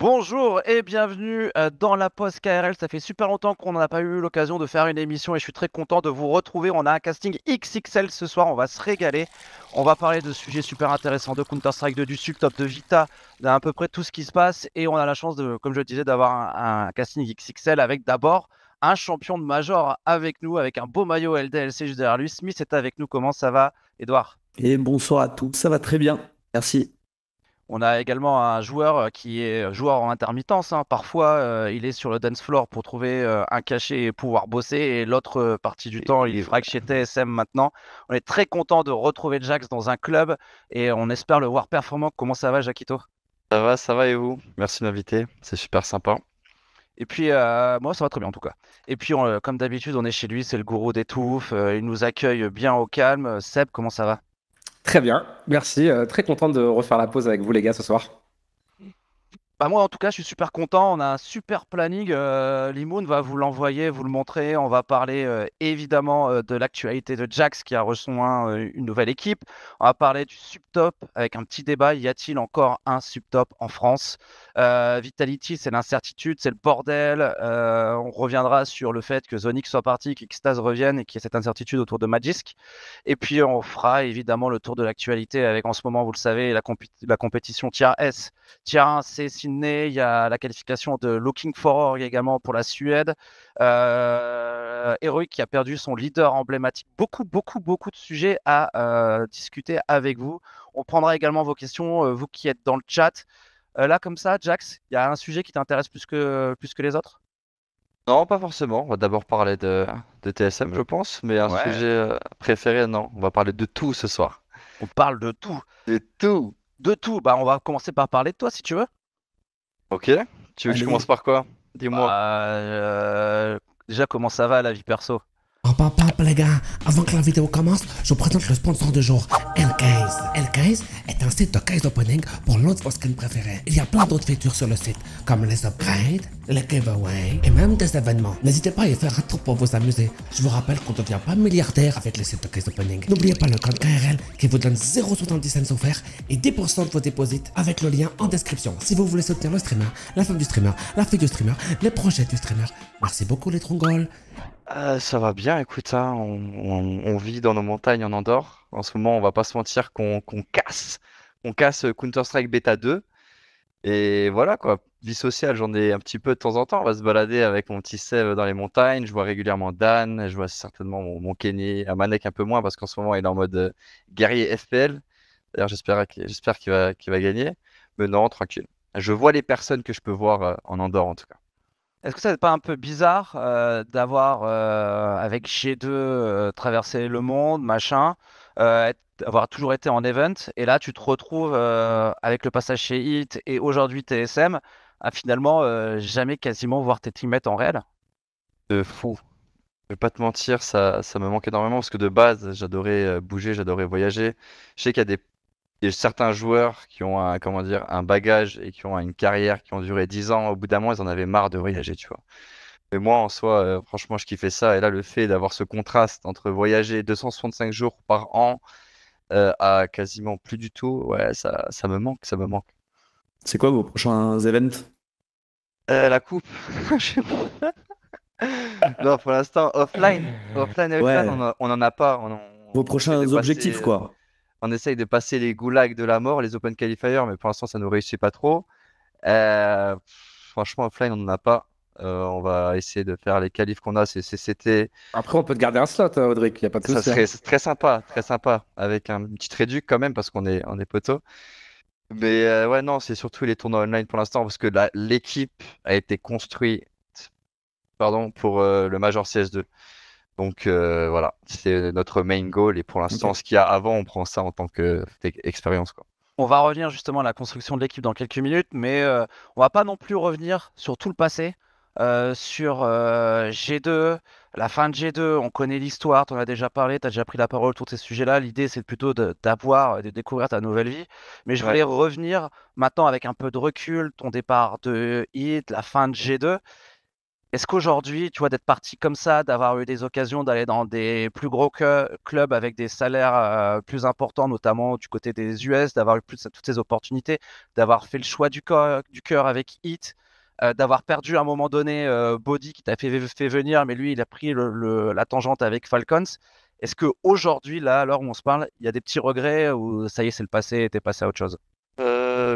Bonjour et bienvenue euh, dans la poste KRL. Ça fait super longtemps qu'on n'a pas eu l'occasion de faire une émission et je suis très content de vous retrouver. On a un casting XXL ce soir, on va se régaler. On va parler de sujets super intéressants, de Counter-Strike, de du Top, de Vita, d'à peu près tout ce qui se passe. Et on a la chance, de, comme je le disais, d'avoir un, un casting XXL avec d'abord un champion de Major avec nous, avec un beau maillot LDLC juste derrière lui. Smith est avec nous. Comment ça va, Edouard Et bonsoir à tous, ça va très bien. Merci. On a également un joueur euh, qui est euh, joueur en intermittence. Hein. Parfois, euh, il est sur le dance floor pour trouver un cachet et pouvoir bosser. Et l'autre partie du temps, il frappe chez TSM maintenant. On est très content de retrouver Jax dans un club et on espère le voir performant. Comment ça va, Jacquito Ça va, ça va et vous Merci de C'est super sympa. Et puis, moi, ça va très bien en tout cas. Et puis, comme d'habitude, on est chez lui, c'est le gourou des touffes. il nous accueille bien au calme. Seb, comment ça va Très bien, merci. Euh, très content de refaire la pause avec vous les gars ce soir. Bah moi en tout cas je suis super content, on a un super planning, euh, va vous l'envoyer, vous le montrer, on va parler euh, évidemment euh, de l'actualité de Jax qui a reçu euh, une nouvelle équipe, on va parler du subtop avec un petit débat, y a-t-il encore un subtop en France Vitality c'est l'incertitude, c'est le bordel, on reviendra sur le fait que Zonic soit parti, qu'Extase revienne et qu'il y ait cette incertitude autour de Magisk, et puis on fera évidemment le tour de l'actualité avec en ce moment vous le savez la, compétition tier S Tiens, c'est Sydney. Il y a la qualification de Looking for également pour la Suède. Euh, qui a perdu son leader emblématique. Beaucoup, beaucoup, beaucoup de sujets à euh, discuter avec vous. On prendra également vos questions, euh, vous qui êtes dans le chat. Euh, là, comme ça, Jax, il y a un sujet qui t'intéresse plus que, plus que les autres non, pas forcément. On va d'abord parler de, de, TSM, je pense, mais un sujet préféré, non. On va parler de tout ce soir. On parle de tout. De tout. De tout, bah on va commencer par parler de toi si tu veux. Ok. Tu veux que je commence par quoi Dis-moi. Bah, euh, déjà, comment ça va la vie perso Oh, papa, papap les gars, avant que la vidéo commence, je vous présente le sponsor du jour, l 15 est un site de case opening pour l'autre skin vos Il y a plein d'autres features sur le site, comme les upgrades, les giveaways et même des événements. N'hésitez pas à y faire un tour pour vous amuser. Je vous rappelle qu'on ne devient pas milliardaire avec le site de case opening. N'oubliez pas le code KRL qui vous donne 0,70 cents offerts et 10% de vos dépôts avec le lien en description. Si vous voulez soutenir le streamer, la femme du streamer, la fille du streamer, les projets du streamer. Merci beaucoup les trongoles ah, ça va bien, écoute, hein, on, vit dans nos montagnes en Andorre. En ce moment, on va pas se mentir qu'on casse, on casse euh, Counter-Strike Beta 2. Et voilà quoi, vie sociale, j'en ai un petit peu de temps en temps. On va se balader avec mon petit Sev dans les montagnes. Je vois régulièrement Dan, je vois certainement mon, Kenny, À Manek un peu moins parce qu'en ce moment il est en mode euh, guerrier FPL. D'ailleurs, j'espère qu'il va, va gagner. Mais non, tranquille. Je vois les personnes que je peux voir euh, en Andorre en tout cas. Est-ce que ça n'est pas un peu bizarre euh, d'avoir, euh, avec G2, euh, traversé le monde, machin, être, avoir toujours été en event, et là tu te retrouves avec le passage chez HIT et aujourd'hui TSM, à finalement jamais quasiment voir tes teammates en réel De fou. Je vais pas te mentir, ça, ça me manque énormément parce que de base, j'adorais bouger, j'adorais voyager. Je sais qu'il y a des et certains joueurs qui ont un, comment dire, un bagage et qui ont une carrière qui ont duré 10 ans, au bout d'un moment, ils en avaient marre de voyager, tu vois. Mais moi, en soi, euh, franchement, je kiffais ça. Et là, le fait d'avoir ce contraste entre voyager 265 jours par an euh, à quasiment plus du tout, ouais, ça, me manque, ça me manque. C'est quoi vos prochains events euh, La coupe. non, pour l'instant, offline. Offline, on n'en a pas. vos prochains objectifs, quoi on essaye de passer les goulags de la mort, les open qualifiers, mais pour l'instant, ça ne nous réussit pas trop. Euh, franchement, offline, on n'en a pas. Euh, on va essayer de faire les qualifs qu'on a, c'est Après, on peut te garder un slot, hein, Audric, n'y a pas de Ça serait hein. très sympa, très sympa, avec un petit réduc quand même, parce qu'on est, on est Mais euh, ouais, non, c'est surtout les tournois online pour l'instant, parce que l'équipe a été construite pardon, pour le Major CS2. Donc euh, voilà, c'est notre main goal et pour l'instant, ce qu'il y a avant, on prend ça en tant qu'expérience. On va revenir justement à la construction de l'équipe dans quelques minutes, mais on euh, on va pas non plus revenir sur tout le passé, euh, sur G2, la fin de G2, on connaît l'histoire, tu en as déjà parlé, tu as déjà pris la parole sur ces sujets-là. L'idée, c'est plutôt d'avoir, de, de, découvrir ta nouvelle vie. Mais je voulais revenir maintenant avec un peu de recul, ton départ de Hit, la fin de G2. Est-ce qu'aujourd'hui, tu vois, d'être parti comme ça, d'avoir eu des occasions d'aller dans des plus gros clubs avec des salaires plus importants, notamment du côté des US, d'avoir eu toutes ces opportunités, d'avoir fait le choix du, cœur avec Hit, d'avoir perdu à un moment donné Body qui t'a fait, venir, mais lui, il a pris la tangente avec Falcons. Est-ce qu'aujourd'hui, là, alors l'heure où on se parle, il y a des petits regrets ou ça y est, c'est le passé, t'es passé à autre chose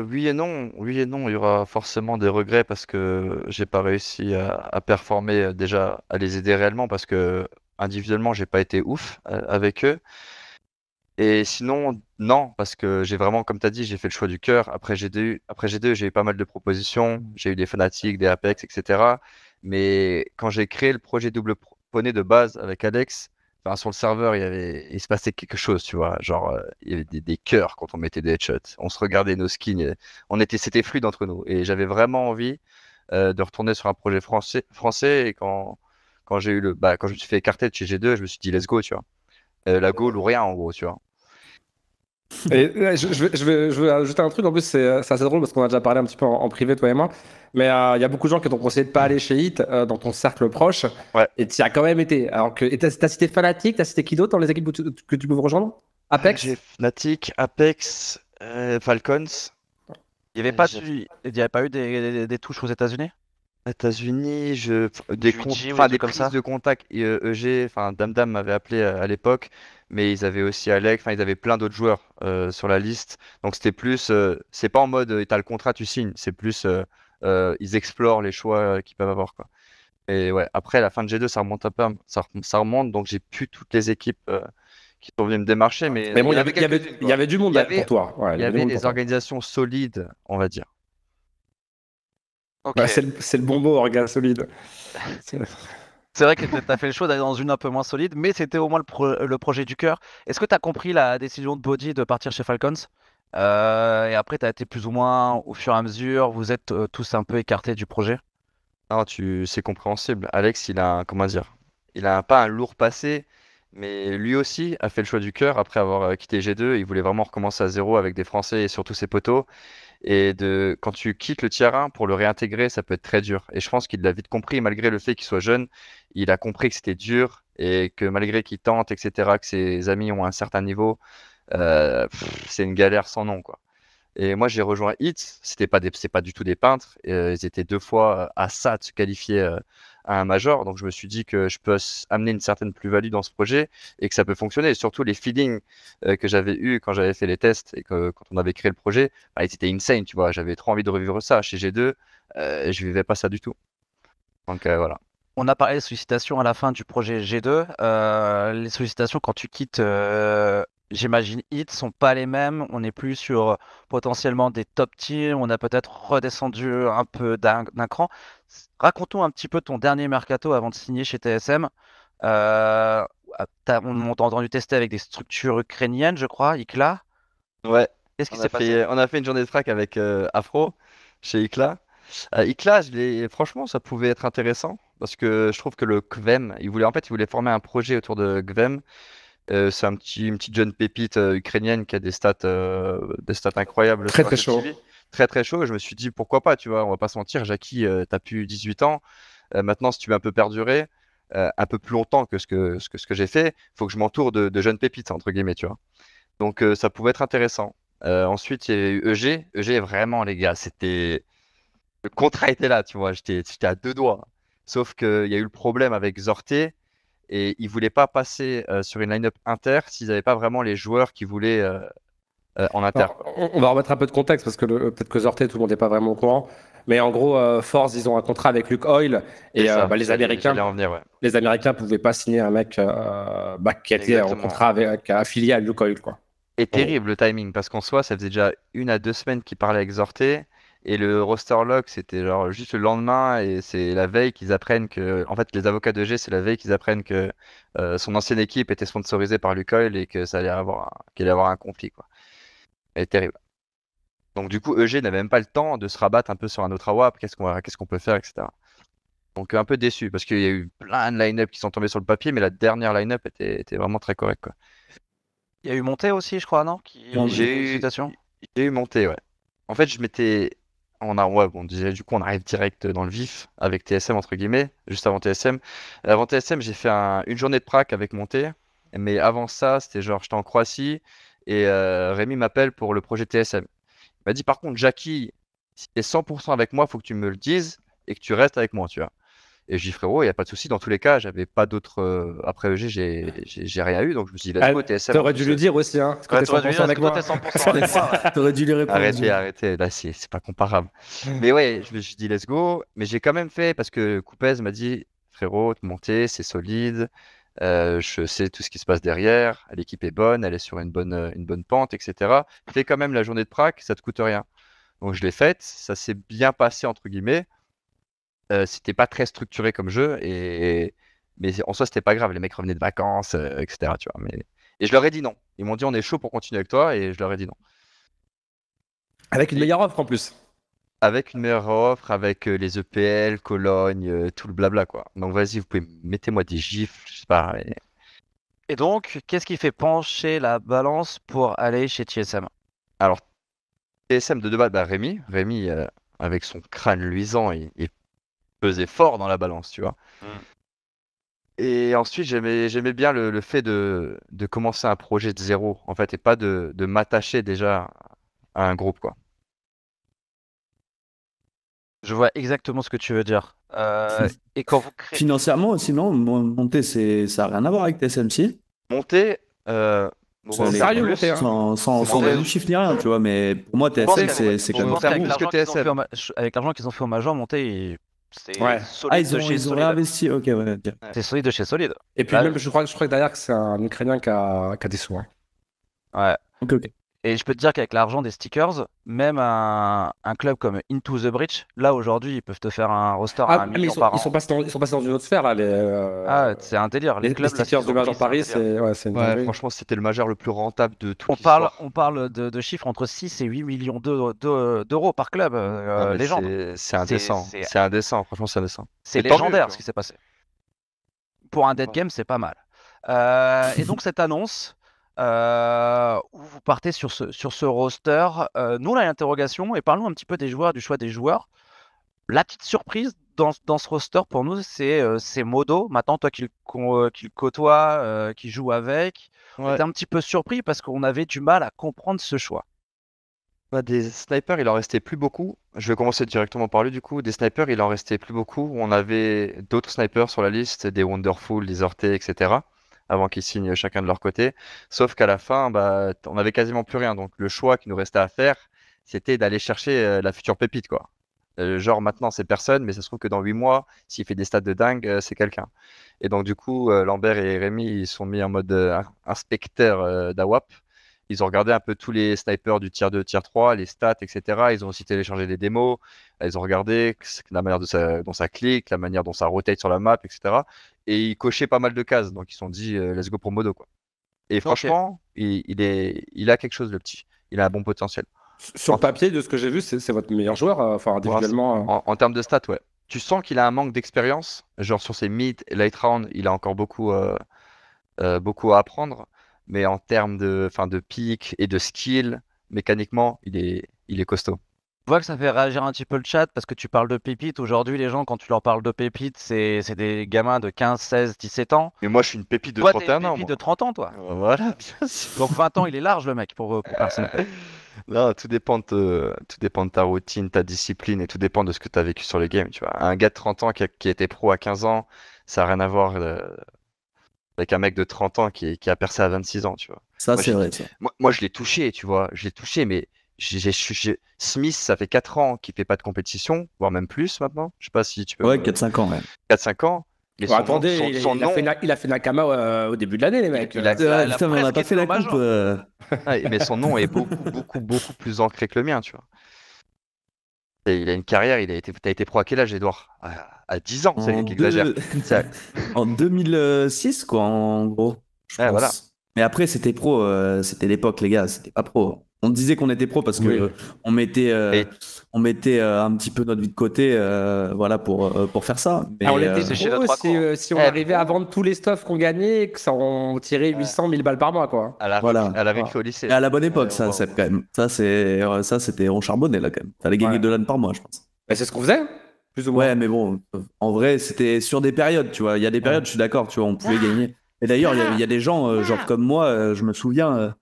oui et non, oui et non, il y aura forcément des regrets parce que j'ai pas réussi à, performer euh, déjà, à les aider réellement parce que individuellement j'ai pas été ouf euh, avec eux. Et sinon, non, parce que j'ai vraiment, comme tu as dit, j'ai fait le choix du cœur. Après g après g j'ai eu pas mal de propositions, j'ai eu des fanatiques, des Apex, etc. Mais quand j'ai créé le projet Double Poney de base avec Alex, sur le serveur, il, y avait, il se passait quelque chose, tu vois. Genre, euh, il y avait des, cœurs quand on mettait des headshots. On se regardait nos skins. Euh, on était, c'était fluide entre nous. Et j'avais vraiment envie euh, de retourner sur un projet français. français et quand, quand j'ai eu le, bah, quand je me suis fait écarter de chez G2, je me suis dit, let's go, tu vois. la gaule ou rien, en gros, tu vois je, je, ajouter un truc, en plus, euh, c'est assez drôle parce qu'on a déjà parlé un petit peu en, privé, toi et moi. Mais il euh, y a beaucoup de gens qui t'ont conseillé de pas aller chez Hit euh, dans ton cercle proche. Et tu as quand même été. Alors que t'as cité Fnatic, t'as cité qui d'autre dans les équipes que tu peux rejoindre Apex ah, Fnatic, Apex, Falcons. Il n'y avait, pas, pas eu des, des touches aux États-Unis États-Unis, je euh, des, des, de contact. EG, euh, e enfin Damdam m'avait appelé euh, à, l'époque, mais ils avaient aussi Alec, enfin ils avaient plein d'autres joueurs sur la liste. Donc c'était plus, c'est pas en mode t'as le contrat, tu signes. C'est plus, ils explorent les choix qu'ils peuvent avoir quoi. Et ouais, après la fin de G2, ça remonte un peu, ça, remonte. Donc j'ai plus toutes les équipes qui sont venues me démarcher. Mais, bon, il y, avait, du monde là. pour toi. il y avait des organisations solides, on va dire. Bah, c'est, le, bon mot, solide. C'est vrai que tu as fait le choix d'aller dans une un peu moins solide, mais c'était au moins le, projet du cœur. Est-ce que tu as compris la décision de Body de partir chez Falcons euh, Et après, tu as été plus ou moins au fur et à mesure, vous êtes euh, tous un peu écartés du projet tu... c'est compréhensible. Alex, il a, comment dire, il a pas un lourd passé, mais lui aussi a fait le choix du cœur après avoir euh, quitté G2. Il voulait vraiment recommencer à zéro avec des Français et surtout ses poteaux. Et de, quand tu quittes le tiers 1 pour le réintégrer, ça peut être très dur. Et je pense qu'il l'a vite compris, malgré le fait qu'il soit jeune, il a compris que c'était dur et que malgré qu'il tente, etc., que ses amis ont un certain niveau, euh, c'est une galère sans nom. quoi. Et moi, j'ai rejoint HIT, c'était pas, des, pas du tout des peintres. Euh, ils étaient deux fois euh, à ça de se qualifier un major. Donc je me suis dit que je peux amener une certaine plus-value dans ce projet et que ça peut fonctionner. surtout les feelings euh, que j'avais eu quand j'avais fait les tests et que quand on avait créé le projet, c'était bah, insane, tu vois. J'avais trop envie de revivre ça. Chez G2, euh, je vivais pas ça du tout. Donc euh, voilà. On a parlé des sollicitations à la fin du projet G2. les sollicitations quand tu quittes j'imagine, hits sont pas les mêmes. On est plus sur euh, potentiellement des top teams. On a peut-être redescendu un peu d'un cran. Raconte-nous un petit peu ton dernier mercato avant de signer chez TSM. Euh, ah, on t'a entendu tester avec des structures ukrainiennes, je crois, ICLA. Ouais. Qu'est-ce qui s'est passé On a fait une journée de track avec euh, Afro chez ICLA. ICLA, franchement, ça pouvait être intéressant parce que je trouve que le Kvem, il voulait, en fait, il voulait former un projet autour de GVEM euh, c'est un petit, une petite jeune pépite euh, ukrainienne qui a des stats, euh, des stats incroyables. Très très chaud. Très très chaud. Et je me suis dit pourquoi pas, tu vois, on va pas se mentir. Jackie, t'as plus 18 ans. maintenant, si tu veux un peu perdurer, un peu plus longtemps que ce que, ce que, ce que j'ai fait, faut que je m'entoure de, de, jeunes pépites, entre guillemets, tu vois. Donc ça pouvait être intéressant. ensuite, il y a eu EG. EG, vraiment, les gars, c'était. Le contrat était là, tu vois. J'étais à deux doigts. Sauf qu'il y a eu le problème avec Zorté et ils ne voulaient pas passer euh, sur une line-up inter s'ils n'avaient pas vraiment les joueurs qui voulaient euh, euh, en inter. on, va remettre un peu de contexte parce que peut-être que Zorté, tout le monde n'est pas vraiment au courant. Mais en gros, Force, ils ont un contrat avec Luke Oil et bah, les Américains. Venir, Les Américains pouvaient pas signer un mec bah, qui était en contrat avec, affilié à Luke Oil, quoi. Et terrible le timing, parce qu'en soi, ça faisait déjà une à deux semaines qu'il parlait avec Zorté. Et le roster lock, c'était genre juste le lendemain et c'est la veille qu'ils apprennent que, en fait, les avocats de G, c'est la veille qu'ils apprennent que euh, son ancienne équipe était sponsorisée par Lucoil et que ça allait avoir, avoir un conflit, quoi. Et terrible. Donc du coup, EG n'avait même pas le temps de se rabattre un peu sur un autre AWAP, qu'est-ce qu'on, qu'est-ce qu'on peut faire, etc. Donc un peu déçu, parce qu'il y a eu plein de line-up qui sont tombés sur le papier, mais la dernière line-up était, vraiment très correcte. Quoi. Il y a eu Monté aussi, je crois, non, J'ai eu, j'ai eu ouais. En fait, je m'étais on du coup, on arrive direct dans le vif avec TSM, entre guillemets, juste avant TSM. Avant TSM, j'ai fait une journée de prac avec Monté, mais avant ça, c'était genre, j'étais en Croatie et euh, Rémi m'appelle pour le projet TSM. Il m'a dit, par contre, Jackie, si t'es 100% avec moi, faut que tu me le dises et que tu restes avec moi, tu vois. Et je dis frérot, il n'y a pas de souci. Dans tous les cas, j'avais pas d'autres. Euh, après EG, j'ai rien eu. Donc je me suis dit, let's go, ah, TSM. aurais dû le dire aussi. Hein, Tu dû, avec moi. aurais dû lui répondre. Arrêtez, arrêtez. Là, c'est pas comparable. mais ouais, je me suis dit, let's go. Mais j'ai quand même fait parce que Coupez m'a dit, frérot, monter, c'est solide. Euh, je sais tout ce qui se passe derrière. L'équipe est bonne, elle est sur une bonne, euh, une bonne pente, etc. Fais quand même la journée de prac, ça te coûte rien. Donc je l'ai faite, ça s'est bien passé entre guillemets. Euh, c'était pas très structuré comme jeu. Et... Mais en soi, c'était pas grave. Les mecs revenaient de vacances, euh, etc. Tu vois, mais... Et je leur ai dit non. Ils m'ont dit on est chaud pour continuer avec toi. Et je leur ai dit non. Avec une meilleure offre en plus. Avec une meilleure offre, avec euh, les EPL, Cologne, tout le blabla quoi. Donc vas-y, vous pouvez mettez-moi des gifles, je sais pas. Et donc, qu'est-ce qui fait pencher la balance pour aller chez TSM Alors, TSM de deux balles, bah, Rémi, Rémi avec son crâne luisant, il, il pesait fort dans la balance, tu vois. Mmh. Et ensuite, j'aimais, bien le, fait de, commencer un projet de zéro, en fait, et pas de, m'attacher déjà à un groupe, quoi. Je vois exactement ce que tu veux dire. Euh, et quand vous Financièrement, sinon, monter, c'est, ça n'a rien à voir avec TSMC. Monter, sans, sérieux, hein. sans, sans, chiffre rien, tu vois, mais pour moi, TSM, c'est, quand même... Avec l'argent, qu'ils ont fait au Major, monter, c'est ouais. solide ah, ils ont, de chez ils réinvesti, ok, ouais. C'est solide de chez solide. Et puis même, je crois, je crois que derrière, c'est un Ukrainien qui a, qui a des sous. Ouais. Ok, ok. Et je peux te dire qu'avec l'argent des stickers, même un, un, club comme Into the Bridge, là aujourd'hui, ils peuvent te faire un roster ah, à un million ils par ils Sont ils sont passés dans une autre sphère là. Les, euh, Ah, c'est un délire. Les, stickers de Major Paris, c'est ouais, franchement, c'était le majeur le plus rentable de tout. On parle, on parle de, chiffres entre 6 et 8 millions d'euros par club. les euh, ah, gens. C'est indécent. C'est indécent. Franchement, c'est indécent. C'est légendaire ce qui s'est passé. Pour un dead game, c'est pas mal. Euh, et donc cette annonce, euh, vous partez sur ce, sur ce roster. Euh, nous, là interrogation et parlons un petit peu des joueurs, du choix des joueurs. La petite surprise dans, ce roster pour nous, c'est euh, Modo. Maintenant, toi qui le, côtoie, qui joue avec, on était un petit peu surpris parce qu'on avait du mal à comprendre ce choix. Bah, des snipers, il en restait plus beaucoup. Je vais commencer directement par lui du coup. Des snipers, il en restait plus beaucoup. On avait d'autres snipers sur la liste, des Wonderful, des Orte, etc avant qu'ils signent chacun de leur côté. Sauf qu'à la fin, bah, on avait quasiment plus rien. Donc le choix qui nous restait à faire, c'était d'aller chercher euh, la future pépite, quoi. Euh, genre maintenant c'est personne, mais ça se trouve que dans 8 mois, s'il fait des stats de dingue, euh, c'est quelqu'un. Et donc du coup, Lambert et Rémy ils sont mis en mode inspecteur d'AWAP. Ils ont regardé un peu tous les snipers du tier 2, tier 3, les stats, etc. Ils ont aussi téléchargé des démos. Ils ont regardé la manière dont ça clique, la manière dont ça rotate sur la map, etc et il cochait pas mal de cases. Donc ils se sont dit, euh, let's go pour Modo. Quoi. Et franchement, il, est, il a quelque chose, le petit. Il a un bon potentiel. Sur le papier, de ce que j'ai vu, c'est votre meilleur joueur, euh, enfin individuellement. Euh. En, termes de stats, ouais. Tu sens qu'il a un manque d'expérience. Genre sur ses mythes light round, il a encore beaucoup, beaucoup à apprendre. Mais en termes de, fin, de pick et de skill, mécaniquement, il est, il est costaud vois que ça fait réagir un petit peu le chat parce que tu parles de pépites. Aujourd'hui, les gens, quand tu leur parles de pépites, c'est c'est des gamins de 15, 16, 17 ans. Mais moi, je suis une pépite de Toi, 31 ans. Une pépite de 30 ans, toi. Euh, voilà, bien Donc 20 ans, il est large, le mec, pour, pour personne. Non, tout dépend, de, tout dépend de ta routine, ta discipline et tout dépend de ce que tu as vécu sur le game. Tu vois. Un gars de 30 ans qui, a, qui était pro à 15 ans, ça n'a rien à voir euh, avec un mec de 30 ans qui, qui, a percé à 26 ans. Tu vois. Ça, c'est vrai. Moi, moi, je l'ai touché, tu vois. Je l'ai touché, mais Smith, ça fait 4 ans qu'il fait pas de compétition, voire même plus maintenant. Je sais pas si tu peux. Ouais, 4-5 ans. même. 4-5 ans. il, a fait Nakama euh, au début de l'année, les mecs. Il a, pas fait la coupe. Euh. Ah, mais son nom est beaucoup, beaucoup, beaucoup plus ancré que le mien, tu vois. il a une carrière, il a été, t'as été pro à quel âge, Edouard à, 10 ans, c'est exagère. en 2006, quoi, en gros. Ah, voilà. Mais après, c'était pro, euh, c'était l'époque, les gars, c'était pas pro on disait qu'on était pro parce que euh, on mettait, euh, on mettait euh, un petit peu notre vie de côté, voilà pour pour faire ça. Mais, on était si, on eh. arrivait à vendre tous les stuffs qu'on gagnait, que ça on tirait 800 000 balles par mois quoi. À la, À bonne époque ça, c'est quand même. Ça c'est ça c'était on charbonnait là quand même. T'allais gagner de l'âne par mois je pense. Bah, c'est ce qu'on faisait. Plus ou moins. Ouais mais bon en vrai c'était sur des périodes tu vois. Il y a des périodes je suis d'accord tu vois on pouvait ah. gagner. Et d'ailleurs il y, y, a des gens genre ah. comme moi je me souviens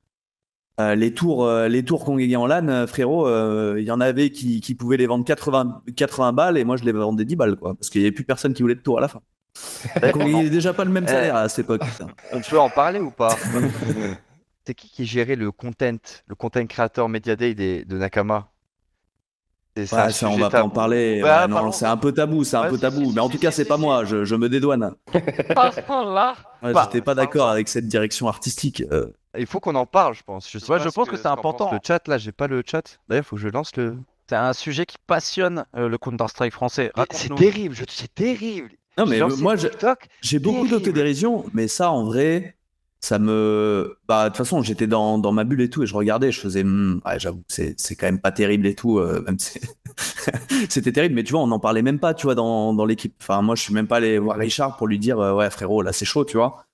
euh, les tours, euh, tours qu'on gagnait en LAN, euh, frérot, il y en avait qui, pouvaient les vendre 80, balles et moi je les vendais 10 balles, quoi, parce qu'il n'y avait plus personne qui voulait de tour à la fin. Donc on avait déjà pas le même salaire à cette époque. Ça. On peut en parler ou pas C'est qui qui gérait le content, le content créateur media day de Nakama Ouais, ça, on va pas en parler. Euh, c'est un peu tabou, c'est un peu tabou. mais en tout cas, c'est pas moi, je, me dédouane. Oh là. Bah, j'étais pas d'accord avec cette direction artistique. Euh. Il faut qu'on en parle, je pense. Je, je pense que, c'est important. Le chat, là, j'ai pas le chat. D'ailleurs, faut que je lance le. C'est un sujet qui passionne euh, le Counter-Strike français. C'est terrible, c'est terrible. Non, mais moi, j'ai beaucoup d'autodérision, mais ça, en vrai, ça me. Bah, de toute façon, j'étais dans, ma bulle et tout, et je regardais, je faisais. Hmm, j'avoue, c'est, quand même pas terrible et tout. Euh, c'était terrible, mais tu vois, on n'en parlait même pas, tu vois, dans, l'équipe. Enfin, moi, je suis même pas allé voir Richard pour lui dire, euh, ouais, frérot, là, c'est chaud, tu vois.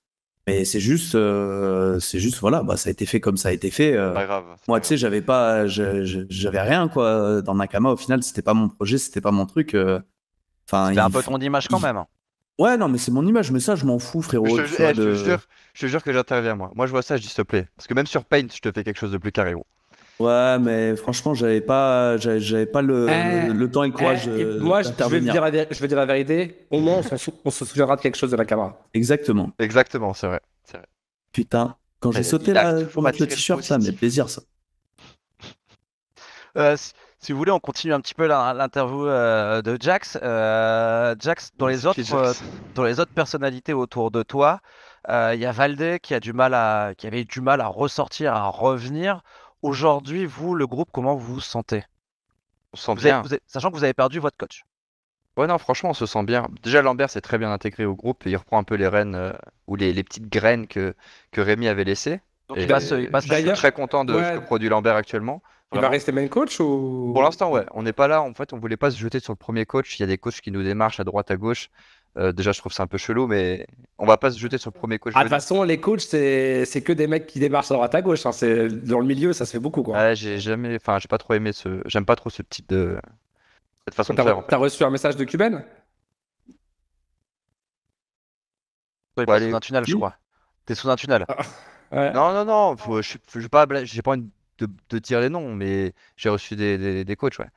Mais c'est juste, euh, c'est juste, voilà, bah, ça a été fait comme ça a été fait. Moi, tu sais, j'avais pas. J'avais rien, quoi. Dans Nakama, au final, c'était pas mon projet, c'était pas mon truc. Enfin, un peu ton image quand même. Ouais, non, mais c'est mon image, mais ça, je m'en fous, frérot. Eh, je te, jure, que j'interviens, moi. Moi, je vois ça, je dis, s'il te plaît. Parce que même sur Paint, je te fais quelque chose de plus carré, gros. Ouais, mais franchement, j'avais pas, j'avais, pas eh, le, temps et le eh, courage. Euh, moi, je vais, dire la, je dire la vérité. Au moins, on, se, souviendra de quelque chose de la caméra. Exactement. Exactement, c'est vrai. Putain, quand j'ai sauté là pour mettre le t-shirt, ça m'a plaisir, ça. Euh, si vous voulez, on continue un petit peu l'interview euh, de Jax. Euh, Jax, dans les, autres, euh, dans les autres personnalités autour de toi, il y a Valdé qui, a du mal à, qui avait du mal à ressortir, à revenir. Aujourd'hui, vous, le groupe, comment vous vous sentez On se sent bien. sachant que vous avez perdu votre coach. Ouais, non, franchement, on se sent bien. Déjà, Lambert s'est très bien intégré au groupe et il reprend un peu les rênes ou les, petites graines que, que Rémi avait laissées. il je suis très content de ce que produit Lambert actuellement. Il va rester main coach ou... Pour l'instant, ouais. On n'est pas là. En fait, on voulait pas se jeter sur le premier coach. Il y a des coachs qui nous démarchent à droite, à gauche. Euh, déjà, je trouve ça un peu chelou, mais on va pas se jeter sur le premier coach. Ah, de toute façon, les coachs, c'est que des mecs qui démarchent à droite à gauche. Hein. C'est dans le milieu, ça se fait beaucoup. quoi. j'ai jamais, enfin, j'ai pas trop aimé ce, j'aime pas trop ce type de façon de faire. En reçu un message de Cuben Il bah, ouais, sous un tunnel, je ah, crois. es sous un tunnel. Non, non, non. Je suis pas, j'ai pas une de dire les noms, mais j'ai reçu des, des, coachs, ouais.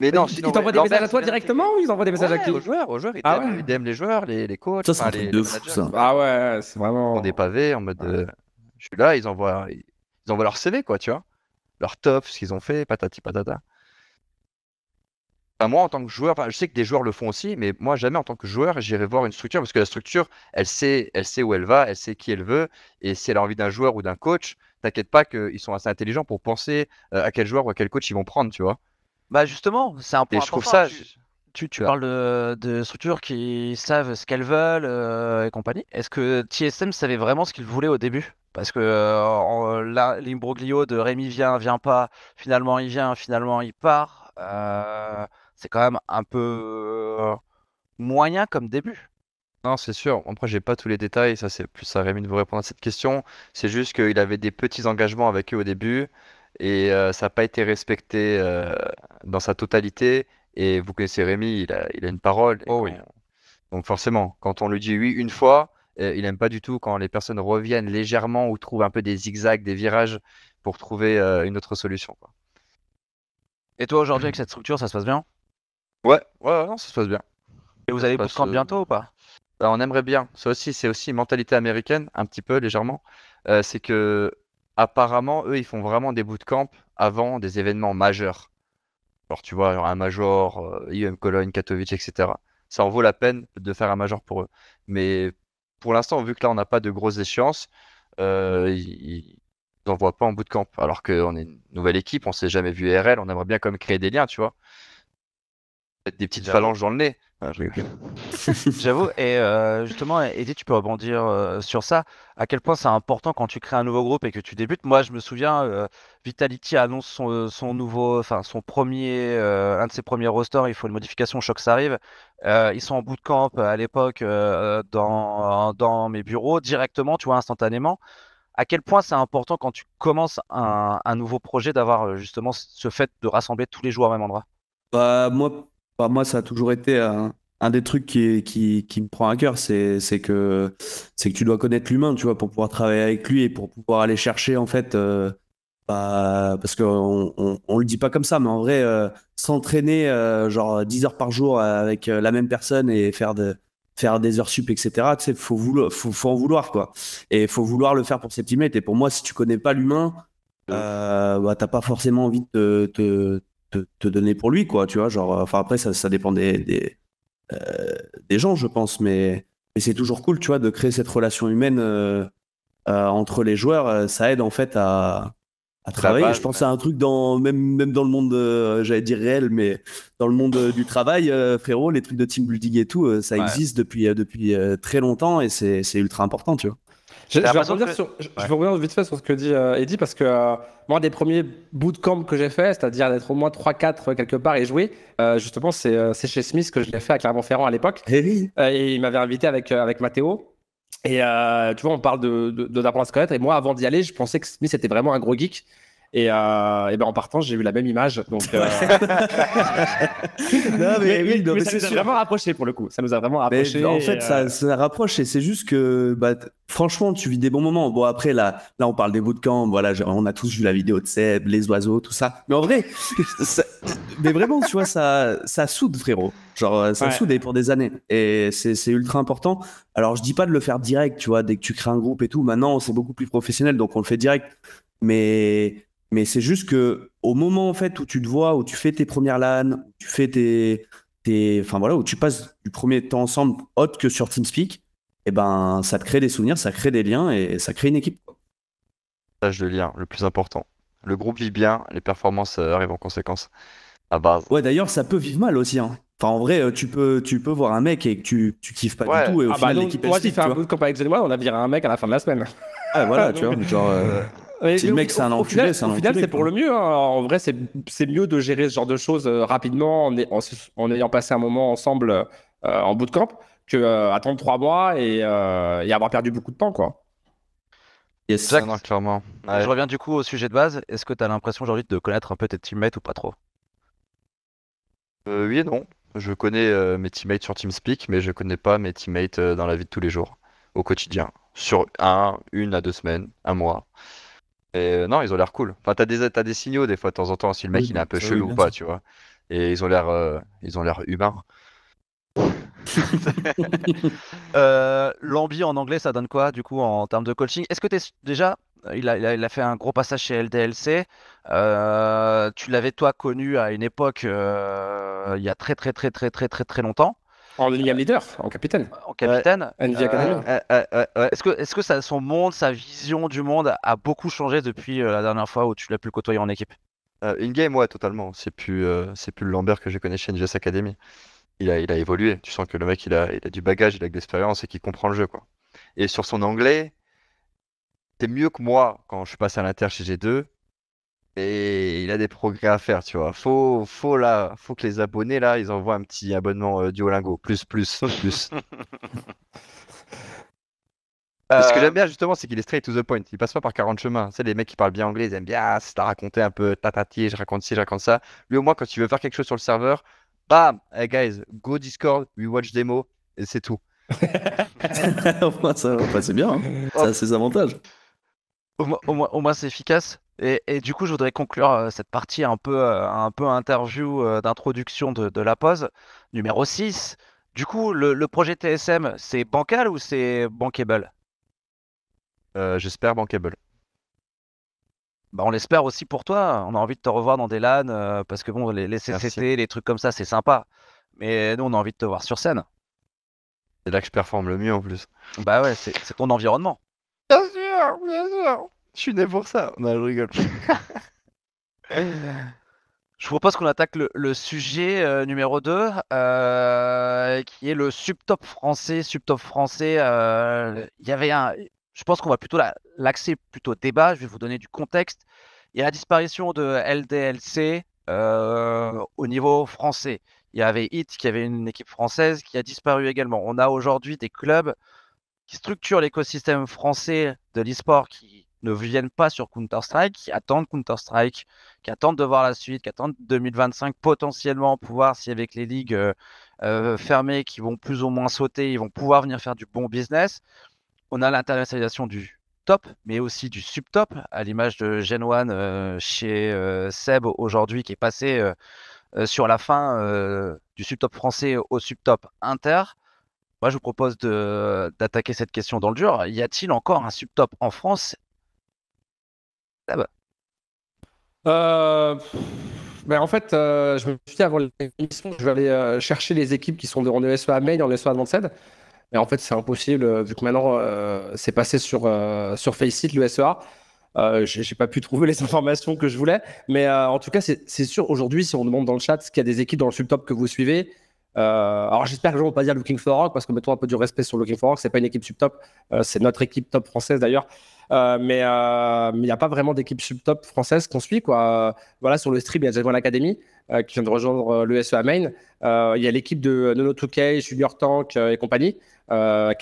Mais non, ils t'envoient des messages à toi directement ou ils envoient des messages à qui Aux joueurs, aux joueurs ils, ah aiment, les joueurs, les, les coachs. Ça, c'est un truc de fou, ça. Ah ouais, c'est vraiment. Ils des pavés en mode. Euh, je suis là, ils envoient, ils envoient leur CV, quoi, tu vois. Leur top, ce qu'ils ont fait, patati patata. moi, en tant que joueur, je sais que des joueurs le font aussi, mais moi, jamais en tant que joueur, j'irai voir une structure parce que la structure, elle sait, elle sait où elle va, elle sait qui elle veut, et si elle a envie d'un joueur ou d'un coach, t'inquiète pas qu'ils sont assez intelligents pour penser euh, à quel joueur ou à quel coach ils vont prendre, tu vois. Bah justement, c'est un point Et je trouve ça. Tu, parles de, structures qui savent ce qu'elles veulent euh, et compagnie. Est-ce que TSM savait vraiment ce qu'ils voulaient au début Parce que euh, l'imbroglio de Rémi vient, vient pas, finalement il vient, finalement il part. c'est quand même un peu moyen comme début. Non, c'est sûr. Après, j'ai pas tous les détails. Ça, c'est plus à Rémi de vous répondre à cette question. C'est juste qu'il avait des petits engagements avec eux au début et euh, ça n'a pas été respecté euh, dans sa totalité. Et vous connaissez Rémi, il a, une parole. Oh, oui. Donc forcément, quand on lui dit oui une fois, euh, il n'aime pas du tout quand les personnes reviennent légèrement ou trouvent un peu des zigzags, des virages pour trouver une autre solution. Et toi, aujourd'hui, avec cette structure, ça se passe bien Ouais, ouais, non, ça se passe bien. Et vous allez vous bientôt ou pas bah, on aimerait bien. Ça aussi, c'est aussi mentalité américaine, un petit peu légèrement. Euh, c'est que apparemment, eux, ils font vraiment des bootcamps avant des événements majeurs. Alors, tu vois, un major, euh, IEM Cologne, Katowice, etc. Ça en vaut la peine de faire un major pour eux. Mais pour l'instant, vu que là, on n'a pas de grosses échéances, euh, ils n'envoient pas en bootcamp. Alors qu'on est une nouvelle équipe, on s'est jamais vu RL, on aimerait bien même créer des liens, tu vois. des petites phalanges dans le nez. Ah, J'avoue, et euh, justement, Eddie, tu peux rebondir euh, sur ça. À quel point c'est important quand tu crées un nouveau groupe et que tu débutes. Moi, je me souviens, euh, Vitality annonce son, nouveau, enfin son premier, un de ses premiers rosters. Il faut une modification, choc, ça arrive. ils sont en bootcamp à l'époque dans, dans mes bureaux directement, tu vois, instantanément. À quel point c'est important quand tu commences un, nouveau projet d'avoir justement ce fait de rassembler tous les joueurs au même endroit. Bah, moi, bah, moi, ça a toujours été un, des trucs qui, qui, me prend à cœur, c'est que, que tu dois connaître l'humain, tu vois, pour pouvoir travailler avec lui et pour pouvoir aller chercher, en fait, euh, bah, parce qu'on on, le dit pas comme ça, mais en vrai, euh, s'entraîner euh, genre 10 heures par jour avec la même personne et faire, de, faire des heures sup, etc., il faut, en vouloir, quoi. Et il faut vouloir le faire pour ses teammates. Et pour moi, si tu connais pas l'humain, bah, n'as pas forcément envie de te, te, donner pour lui, quoi, tu vois. Genre, euh, enfin, après, ça, dépend des, euh, des, gens, je pense, mais, mais c'est toujours cool, tu vois, de créer cette relation humaine euh, entre les joueurs. Ça aide, en fait, à, travailler. je pense à un truc, dans, même, même dans le monde, j'allais dire réel, mais dans le monde du travail, frérot, les trucs de team building et tout, ça existe depuis, depuis très longtemps et c'est ultra important, tu vois. Je, vais revenir vite fait sur ce que dit euh, Eddie parce que euh, moi, des premiers bootcamps que j'ai fait, c'est-à-dire d'être au moins 3-4 euh, quelque part et jouer, justement, c'est chez Smith que je l'ai fait avec Clermont-Ferrand à l'époque. Et, eh oui. et il m'avait invité avec, avec Mathéo. Et tu vois, on parle d'apprendre de, de, à se connaître. Et moi, avant d'y aller, je pensais que Smith était vraiment un gros geek. Euh, et, ben en partant, j'ai eu la même image. Donc, mais, ça nous a vraiment rapproché pour le coup. Ça nous a vraiment rapproché. en fait, ça, euh, ça, rapproche et c'est juste que, bah, franchement, tu vis des bons moments. Bon, après, là, là on parle des bootcamps. Voilà, on a tous vu la vidéo de Seb, les oiseaux, tout ça. Mais en vrai, mais vraiment, tu vois, ça, ça soude, frérot. Genre, euh, ça soude et pour des années. Et c'est ultra important. Alors, je dis pas de le faire direct, tu vois, dès que tu crées un groupe et tout. Maintenant, c'est beaucoup plus professionnel, donc on le fait direct. Mais mais c'est juste que au moment en fait où tu te vois, où tu fais tes premières LAN, où tu fais tes, enfin voilà, où tu passes du premier temps ensemble autre que sur TeamSpeak, et eh ben ça te crée des souvenirs, ça crée des liens et ça crée une équipe. Tâche de lien, le plus important. Le groupe vit bien, les performances euh, arrivent en conséquence. À base. Ouais, d'ailleurs, ça peut vivre mal aussi. Hein. Enfin, en vrai, euh, tu peux, tu peux voir un mec et que tu, tu kiffes pas du tout. Et au ah bah final, l'équipe Moi, j'ai fait un campagne avec Zelwa, on a viré un mec à la fin de la semaine. Ah, voilà, tu vois. Genre, euh, le mec c'est un enculé, c'est un Au final, c'est pour le mieux. Hein. En vrai, c'est mieux de gérer ce genre de choses euh, rapidement en, ayant passé un moment ensemble euh, en bootcamp que euh, attendre trois mois et, avoir perdu beaucoup de temps, quoi. clairement. Je reviens du coup au sujet de base. Est-ce que tu as l'impression aujourd'hui de connaître un peu tes teammates ou pas trop Oui et non. Je connais mes teammates sur TeamSpeak, mais je connais pas mes teammates dans la vie de tous les jours, au quotidien, sur un, une à deux semaines, un mois. Euh, non, ils ont l'air cool. Enfin, t'as des, des signaux des fois de temps en temps si le mec il est un peu chelou ou pas, tu vois. Et ils ont l'air, euh, ils ont l'air humains. euh, Lambi en anglais, ça donne quoi du coup en termes de coaching Est-ce que tu es déjà, il a, il, a, fait un gros passage chez LDLC. Euh, tu l'avais toi connu à une époque, il y a très très très très très très très longtemps. En Liam Leader, en capitaine. En capitaine. Euh, euh, euh, est-ce que, est-ce que son monde, sa vision du monde a beaucoup changé depuis la dernière fois où tu l'as pu côtoyé côtoyer en équipe In-game, ouais, totalement. C'est plus, plus le Lambert que je connais chez NGS Academy. Il a, il a évolué. Tu sens que le mec, il a, du bagage, il a de l'expérience et qu'il comprend le jeu. Quoi. Et sur son anglais, t'es mieux que moi quand je suis passé à l'inter chez G2. Et il a des progrès à faire, tu vois. Faut, faut là, faut que les abonnés là, ils envoient un petit abonnement euh, Duolingo, plus, plus, plus. Ce que euh, j'aime bien justement, c'est qu'il est straight to the point. Il passe pas par 40 chemins. C'est les mecs qui parlent bien anglais, ils aiment bien, ah, c'est raconter un peu, tatati, je raconte ci, je raconte ça. Lui au moins, quand tu veux faire quelque chose sur le serveur, bam, hey guys, go Discord, we watch demo, et c'est tout. au ça, enfin, c'est bien. Hein. Ça a ses avantages. au moins, au moins c'est efficace. Et, du coup, je voudrais conclure euh, cette partie un peu, euh, un peu interview euh, d'introduction de, la pause, numéro 6. Du coup, le, projet TSM, c'est bancal ou c'est bankable J'espère bankable. Bah, on l'espère aussi pour toi. On a envie de te revoir dans des LAN parce que bon, les, CCT, les trucs comme ça, c'est sympa. Mais nous, on a envie de te voir sur scène. C'est là que je performe le mieux en plus. Bah ouais, c'est ton environnement. Bien sûr, bien sûr. Tu suis pour ça. Non, je rigole. Je propose qu'on attaque le, sujet euh, numéro 2, euh, qui est le subtop français. Subtop français, euh, il y avait un. Je pense qu'on va plutôt l'axer plutôt débat. Je vais vous donner du contexte. Il y a la disparition de LDLC au niveau français. Il y avait HIT qui avait une équipe française qui a disparu également. On a aujourd'hui des clubs qui structurent l'écosystème français de l'e-sport qui, ne viennent pas sur Counter-Strike, qui attendent Counter-Strike, qui attendent de voir la suite, qui attendent 2025 potentiellement pour voir si avec les ligues euh, euh, fermées qui vont plus ou moins sauter, ils vont pouvoir venir faire du bon business. On a l'internationalisation du top, mais aussi du sub-top, à l'image de Gen 1 euh, chez Seb aujourd'hui qui est passé sur la fin du sub-top français au sub-top inter. Moi, je vous propose d'attaquer cette question dans le dur. Y a-t-il encore un sub-top en France euh, ben, en fait, euh, je me suis dit avant l'émission, je vais aller euh, chercher les équipes qui sont de, en e SEA main et en ESE e Mais en fait, c'est impossible, vu que maintenant, c'est passé sur, sur Faceit, l'ESEA. Euh, j'ai pas pu trouver les informations que je voulais. Mais en tout cas, c'est sûr, aujourd'hui, si on demande dans le chat ce qu'il y a des équipes dans le subtop que vous suivez, alors j'espère que je gens vont pas dire Looking for Rock, parce que mettons un peu du respect sur Looking for Rock, c'est pas une équipe subtop, c'est notre équipe top française d'ailleurs. Euh, mais euh, il n'y a pas vraiment d'équipe sub-top française qu'on suit. Quoi. Voilà, sur le stream, il y a Jaguar Academy euh, qui vient de rejoindre l'ESE Main il y a l'équipe de Nono 2K, Junior Tank et compagnie, qui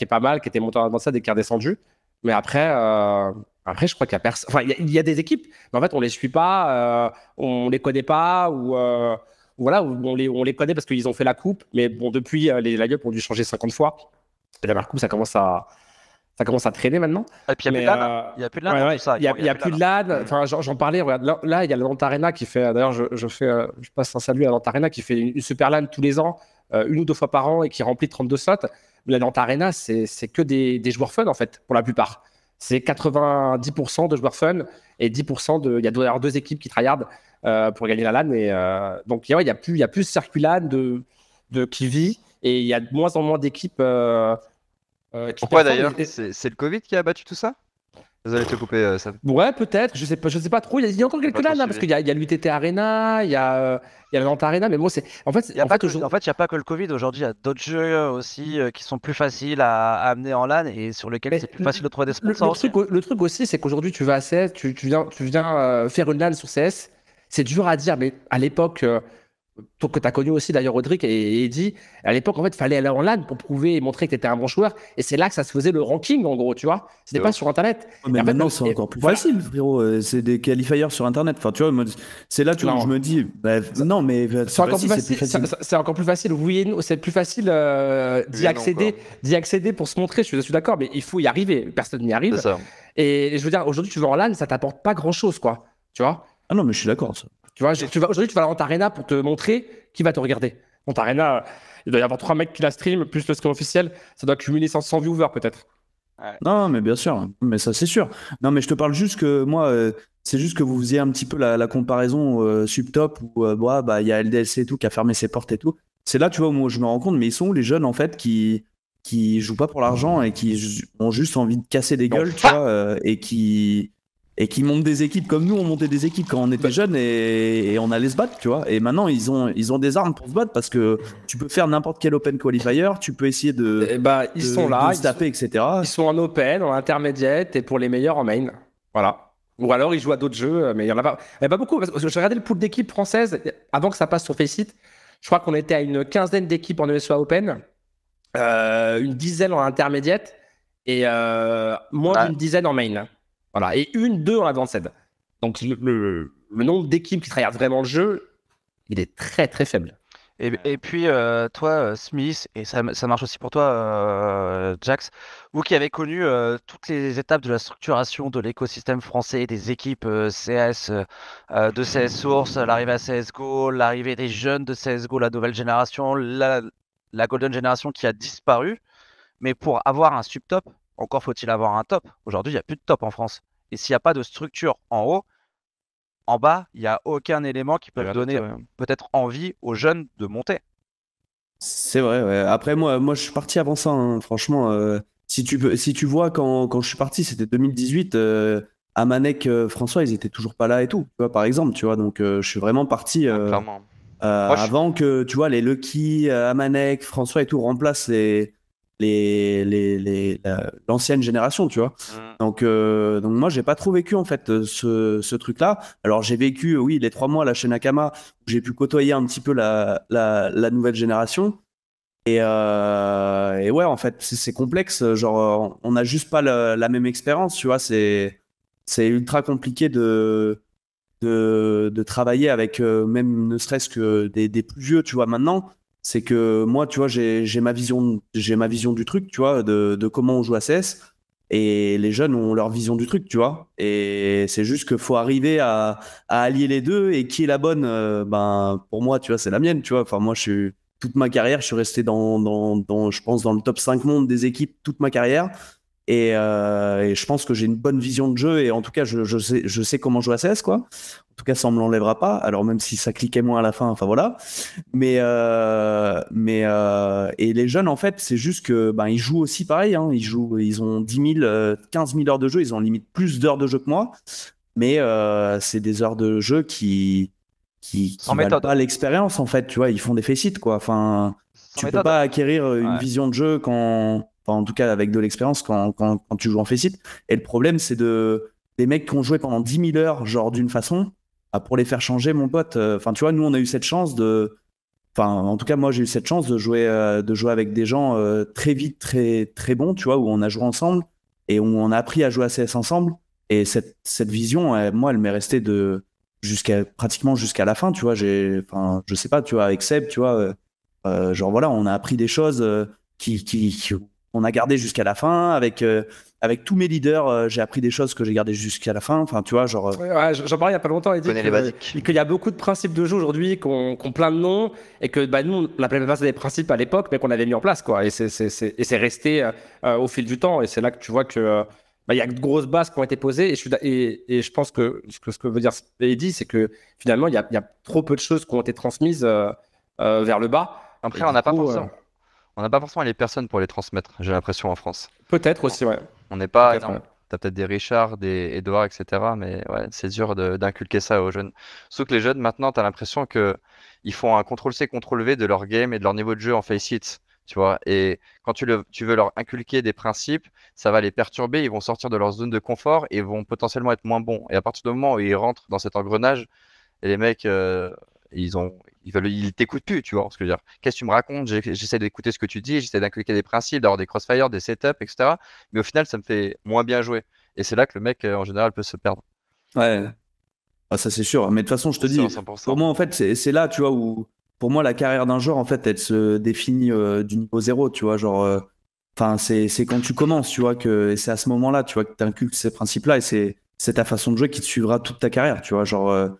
est pas mal, qui était montée dans ça dès qu'il est redescendu. Mais après, après je crois qu'il y a personne. Enfin, il y, a, des équipes, mais en fait, on les suit pas, on les connaît pas ou voilà, on les, on les connaît parce qu'ils ont fait la coupe, mais bon, depuis, les, la ont dû changer 50 fois. c'est la dernière coupe, ça commence à, ça commence à traîner maintenant. Et puis il n'y a, plus de LAN. Il n'y a, plus de LAN. Enfin, j'en parlais. là, il y a la l'Antarena qui fait. D'ailleurs, je, passe un salut à l'Antarena qui fait une, super LAN tous les ans, une ou deux fois par an et qui remplit 32 slots. La l'Antarena, c'est que des, joueurs fun en fait, pour la plupart. C'est 90% de joueurs fun et 10% de. Il y a deux, deux équipes qui tryhardent pour gagner la LAN. Et, donc, il a, plus, y a plus ce circuit de, de, qui vit et il y a de moins en moins d'équipes. Euh, Pourquoi d'ailleurs C'est le Covid qui a abattu tout ça Vous allez te couper, ça. Euh, ouais, peut-être. Je sais pas. Je sais pas trop. Il y, a, encore quelques LAN parce qu'il y a, l'UTT Arena, euh, il y a, la Nantes Arena, mais bon, c'est. En fait, il n'y a pas que, pas que le Covid. Aujourd'hui, il y a d'autres jeux aussi qui sont plus faciles à, amener en LAN et sur lesquels c'est plus facile de trouver des sponsors. Le, truc, aussi, c'est qu'aujourd'hui, tu vas à CS, tu, viens, tu viens faire une LAN sur CS. C'est dur à dire, mais à l'époque que tu as connu aussi d'ailleurs Rodrigue et Eddie, À l'époque, en fait, il fallait aller en LAN pour prouver et montrer que tu étais un bon joueur. Et c'est là que ça se faisait le ranking, en gros, tu vois. C'était pas sur Internet. mais maintenant, c'est encore plus facile, frérot. Euh, c'est des qualifiers sur Internet. Enfin, tu vois, c'est là tu je me dis, bah, non, mais bah, c'est encore, c'est encore, plus facile. Oui, c'est plus facile euh, d'y accéder, accéder pour se montrer. Je suis, d'accord, mais il faut y arriver. Personne n'y arrive. Et, je veux dire, aujourd'hui, tu vas en LAN, ça t'apporte pas grand chose, quoi. Tu vois. Ah non, mais je suis d'accord. Tu vois, aujourd'hui, tu vas dans Arena pour te montrer qui va te regarder. Dans Arena, il doit y avoir trois mecs qui la stream, plus le stream officiel, ça doit cumuler 100 viewers peut-être. Non, mais bien sûr, mais ça c'est sûr. Non, mais je te parle juste que moi, euh, c'est juste que vous faisiez un petit peu la, comparaison euh, subtop où euh, bah, bah, il bah, y a LDLC et tout qui a fermé ses portes et tout. C'est là, tu vois, où moi, je me rends compte, mais ils sont les jeunes en fait qui qui jouent pas pour l'argent et qui ont juste envie de casser des gueules, tu vois, et qui et qui montent des équipes comme nous, on montait des équipes quand on était jeunes et, on allait se battre, tu vois. Et maintenant, ils ont, ils ont des armes pour se battre parce que tu peux faire n'importe quel Open Qualifier, tu peux essayer de. bah, ils sont là, ils se taper, etc. Ils sont en Open, en Intermédiaire et pour les meilleurs en main. Voilà. Ou alors ils jouent à d'autres jeux, mais il y en a pas. beaucoup. Parce que j'ai regardé le pool d'équipes françaises avant que ça passe sur Faceit. Je crois qu'on était à une quinzaine d'équipes en ESOA Open, euh, une dizaine en Intermédiaire et euh, moins d'une dizaine en main. Voilà. Et une, deux en advanced. Donc le, nombre d'équipes qui travaillent vraiment le jeu, il est très très faible. Et, puis euh, toi, euh, Smith, et ça, marche aussi pour toi, euh, Jax, vous qui avez connu toutes les étapes de la structuration de l'écosystème français, des équipes CS, de CS Source, l'arrivée à CSGO, l'arrivée des jeunes de CSGO, la nouvelle génération, la, la Golden Génération qui a disparu, mais pour avoir un subtop, encore faut-il avoir un top. Aujourd'hui, il n'y a plus de top en France. Et s'il n'y a pas de structure en haut, en bas, il n'y a aucun élément qui peut donner peut-être envie aux jeunes de monter. C'est vrai, Après, moi, moi, je suis parti avant ça, hein. franchement. Euh, si, tu si tu vois, quand, je suis parti, c'était 2018, euh, Amanek, euh, François, ils n'étaient toujours pas là et tout, par exemple, tu vois. Donc, je suis vraiment parti. Ah, avant que, tu vois, les Lucky, Amanek, François et tout remplacent les, les, les, les l'ancienne génération, tu vois. Mmh. Donc, euh, donc moi, j'ai pas trop vécu en fait euh, ce, ce truc-là. Alors, j'ai vécu, euh, oui, les trois mois la chaîne Akama où j'ai pu côtoyer un petit peu la, la, la nouvelle génération. Et, ouais, en fait, c'est, complexe. Genre, on n'a juste pas la, même expérience, tu vois. C'est, c'est ultra compliqué de, de, de travailler avec même ne serait-ce que des, des, plus vieux, tu vois, maintenant c'est que moi, tu vois, j'ai ma vision, j'ai ma vision du truc, tu vois, de, comment on joue à CS, et les jeunes ont leur vision du truc, tu vois. Et c'est juste qu'il faut arriver à, allier les deux, et qui est la bonne, euh, ben pour moi, tu vois, c'est la mienne, tu vois. Enfin, moi, je suis toute ma carrière, je suis resté dans, dans, je pense, dans le top 5 monde des équipes toute ma carrière. Euh, et, je pense que j'ai une bonne vision de jeu et en tout cas, je, je, sais, je sais comment jouer à CS, quoi. En tout cas, ça ne me l'enlèvera pas. Alors, même si ça cliquait moins à la fin, enfin voilà. Mais, euh, mais euh, et les jeunes, en fait, c'est juste que ben, ils jouent aussi pareil. Hein. Ils, jouent, ils ont 10 000, 15 000 heures de jeu. Ils ont limite plus d'heures de jeu que moi. Mais c'est des heures de jeu qui qui, qui valent pas l'expérience en fait tu vois ils font des félicites quoi enfin tu peux pas acquérir une vision de jeu quand en tout cas, avec de l'expérience quand, tu joues en Faceit. Et le problème, c'est de des mecs qui ont joué pendant 10 000 heures, genre d'une façon, à bah, pour les faire changer, mon pote. Euh, enfin, tu vois, nous, on a eu cette chance de. Enfin, en tout cas, moi, j'ai eu cette chance de jouer, euh, de jouer avec des gens euh, très vite, très, très bons, tu vois, où on a joué ensemble et où on a appris à jouer à CS ensemble. Et cette, cette vision, moi, elle m'est restée de jusqu'à pratiquement jusqu'à la fin, tu vois. J'ai, enfin, je sais pas, tu vois, avec Seb, tu vois, genre voilà, on a appris des choses qui on a gardé jusqu'à la fin avec euh, avec tous mes leaders, euh, j'ai appris des choses que j'ai gardées jusqu'à la fin. Enfin, tu vois, genre. Euh, j'en parlais il y a pas longtemps. Il qu'il y a beaucoup de principes de jeu aujourd'hui qu'on plein de noms et que bah, nous, on n'appelait pas des principes à l'époque, mais qu'on avait mis en place, quoi. Et c'est resté au fil du temps. Et c'est là que tu vois que bah, il y a de grosses bases qui ont été posées. Et je, suis, et, je pense que ce, que veut dire Eddy, c'est que finalement, il y, y a, trop peu de choses qui ont été transmises vers le bas. Après, on n'a pas pensé on n'a pas forcément les personnes pour les transmettre, j'ai l'impression, en France. Peut-être aussi, ouais. On n'est pas. Tu as peut-être des Richard, des Edouard, etc. Mais ouais, c'est dur d'inculquer ça aux jeunes. Sauf que les jeunes, maintenant, as l'impression qu'ils font un CTRL-C, CTRL-V de leur game et de leur niveau de jeu en face hit tu vois. Et quand tu, le, tu, veux leur inculquer des principes, ça va les perturber, ils vont sortir de leur zone de confort et vont potentiellement être moins bons. Et à partir du moment où ils rentrent dans cet engrenage, et les mecs, euh, ils ont ils veulent ils t'écoutent plus, tu vois ce que veux dire. Qu'est-ce que tu me racontes J'essaie d'écouter ce que tu dis, j'essaie d'inculquer des principes, d'avoir des crossfire, des setups, etc. Mais au final, ça me fait moins bien jouer. Et c'est là que le mec euh, en général peut se perdre. Ouais. Ah, ça c'est sûr. Mais de toute façon, je te dis, pour moi en fait, c'est là, tu vois, où pour moi la carrière d'un joueur en fait, elle se définit euh, du niveau zéro, tu vois, genre. Euh, enfin, c'est quand tu commences, tu vois, que c'est à ce moment-là, tu vois, que tu inculques ces principes-là et c'est ta façon de jouer qui te suivra toute ta carrière, tu vois. Genre,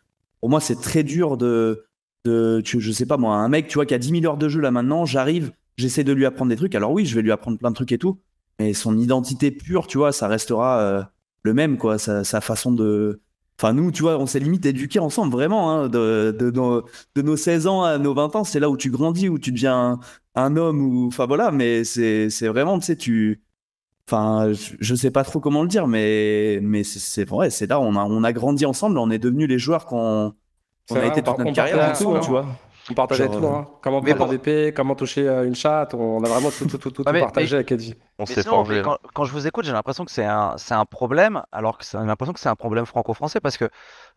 pour moi, c'est très dur de, je sais pas moi, un mec, tu vois, qui a 10 000 heures de jeu là maintenant, j'arrive, j'essaie de lui apprendre des trucs. Alors oui, je vais lui apprendre plein de trucs et tout, mais son identité pure, tu vois, ça restera euh, le même, quoi, sa, façon de. Enfin, nous, tu vois, on s'est limite éduqué ensemble, vraiment, hein, de, de, nos 16 ans à nos 20 ans, c'est là où tu grandis, où tu deviens un, homme, ou. Enfin voilà, mais c'est vraiment, tu sais, tu. Enfin, je sais pas trop comment le dire, mais, mais c'est vrai, c'est là, on a, on a grandi ensemble, on est devenus les joueurs qu'on on a été toute notre carrière tu vois. Hein. On partageait tout, hein. Euh, comment faire pour... un comment toucher euh, une chatte, on a vraiment tout, tout, tout, tout partagé avec Eddie. On s'est Quand, je vous écoute, j'ai l'impression que c'est un, un, problème, alors que j'ai l'impression que c'est un problème franco-français parce que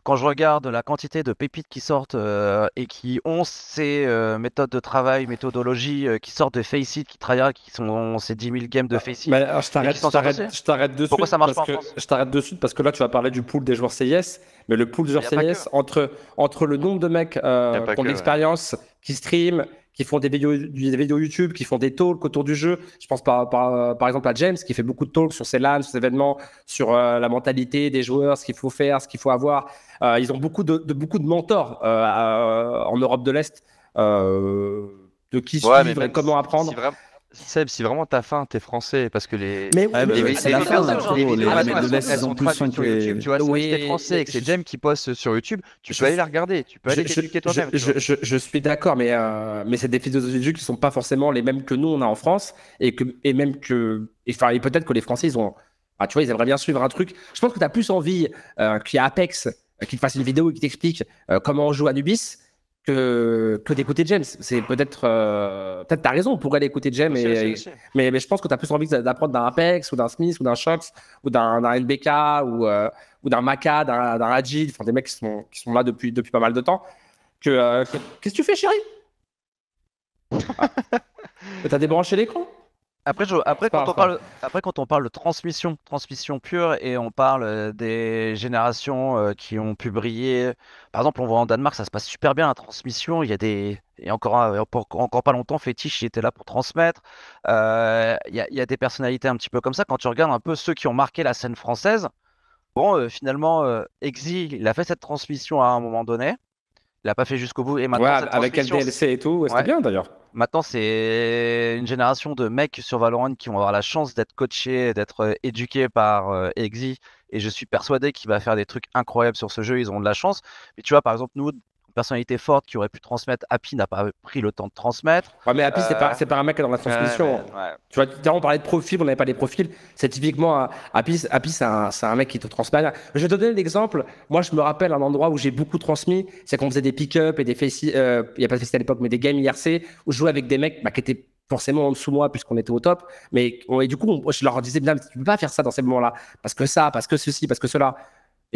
quand je regarde la quantité de pépites qui sortent euh, et qui ont ces euh, méthodes de travail, méthodologies, euh, qui sortent de Faceit, qui travaillent, qui sont ces 10 000 games de bah, Faceit. je t'arrête, t'arrête, dessus. Pourquoi ça marche parce que, Je t'arrête parce que là, tu vas parler du pool des joueurs CIS, mais le pool des joueurs CIS, entre, entre le nombre de mecs qui ont de l'expérience, qui stream, qui font des vidéos, des vidéos YouTube, qui font des talks autour du jeu. Je pense par, par, par exemple à James qui fait beaucoup de talks sur ses LANs, sur ses événements, sur euh, la mentalité des joueurs, ce qu'il faut faire, ce qu'il faut avoir. Euh, ils ont beaucoup de, beaucoup de mentors euh, en Europe de l'Est de qui suivre et comment apprendre. Seb, si vraiment t'as faim, t'es français parce que les. Mais ah, oui, les, bah, bah, c'est la faim aujourd'hui. Hein. Les, les, plus sur YouTube, tu vois, si t'es français et que c'est James qui poste sur YouTube, tu peux aller la regarder, tu peux aller t'éduquer toi-même. Je suis d'accord, mais euh, mais c'est des philosophies de jeu qui sont pas forcément les mêmes que nous on a en France et même que et, peut-être que les Français ils ont tu vois, ils aimeraient bien suivre un truc. Je pense que t'as plus envie euh, qu'il y a Apex, euh, fasse une vidéo et qui t'explique euh, comment on joue à Nubis, que, que d'écouter James. C'est peut-être, euh, peut-être t'as raison, on pourrait aller écouter James, mais, mais, je pense que t'as plus envie d'apprendre d'un Apex ou d'un Smith ou d'un Shox ou d'un, NBK ou, euh, ou d'un Maca, d'un, d'un Agile, enfin des mecs qui sont, qui sont là depuis, depuis pas mal de temps. Que, euh, qu'est-ce que tu fais, chérie tu ah. T'as débranché l'écran après, quand on parle, après, quand on parle de transmission, transmission pure, et on parle euh, des générations euh, qui ont pu briller, par exemple, on voit en Danemark, ça se passe super bien la transmission. Il y a des. Et euh, encore, encore pas longtemps, Fétiche, il était là pour transmettre. il, y a, des personnalités un petit peu comme ça. Quand tu regardes un peu ceux qui ont marqué la scène française, bon, finalement, Exil, il a fait cette transmission à un moment donné. Il l'a pas fait jusqu'au bout. Et maintenant, ouais, cette avec LDLC et tout, c'est bien d'ailleurs. Maintenant, c'est une génération de mecs sur Valorant qui vont avoir la chance d'être coachés, d'être euh, éduqués par euh, Exi. Et je suis persuadé qu'il va faire des trucs incroyables sur ce jeu. Ils ont de la chance. Mais tu vois, par exemple, nous, personnalité forte qui aurait pu transmettre. Happy n'a pas pris le temps de transmettre. Ouais, mais Happy, c'est pas, euh, pas, un mec dans la transmission. tu vois, on parlait de profil, on n'avait pas des profils. C'est typiquement euh, Happy, Happy c'est un, mec qui te transmet. Je vais te donner l'exemple. Moi, je me rappelle un endroit où j'ai beaucoup transmis, c'est qu'on faisait des pick-up et des fessi, euh, il a pas de à l'époque, mais des games IRC où je jouais avec des mecs bah, qui étaient forcément en dessous de moi puisqu'on était au top. Mais et du coup, je leur disais, bien, tu peux pas faire ça dans ces moments-là, parce que ça, parce que ceci, parce que cela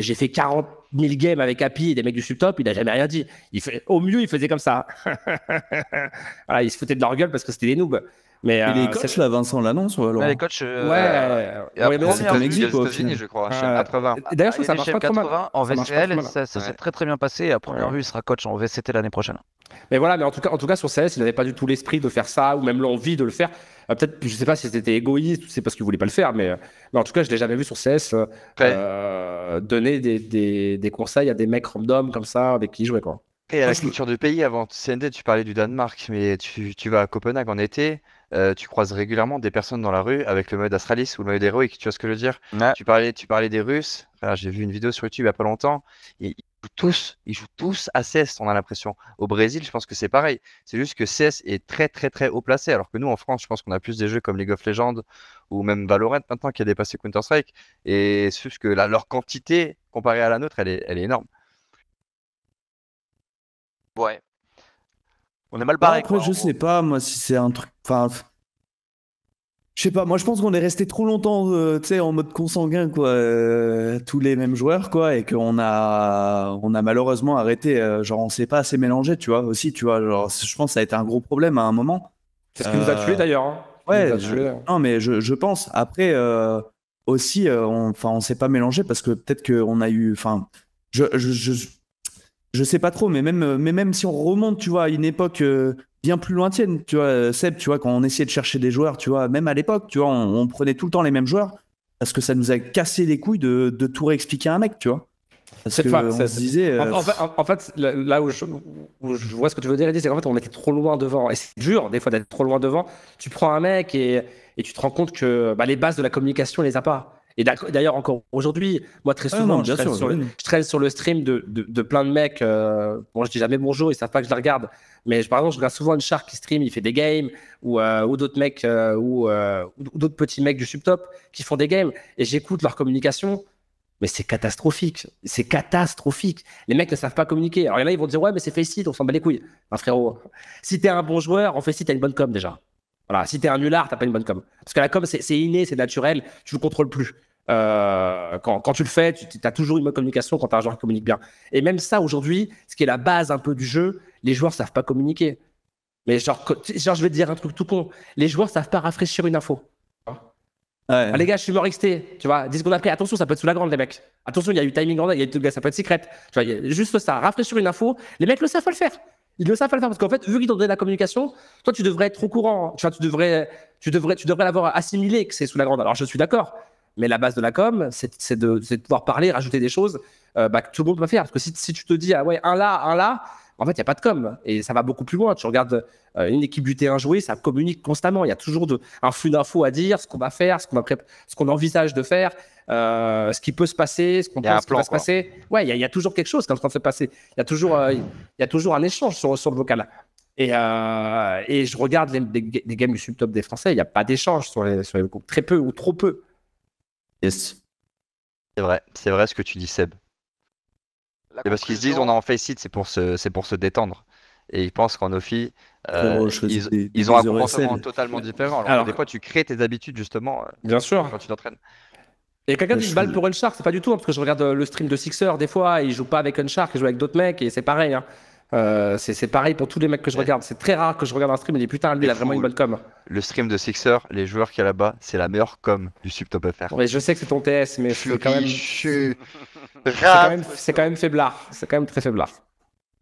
j'ai fait 40 000 games avec Happy et des mecs du subtop, il n'a jamais rien dit. Il fait, au mieux, il faisait comme ça. il se foutait de leur gueule parce que c'était des noobs. Mais, il est euh, coach Vincent l'annonce. il coach. ouais, c'est un je crois. D'ailleurs, ça, marche pas trop mal. En VCL, ça s'est très très bien passé. À première vue, il sera coach en VCT l'année prochaine. Mais voilà, mais en tout cas, en tout cas sur CS, il n'avait pas du tout l'esprit de faire ça ou même l'envie de le faire. Euh, peut-être, je sais pas si c'était égoïste ou c'est parce qu'il voulait pas le faire, mais, euh, en tout cas, je l'ai jamais vu sur CS donner des, des, des, conseils à des mecs random comme ça avec qui il jouait quoi. Et à la culture du pays, avant CND, tu parlais du Danemark, mais tu, tu vas à Copenhague en été, euh, tu croises régulièrement des personnes dans la rue avec le mode Astralis ou le mode héroïque. Tu vois ce que je veux dire tu, parlais, tu parlais des Russes. Ah, j'ai vu une vidéo sur YouTube il n'y a pas longtemps. ils jouent tous, ils jouent tous à CS, on a l'impression. Au Brésil, je pense que c'est pareil. C'est juste que CS est très, très, très haut placé. Alors que nous, en France, je pense qu'on a plus des jeux comme League of Legends ou même Valorant maintenant qui a dépassé Counter-Strike. Et c'est juste que leur quantité comparée à la nôtre, elle est, elle est énorme. Ouais, on est mal barré. Après, je sais pas, moi, si c'est un truc. Enfin, je sais pas, moi je pense qu'on est resté trop longtemps euh, tu sais, en mode consanguin, quoi, euh, tous les mêmes joueurs, quoi, et qu'on a, on a malheureusement arrêté, euh, genre on s'est pas assez mélangé, tu vois, aussi, tu vois, genre je pense que ça a été un gros problème à un moment. C'est ce qui nous a tués d'ailleurs. Hein. Ouais, je, non mais je, pense, après aussi, enfin on, s'est pas mélangé parce que peut-être qu'on a eu, enfin, je, je, je, je sais pas trop, mais même, euh, mais même si on remonte, tu vois, à une époque euh, bien plus lointaine, tu vois, euh, Seb, tu vois, quand on essayait de chercher des joueurs, tu vois, même à l'époque, tu vois, on, prenait tout le temps les mêmes joueurs parce que ça nous a cassé les couilles de, tout réexpliquer à un mec, tu vois. ça se disait. En, fait, là où je, vois ce que tu veux dire, c'est qu'en fait, on était trop loin devant. Et c'est dur, des fois, d'être trop loin devant. Tu prends un mec et, tu te rends compte que bah, les bases de la communication, les a pas. Et d'ailleurs, encore aujourd'hui, moi, très ah souvent, je, traîne sur le, stream de, plein de mecs. Euh, bon, je dis jamais bonjour, ils savent pas que je les regarde. Mais par exemple, je regarde souvent une char qui stream, il fait des games, ou, euh, ou d'autres mecs, euh, ou, d'autres petits mecs du subtop qui font des games, et j'écoute leur communication. Mais c'est catastrophique. C'est catastrophique. Les mecs ne savent pas communiquer. Alors, il y en a, ils vont dire Ouais, mais c'est Faceit, on s'en bat les couilles. Un frérot, si t'es un bon joueur, en Faceit, t'as une bonne com déjà. Voilà, si t'es un nulard, t'as pas une bonne com. Parce que la com, c'est inné, c'est naturel, tu le contrôles plus. Euh, quand, tu le fais, tu as toujours une bonne communication quand t'as un joueur qui communique bien. Et même ça, aujourd'hui, ce qui est la base un peu du jeu, les joueurs savent pas communiquer. Mais genre, genre je vais te dire un truc tout con. Les joueurs savent pas rafraîchir une info. Ah, les gars, je suis mort XT, tu vois, 10 secondes après, attention, ça peut être sous la grande, les mecs. Attention, il y a eu timing grande, il y a eu ça peut être secret. Tu vois, juste ça, rafraîchir une info, les mecs le savent pas le faire. Il ne savent pas le faire parce qu'en fait, vu qu'ils t'ont donné la communication, toi, tu devrais être au courant. Hein. Tu devrais, tu devrais, tu devrais l'avoir assimilé que c'est sous la grande. Alors, je suis d'accord, mais la base de la com, c'est de, pouvoir parler, rajouter des choses euh, bah, que tout le monde va faire. Parce que si, tu te dis, ah ouais, un là, un là, en fait, il n'y a pas de com. Et ça va beaucoup plus loin. Tu regardes euh, une équipe du un joué ça communique constamment. Il y a toujours un flux d'infos à dire, ce qu'on va faire, ce qu'on envisage de faire, euh, ce qui peut se passer, ce qu'on pense va se passer. Ouais, il y, a toujours quelque chose quand est en se passer. Il y, a toujours, euh, y a toujours un échange sur, le vocal. Et, je regarde les, games du subtop des Français, il n'y a pas d'échange sur les, sur vocaux. Très peu ou trop peu. C'est vrai, c'est vrai ce que tu dis, Seb. Parce qu'ils se disent, on est en face c'est pour, c'est pour se détendre. Et ils pensent qu'en Ophi, euh, euh, ils, ont un comportement totalement différent. Alors, des fois, tu crées tes habitudes, justement, euh, bien sûr. quand tu t'entraînes. Et quelqu'un dit une balle pour Unshark, c'est pas du tout, hein, parce que je regarde le stream de heures des fois, il joue pas avec Unshark, il joue avec d'autres mecs, et c'est pareil. Hein. Euh, c'est pareil pour tous les mecs que je regarde. C'est très rare que je regarde un stream et dis putain, lui, il a vraiment une bonne com. Le stream de Sixer, les joueurs qu'il y a là-bas, c'est la meilleure com du subtop FR. Mais je sais que c'est ton TS, mais c'est quand même. C'est quand, même... quand faiblard. C'est quand même très faiblard.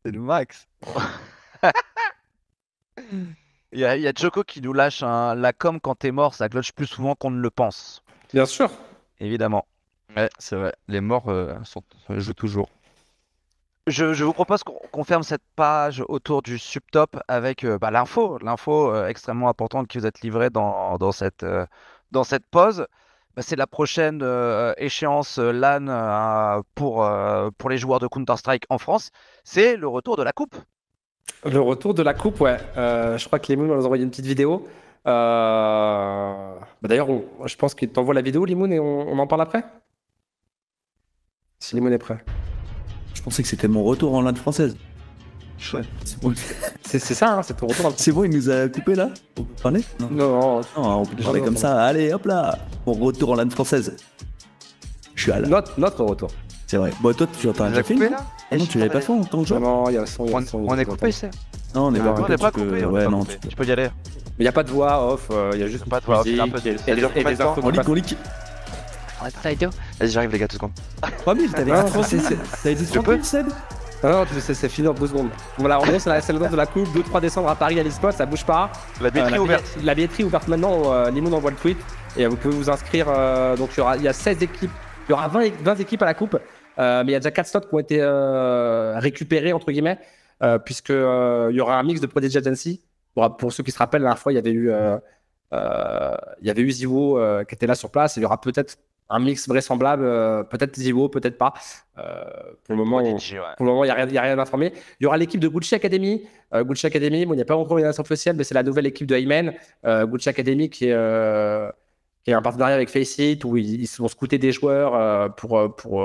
C'est le max. Il y, a, y, a Joko qui nous lâche un, hein. la com quand t'es mort, ça cloche plus souvent qu'on ne le pense. Bien sûr. Évidemment. Ouais, c'est vrai. Les morts euh, jouent toujours. Je, vous propose qu'on ferme cette page autour du subtop avec euh, bah, l'info, l'info euh, extrêmement importante qui vous êtes livrée dans, cette, euh, dans cette pause. Bah, c'est la prochaine échéance LAN pour, pour les joueurs de Counter-Strike en France. C'est le retour de la coupe. Le retour de la coupe, ouais. je crois que Limoun va nous envoyer une petite vidéo. Bah, d'ailleurs, je pense qu'il t'envoie la vidéo, Limoun, et on, on en parle après. Si Limoun est prêt. Je pensais que c'était mon retour en Inde française. Ouais. C'est ça, hein, c'est ton retour. C'est bon, il nous a coupé là On peut non. on peut parler comme ça. Allez, hop là Mon retour en Inde française. Je suis à la... Notre, retour. C'est vrai. Bon, toi, tu entends un film là ah Non, tu l'avais pas fait en tant que joueur Non, il On, est coupé, Non, on est pas coupé. On coupé. Ouais, non. Je peux y aller. Mais il n'y a pas de voix off, euh, il y a juste pas de voix off. a des infos. On lit, on Vas-y, j'arrive les gars, deux secondes. 3000, t'avais dit 30 ah, T'avais dit 30 000, c'est fini en deux secondes. Voilà, la gros, c'est la salle de la coupe, 2-3 décembre à Paris à l'Espoir ça bouge pas. La billetterie euh, ouverte. La billetterie ouverte maintenant, euh, Limoun envoie le tweet et vous pouvez vous inscrire. Euh, donc, il y, aura, a 16 équipes, il y aura 20, équipes à la coupe, mais il y a déjà 4 slots qui ont été récupérés, entre guillemets, puisque puisqu'il y aura un mix de Prodigy Agency. Pour, ceux qui se rappellent, la dernière fois, il y avait eu. il y avait eu Zivo qui était là sur place. Il y aura peut-être un mix vraisemblable, euh, peut-être Zivo, peut-être pas. Euh, pour, le moment, moment, il n'y a, rien d'informé. Il y aura l'équipe de Gucci Academy. Euh, Gucci Academy, il n'y a pas encore une annonce officielle, mais c'est la nouvelle équipe de Ayman. Gucci Academy qui est, un partenariat avec Faceit où ils, vont scouter des joueurs pour, pour,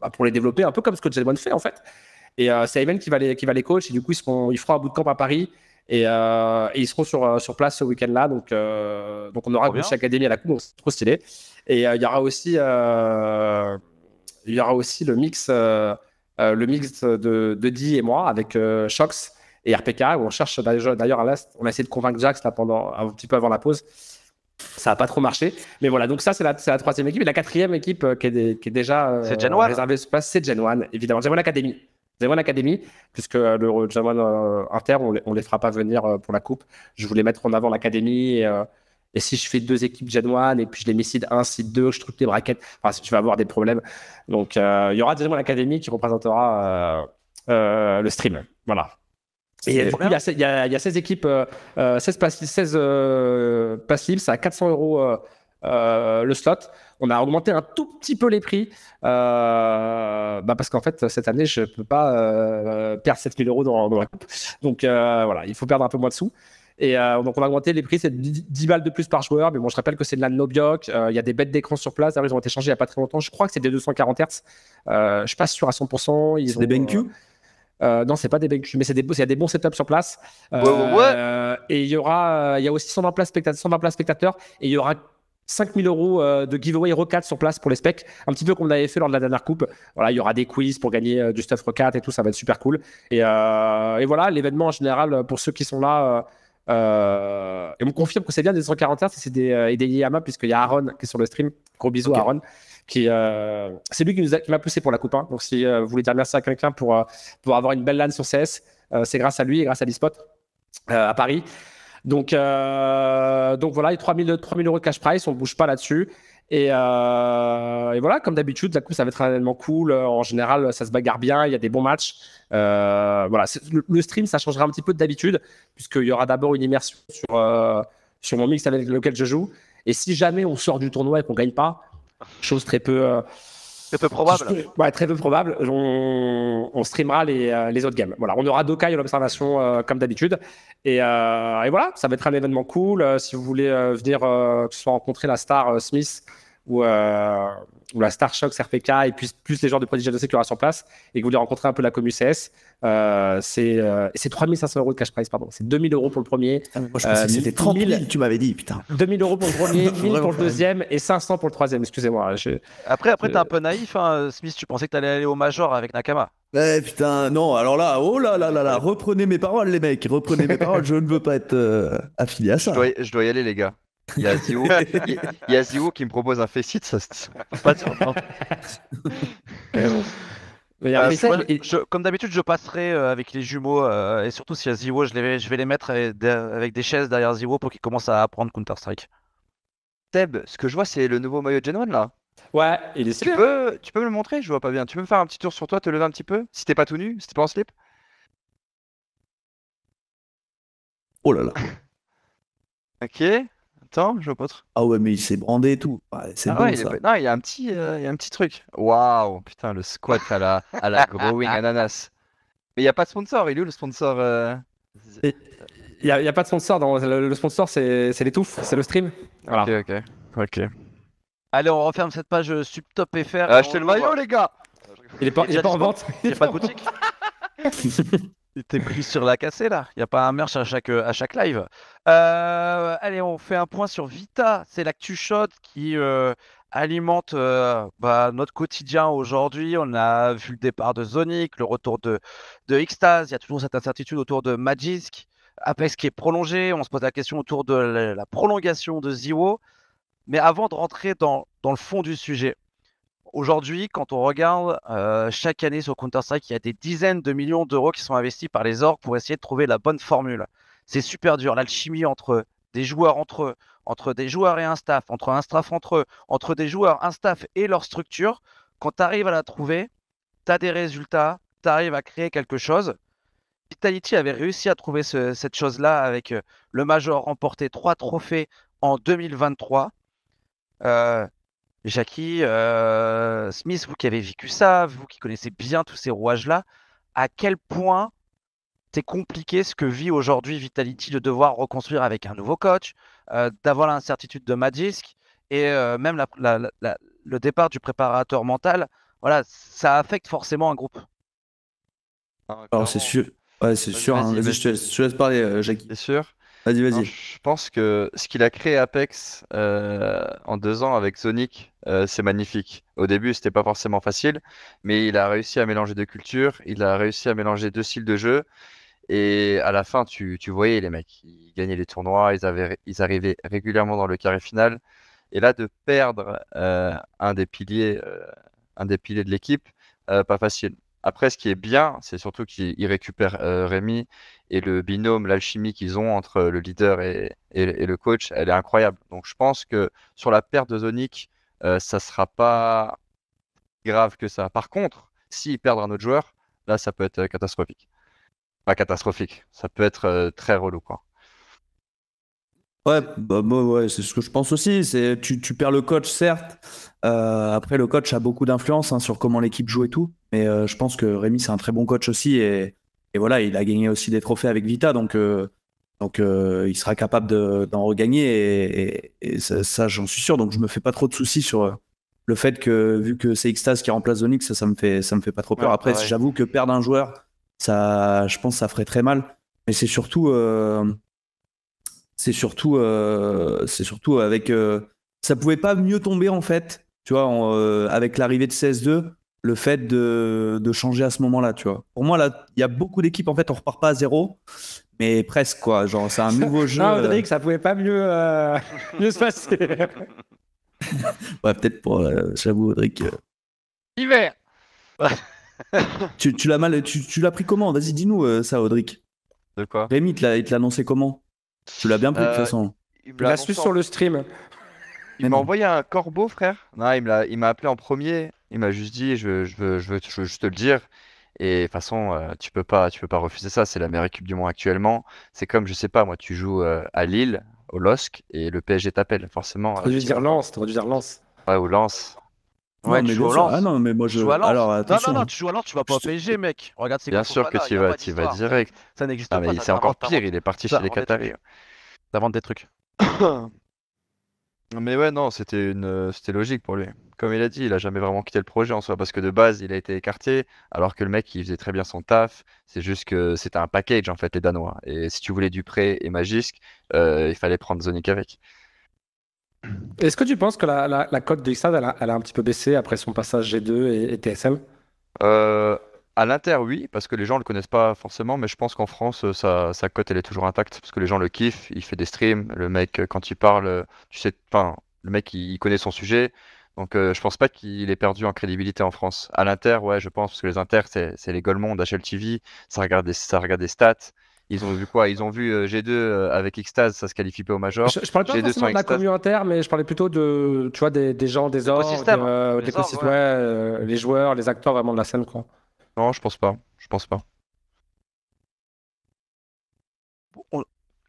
bah, pour les développer, un peu comme ce que j fait en fait. Et c'est Ayman qui va les, qui va les coach et du coup, ils, seront, ils feront un bootcamp à Paris. Euh, et, ils seront sur, euh, sur place ce week-end-là. Donc, euh, donc on aura Gucci Academy à la coupe, c'est trop stylé. Et il y aura aussi, il y aura aussi le mix, le mix de, de et moi avec Shox et RPK, où on cherche d'ailleurs à On a essayé de convaincre Jax là, pendant, un petit peu avant la pause. Ça n'a pas trop marché. Mais voilà, donc ça, c'est la, la, troisième équipe. Et la quatrième équipe qui, est, qui est déjà, est réservée ce place, c'est Gen One, évidemment. Gen One Academy. J1 Academy, puisque euh, le Gen 1 euh, Inter, on ne les fera pas venir euh, pour la coupe. Je voulais mettre en avant l'académie. Et, si je fais deux équipes Gen et puis je les mets seed 1, seed 2, je truc les braquettes, enfin, tu vas avoir des problèmes. Donc, il y aura déjà Academy qui représentera le stream. Voilà. il y, a 16 équipes, 16, passives, 16 a libres, à 400 euros le slot. On a augmenté un tout petit peu les prix euh, bah, parce qu'en fait, cette année, je ne peux pas euh, perdre 7000 euros dans, la coupe. Donc euh, voilà, il faut perdre un peu moins de sous. Et donc, on a augmenté les prix, c'est 10 balles de plus par joueur. Mais bon, je rappelle que c'est de la Nobioc. Il y a des bêtes d'écran sur place. ils ont été changés il n'y a pas très longtemps. Je crois que c'est des 240 Hz. Euh, je passe sur à 100%. Ils ont, des BenQ non, c'est pas des BenQ, mais il y a des bons setups sur place. et il y aura, il y a aussi 120 places, 120 places spectateurs, et il y aura 5000 euros euh, de giveaway Roccat sur place pour les specs, un petit peu comme on avait fait lors de la dernière coupe. Voilà, il y aura des quiz pour gagner euh, du stuff Roccat et tout, ça va être super cool. Et, euh, voilà, l'événement en général, pour ceux qui sont là, et on confirme que c'est bien des 141 c'est des, et des Yama, puisqu'il y a Aaron qui est sur le stream. Gros bisous Aaron. Qui, c'est lui qui, nous a, qui m'a poussé pour la coupe. Hein. Donc si vous voulez dire merci à quelqu'un pour, pour avoir une belle LAN sur CS, c'est grâce à lui et grâce à l'eSpot à Paris. Donc, euh, donc voilà, les 3000, 3000 euros de cash price, on ne bouge pas là-dessus. Et, euh, voilà, comme d'habitude, la coupe, ça va être un événement cool. En général, ça se bagarre bien, il y a des bons matchs. Euh, voilà, le, stream, ça changera un petit peu d'habitude, puisqu'il y aura d'abord une immersion sur, euh, sur mon mix avec lequel je joue. Et si jamais on sort du tournoi et qu'on ne gagne pas, chose très peu Très peu probable. Bah, très peu probable. On, streamera euh, les, autres games. Voilà, on aura Dokai en observation euh, comme d'habitude. Euh, et, voilà, ça va être un événement cool. si vous voulez venir, que ce soit rencontrer la star Smith ou, la star Shox RPK et puis plus les genres de Prodigy de qui y aura sur place et que vous voulez rencontrer un peu la commu CS, c'est 3500 euros de cash price, pardon. C'est 2000 euros pour le premier. je pensais que c'était 30 tu m'avais dit, putain. 2000 euros pour le premier, 1000 pour le deuxième et 500 pour le troisième, excusez-moi. Après, après t'es un peu naïf, Smith, tu pensais que t'allais aller au Major avec Nakama. Eh putain, non, alors là, oh là là là là, reprenez mes paroles, les mecs, reprenez mes paroles, je ne veux pas être affilié à ça. Je dois, y, aller, les gars. Il y qui me propose un facet, ça, pas de euh, comme d'habitude, je passerai euh, avec les jumeaux euh, et surtout s'il y a Zero je, je vais les mettre avec, des chaises derrière Zero pour qu'ils commencent à apprendre Counter-Strike. Teb, ce que je vois, c'est le nouveau maillot de Gen 1 là. Ouais, il est super. Tu peux, tu peux me le montrer Je vois pas bien. Tu peux me faire un petit tour sur toi, te lever un petit peu Si t'es pas tout nu, si t'es pas en slip Oh là là. ok temps, je Ah ouais, mais il s'est brandé et tout. c'est ah bon, ça. Il Non, il y a un petit, euh, un petit truc. Waouh, putain, le squat à la, à la growing ananas. Mais il n'y a pas de sponsor. Il est où le sponsor euh, Il n'y a, pas de sponsor. Dans... Le, sponsor, c'est, l'étouffe, c'est le stream. Voilà. Ok, ok. Allez, on referme cette page euh, top FR. Achetez le maillot, les gars. Il est pas, pas en vente. Il n'y a pas de boutique. T'es pris sur la cassée là, il n'y a pas un merch à chaque, euh, à chaque live. Euh, allez, on fait un point sur Vita, c'est l'actu shot qui euh, alimente bah, notre quotidien aujourd'hui. On a vu le départ de Zonic, le retour de, de Xtase, il y a toujours cette incertitude autour de Magisk, Apex qui est prolongé, on se pose la question autour de la, prolongation de Zio. Mais avant de rentrer dans, dans le fond du sujet, Aujourd'hui, quand on regarde euh, chaque année sur Counter-Strike, il y a des dizaines de millions d'euros qui sont investis par les orques pour essayer de trouver la bonne formule. C'est super dur, l'alchimie entre des joueurs entre eux, entre des joueurs et un staff, entre un staff entre eux, entre des joueurs, un staff et leur structure. Quand tu arrives à la trouver, tu as des résultats, tu arrives à créer quelque chose. Vitality avait réussi à trouver cette chose-là avec euh, le Major remporté trois trophées en 2023. Euh, Jackie, euh, Smith, vous qui avez vécu ça, vous qui connaissez bien tous ces rouages-là, à quel point c'est compliqué ce que vit aujourd'hui Vitality de devoir reconstruire avec un nouveau coach, euh, d'avoir l'incertitude de Madisk et euh, même le départ du préparateur mental. Voilà, ça affecte forcément un groupe. Ah, Alors, c'est sûr. c'est sûr. Hein. je, te laisse, parler, Jackie. C'est sûr. Je pense que ce qu'il a créé Apex euh, en deux ans avec Sonic, euh, c'est magnifique. Au début, c'était pas forcément facile, mais il a réussi à mélanger deux cultures, il a réussi à mélanger deux styles de jeu. Et à la fin, tu, tu voyais les mecs, ils gagnaient les tournois, ils, avaient, ils arrivaient régulièrement dans le carré final. Et là, de perdre euh, un des piliers, un des piliers de l'équipe, pas facile. Après, ce qui est bien, c'est surtout qu'ils récupèrent euh, Rémi et le binôme, l'alchimie qu'ils ont entre euh, le leader et, le coach, elle est incroyable. Donc je pense que sur la perte de Zonic, ça euh, ça sera pas grave que ça. Par contre, s'ils perdent un autre joueur, là, ça peut être catastrophique. Pas catastrophique, ça peut être très relou. Quoi. Ouais, bah, bah, ouais c'est ce que je pense aussi. tu, perds le coach, certes. Euh, après, le coach a beaucoup d'influence hein, sur comment l'équipe joue et tout. Mais euh, je pense que Rémi, c'est un très bon coach aussi. Et, voilà, il a gagné aussi des trophées avec Vita. Donc, euh, il sera capable d'en regagner. Et, ça, j'en suis sûr. Donc, je me fais pas trop de soucis sur le fait que, vu que c'est Xtas qui remplace Zonix, ça, ça, me fait, ça me fait pas trop peur. après, j'avoue que perdre un joueur, ça, je pense ça ferait très mal. Mais c'est surtout c'est surtout, euh, c'est surtout avec. Euh, ça pouvait pas mieux tomber en fait, tu vois, euh, avec l'arrivée de CS2, le fait de, changer à ce moment-là, tu vois. Pour moi, là, il y a beaucoup d'équipes, en fait, on repart pas à zéro, mais presque, quoi. Genre, c'est un nouveau jeu. Non, ça pouvait pas mieux, se passer. ouais, peut-être pour, j'avoue, Audric. Hiver tu, l'as mal, tu, l'as pris comment Vas-y, dis-nous ça, Audric. De quoi Rémi, il te l'a annoncé comment tu l'as bien pris de toute euh, façon. Il su sur le stream. Il m'a envoyé un corbeau, frère. Non, il m'a appelé en premier. Il m'a juste dit, je, veux, je, juste te le dire. Et de toute façon, euh, tu peux pas, tu peux pas refuser ça. C'est la meilleure équipe du monde actuellement. C'est comme, je sais pas, moi, tu joues euh, à Lille, au LOSC, et le PSG t'appelle, forcément. Tu dû dire Lance, t'aurais dû dire Lance. Ouais, ou Lance. Ouais, tu joues Ah non, mais moi je. à alors, Non, non, tu joues tu vas pas au mec. Regarde, c'est Bien sûr que tu vas, direct. Ça n'existe ah, pas. c'est encore pire, il est parti chez les Qataris. Ça hein. des trucs. Mais ouais, non, c'était une, c'était logique pour lui. Comme il a dit, il a jamais vraiment quitté le projet en soi parce que de base, il a été écarté, alors que le mec, il faisait très bien son taf. C'est juste que c'était un package en fait les Danois. Et si tu voulais du prêt et Magisk, euh, il fallait prendre Zonic avec. Est-ce que tu penses que la, la, cote de elle, a, un petit peu baissé après son passage G2 et, TSM euh, À l'Inter, oui, parce que les gens ne le connaissent pas forcément, mais je pense qu'en France, euh, sa, sa cote, elle est toujours intacte, parce que les gens le kiffent, il fait des streams, le mec, euh, quand il parle, tu sais, enfin, le mec, il, connaît son sujet, donc je je pense pas qu'il ait perdu en crédibilité en France. À l'Inter, ouais, je pense, parce que les Inter, c'est les Golemond, d'HLTV. ça regarde ça regarde des stats, ils ont vu quoi Ils ont vu euh, G2 euh, avec Extase, ça se qualifie pas au major. Je, je parlais pas forcément de la en mais je parlais plutôt de, tu vois, des, gens, des ordres, des, euh, hein. euh, les joueurs, les acteurs vraiment de la scène, quoi. Non, je pense pas. Je pense pas.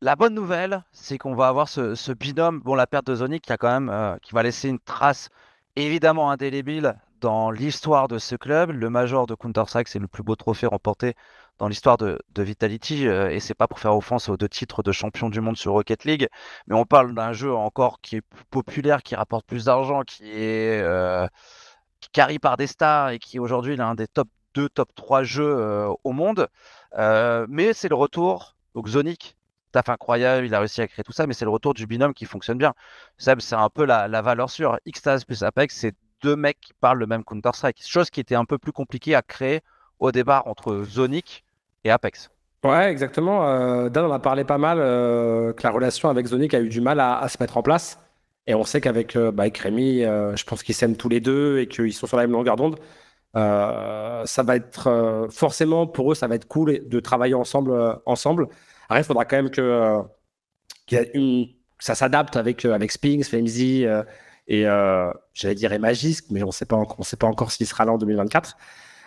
La bonne nouvelle, c'est qu'on va avoir ce, binôme, bon, la perte de Zonic qui a quand même, qui va laisser une trace évidemment indélébile dans l'histoire de ce club. Le major de Counter-Strike, c'est le plus beau trophée remporté dans l'histoire de, Vitality, euh, et c'est pas pour faire offense aux deux titres de champion du monde sur Rocket League, mais on parle d'un jeu encore qui est plus populaire, qui rapporte plus d'argent, qui est euh, qui carry par des stars et qui aujourd'hui est l'un des top 2, top 3 jeux euh, au monde. mais c'est le retour, donc Zonic, taf incroyable, il a réussi à créer tout ça, mais c'est le retour du binôme qui fonctionne bien. c'est un peu la, valeur sûre. Xtas plus Apex, c'est deux mecs qui parlent le même Counter-Strike, chose qui était un peu plus compliquée à créer au départ entre Zonic et Apex. Ouais, exactement. Euh, Dan en a parlé pas mal euh, que la relation avec Zonic a eu du mal à, se mettre en place. Et on sait qu'avec euh, bah, je pense qu'ils s'aiment tous les deux et qu'ils sont sur la même longueur d'onde. ça va être forcément pour eux, ça va être cool de travailler ensemble. ensemble. Après, il faudra quand même que ça s'adapte avec, avec Spings, et j'allais dire Magisk, mais on ne sait pas encore s'il sera là en 2024.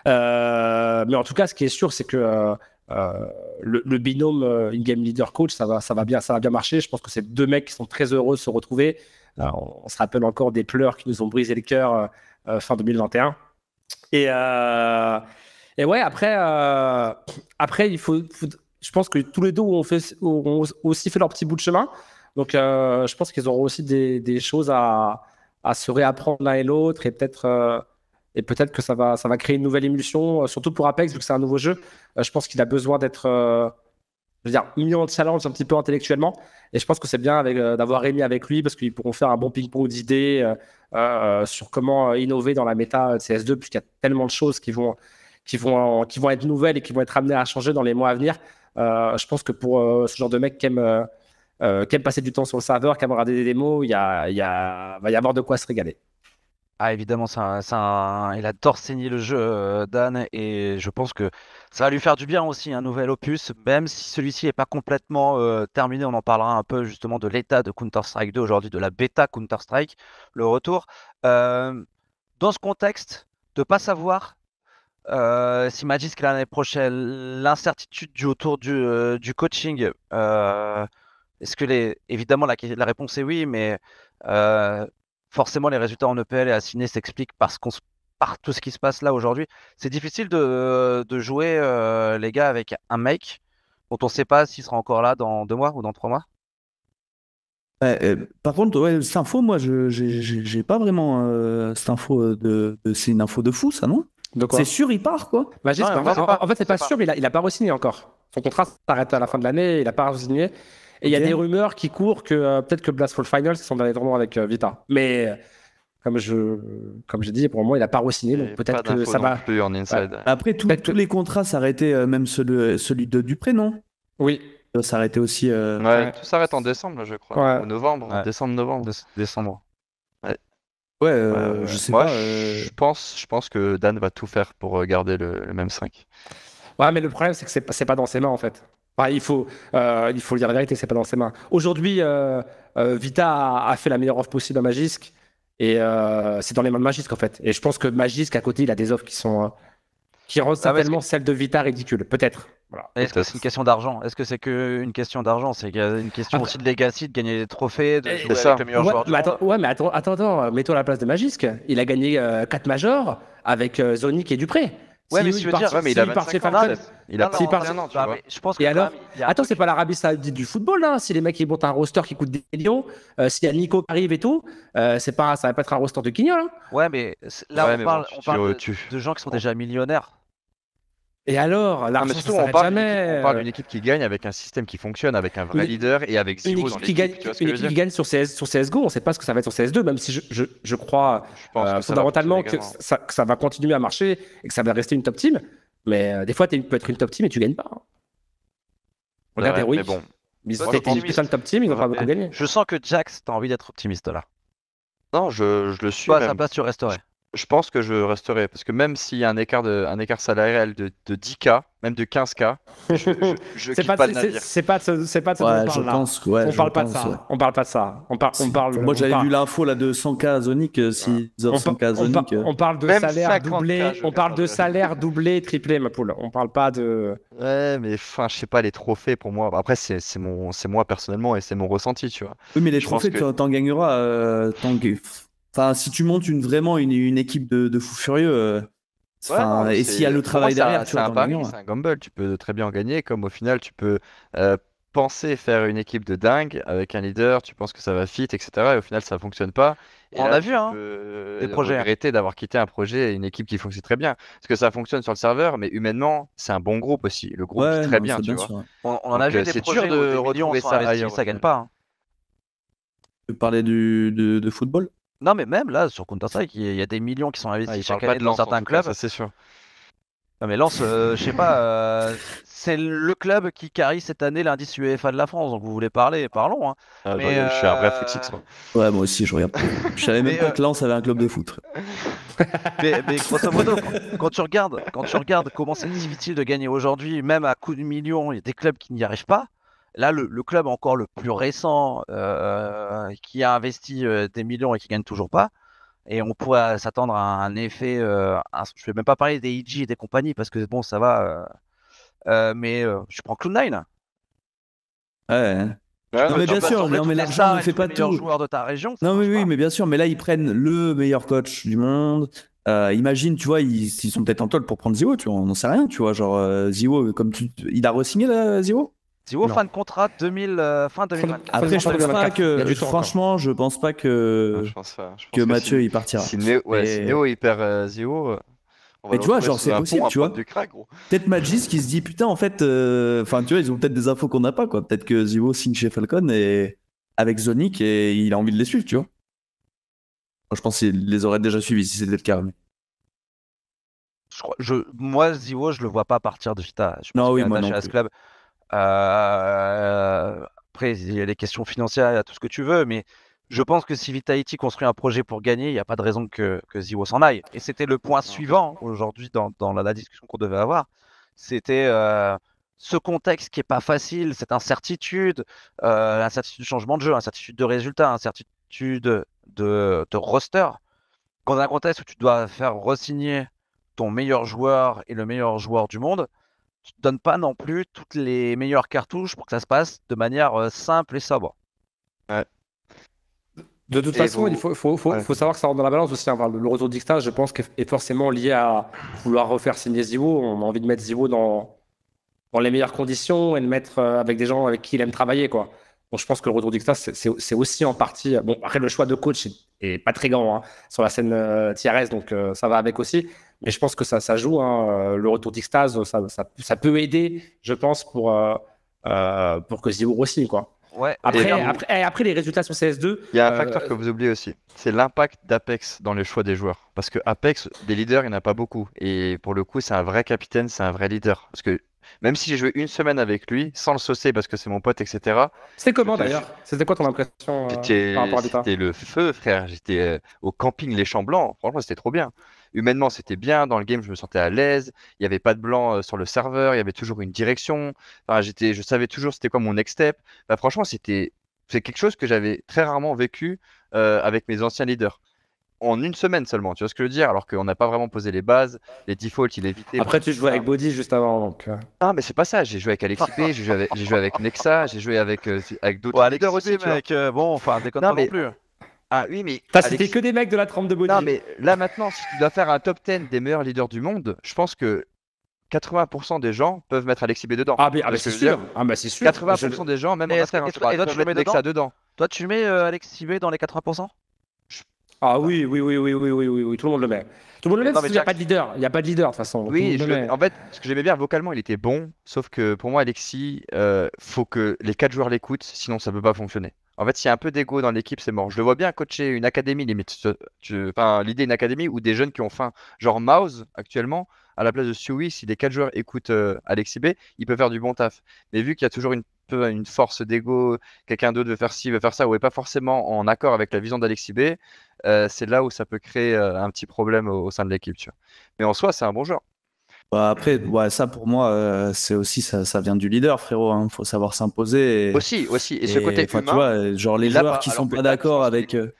Euh, mais en tout cas, ce qui est sûr, c'est que euh, euh, le, binôme in-game leader coach, ça va, ça va bien, ça va bien marcher. Je pense que c'est deux mecs qui sont très heureux de se retrouver. on, se rappelle encore des pleurs qui nous ont brisé le cœur fin 2021. Et, et ouais, après, après, il faut, je pense que tous les deux ont, fait, aussi fait leur petit bout de chemin. Donc, je pense qu'ils auront aussi des, choses à, se réapprendre l'un et l'autre et peut-être et peut-être que ça va, ça va créer une nouvelle émulsion, euh, surtout pour Apex, vu que c'est un nouveau jeu. Euh, je pense qu'il a besoin d'être euh, je veux dire, million de challenge un petit peu intellectuellement. Et je pense que c'est bien d'avoir Rémi avec lui parce qu'ils pourront faire un bon ping-pong d'idées sur comment innover dans la méta CS2, puisqu'il y a tellement de choses qui vont, qui, vont, qui vont être nouvelles et qui vont être amenées à changer dans les mois à venir. je pense que pour ce genre de mec qui aime, passer du temps sur le serveur, qui aime regarder des démos, il va y avoir de quoi se régaler. Ah, évidemment, ça, il adore saigner le jeu, euh, Dan, et je pense que ça va lui faire du bien aussi, un nouvel opus, même si celui-ci n'est pas complètement euh, terminé. On en parlera un peu justement de l'état de Counter-Strike 2 aujourd'hui, de la bêta Counter-Strike, le retour. Euh, dans ce contexte, de ne pas savoir si Magisk l'année prochaine, l'incertitude du autour du, coaching, est-ce que les. Évidemment, la, réponse est oui, mais forcément, les résultats en EPL et à signer s'expliquent parce qu'on par tout ce qui se passe là aujourd'hui. C'est difficile de, jouer, euh, les gars, avec un mec dont on ne sait pas s'il sera encore là dans deux mois ou dans trois mois. Euh, par contre, cette info, moi, je n'ai pas vraiment cette euh, info de, c'est une info de fou, ça, non C'est sûr, il part, quoi. Bah, en, fait, c'est pas, sûr, mais il a, pas re-signé encore. Son contrat s'arrête à la fin de l'année, il a pas re-signé. Et il y a des rumeurs qui courent que euh, peut-être que Blast Final, c'est son dernier tournoi avec euh, Vita. Mais euh, comme je comme j'ai dit pour moi il a pas re donc peut-être que ça va plus en inside. Bah, après tous les contrats s'arrêtaient même celui, de Dupré non oui ça s'arrêtait aussi tout s'arrête en décembre je crois ouais. novembre décembre novembre décembre ouais, je sais pas je pense je pense que Dan va tout faire pour garder le, même 5 ouais mais le problème c'est que c'est n'est pas dans ses mains en fait il, faut, euh, il faut dire la vérité, c'est pas dans ses mains. Aujourd'hui, euh, euh, Vita a, fait la meilleure offre possible à Magisk. Et euh, c'est dans les mains de Magisk, en fait. Et je pense que Magisk, à côté, il a des offres qui sont. Hein, qui rendent ah, certainement celle de Vita ridicule, peut-être. Voilà. Est-ce que c'est une question d'argent Est-ce que c'est que une question d'argent C'est une question aussi de legacy, de gagner des trophées, de eh, ça. mais attends, Ouais, mais attends, attends, à la place de Magisk. Il a gagné quatre 4 majors avec Zonic et Dupré. Ouais, si mais, tu veux dire, ouais, mais il, a il a non, Je pense attends, c'est pas l'Arabie Saoudite du football là. Hein, si les mecs ils montent un roster qui coûte des millions, euh, s'il y a Nico qui arrive et tout, euh, c'est pas, ça va pas être un roster de quignol Hein. Ouais, mais là on parle, on parle de, gens qui sont déjà millionnaires. Et alors, l'argent, on parle, euh. d'une équipe qui gagne avec un système qui fonctionne, avec un vrai leader et avec Zero une équipe qui gagne, une équipe qui gagne sur, CS, sur CSGO, on ne sait pas ce que ça va être sur CS2, même si je, crois euh, que fondamentalement que ça, va continuer à marcher et que ça va rester une top team. Mais euh, des fois, tu peux être une top team et tu gagnes pas. Hein. Regarde Heroic. Bon. Ils ont été une top team, ils vont pas beaucoup gagné. Je sens que Jax, tu as envie d'être optimiste là. Non, je, le suis. Pas ça sa sur je pense que je resterai. Parce que même s'il y a un écart, de, un écart salarial de, de 10K, même de 15K, je, ne quitte pas, le C'est pas ce, c'est pas de on parle là. on, parle pas de ça. On parle pas de ça. On, parle. Moi, j'avais vu l'info là de 100K zonique. Si on, k zonique, euh. on, parle de salaire doublé. on parle de salaire doublé, triplé, ma poule. On parle pas de. Ouais, mais enfin, je sais pas les trophées pour moi. Après, c'est, moi personnellement et c'est mon ressenti, tu vois. Oui, mais les trophées, tu en gagneras. Euh, Enfin, si tu montes une, vraiment une, équipe de, fous furieux, euh, et s'il y a le travail derrière, tu un c'est un gamble. Tu peux très bien en gagner, comme au final, tu peux euh, penser faire une équipe de dingue avec un leader. Tu penses que ça va fit, etc. Et au final, ça fonctionne pas. on a vu hein, des projets. Arrêter hein. d'avoir quitté un projet et une équipe qui fonctionne très bien. Parce que ça fonctionne sur le serveur, mais humainement, c'est un bon groupe aussi. Le groupe est très bien, On, en a vu euh, des projets dur de redire ça gagne pas. Hein. Tu parlais du, de, de football non, mais même là, sur Counter-Strike, il y, a des millions qui sont ah, investis chaque année dans certains clubs. C'est sûr. Non mais Lens, euh, je sais pas, euh, c'est le club qui carie cette année l'indice UEFA de la France, donc vous voulez parler, parlons. Hein. Ah, je, suis un vrai euh, footix. Ouais, moi aussi, je regarde. je savais même pas que Lens avait un club de foot. mais, grosso modo, quand, quand, tu regardes, quand tu regardes comment c'est difficile de gagner aujourd'hui, même à coup de millions, il y a des clubs qui n'y arrivent pas. Là, le, club encore le plus récent euh, qui a investi euh, des millions et qui gagne toujours pas. Et on pourrait s'attendre à un effet. Euh, je vais même pas parler des IG e et des compagnies parce que bon, ça va. Euh, mais je prends Cloud9. Ah ouais. non, mais bien sûr, mais l'argent ne fait pas tout. de ta Non, mais oui, mais bien sûr, mais là, ils prennent le meilleur coach du monde. imagine, tu vois, ils, sont peut-être en toll pour prendre Zio, tu vois, on n'en sait rien, tu vois. Genre, euh, comme tu, il a re-signé Zivo fin de contrat 2000, euh, fin 2024. Après, je pense pas que, franchement, je pense pas que, ah, pense que, Mathieu il partira. Si Néo, il perd euh, Zio. Euh, mais tu vois, genre, c'est possible, tu vois. Peut-être Magis qui se dit, putain, en fait, enfin, tu vois, ils ont peut-être des infos qu'on n'a pas, quoi. Peut-être que Zivo signe chez Falcon et avec Zonic et il a envie de les suivre, tu vois. je pense qu'il les aurait déjà suivis si c'était le cas. Mais... Je je, moi, Zio, je le vois pas partir de Chita. non, oui, moi non. plus. Euh, après, il y a des questions financières, il y a tout ce que tu veux, mais je pense que si Vitality construit un projet pour gagner, il n'y a pas de raison que, que s'en aille. Et c'était le point suivant aujourd'hui dans, la, discussion qu'on devait avoir. C'était euh, ce contexte qui n'est pas facile, cette incertitude, l'incertitude euh, du changement de jeu, l'incertitude de résultat, l'incertitude de, roster. Quand dans un contexte où tu dois faire resigner ton meilleur joueur et le meilleur joueur du monde, tu ne donnes pas non plus toutes les meilleures cartouches pour que ça se passe de manière simple et sobre. De toute façon, il faut, savoir que ça rentre dans la balance aussi. Hein, le retour d'Ixta, je pense, est forcément lié à vouloir refaire signer Zivo. On a envie de mettre Zivo dans, dans les meilleures conditions et de mettre avec des gens avec qui il aime travailler. Quoi. Bon, je pense que le retour dicta c'est aussi en partie. Bon, après, le choix de coach est, pas très grand hein, sur la scène euh, donc ça va avec aussi. Mais je pense que ça, ça joue. Hein. Euh, le retour d'extase, ça, peut aider, je pense, pour, euh, euh, pour que Zero aussi. Quoi. après, eh, après, les résultats sur CS2. Il y a un facteur que vous oubliez aussi, c'est l'impact d'Apex dans les choix des joueurs. Parce que Apex, des leaders, il n'y en a pas beaucoup. Et pour le coup, c'est un vrai capitaine, c'est un vrai leader. Parce que même si j'ai joué une semaine avec lui, sans le saucer parce que c'est mon pote, etc. C'était comment d'ailleurs C'était quoi ton impression par rapport C'était le feu, frère. J'étais au camping Les Champs Blancs. Franchement, c'était trop bien humainement, c'était bien. Dans le game, je me sentais à l'aise. Il n'y avait pas de blanc euh, sur le serveur. Il y avait toujours une direction. j'étais, je savais toujours c'était quoi mon next step. Bah, franchement, c'était, c'est quelque chose que j'avais très rarement vécu euh, avec mes anciens leaders en une semaine seulement, tu vois ce que je veux dire Alors qu'on n'a pas vraiment posé les bases, les defaults, il évité. Après, tu jouais avec Body juste avant, donc. Ah, mais c'est pas ça, j'ai joué avec Alexipé, j'ai joué, avec, Nexa, j'ai joué avec, avec d'autres leaders aussi. bon, enfin, déconne non, pas non plus. Hein. Ah oui, mais. ça c'était que des mecs de la trempe de Bonnie. Non, mais là maintenant, si tu dois faire un top 10 des meilleurs leaders du monde, je pense que 80% des gens peuvent mettre Alexis B dedans. Ah, mais, ah, ah c'est sûr. ah, bah, sûr. 80% des gens, même et, en et, toi, et toi, tu le mets dedans. Ça dedans. Toi, tu mets euh, B dans les 80% ah oui, oui, oui, oui, oui, oui, oui, oui, tout le monde le met. Tout le monde le met parce qu'il n'y a pas de leader. Il n'y a pas de leader de toute façon. Oui, en fait, ce que j'aimais bien vocalement, il était bon. Sauf que pour moi, Alexis, euh, faut que les 4 joueurs l'écoutent, sinon ça ne peut pas fonctionner. En fait, s'il y a un peu d'ego dans l'équipe, c'est mort. Je le vois bien coacher une académie, limite. Enfin, l'idée une académie où des jeunes qui ont faim, genre Mouse actuellement, à la place de Suey, si les quatre joueurs écoutent euh, Alexis B, il peut faire du bon taf. Mais vu qu'il y a toujours une force d'ego, quelqu'un d'autre veut faire ci, veut faire ça, ou est pas forcément en accord avec la vision d'Alexis B, euh, c'est là où ça peut créer euh, un petit problème au, au sein de l'équipe. Mais en soi, c'est un bon joueur. Bah, après, ça pour moi, euh, c'est aussi ça, vient du leader, frérot. Il hein. faut savoir s'imposer. Aussi, aussi. Et, ce côté humain, Tu vois, genre les joueurs qui sont pas d'accord avec euh,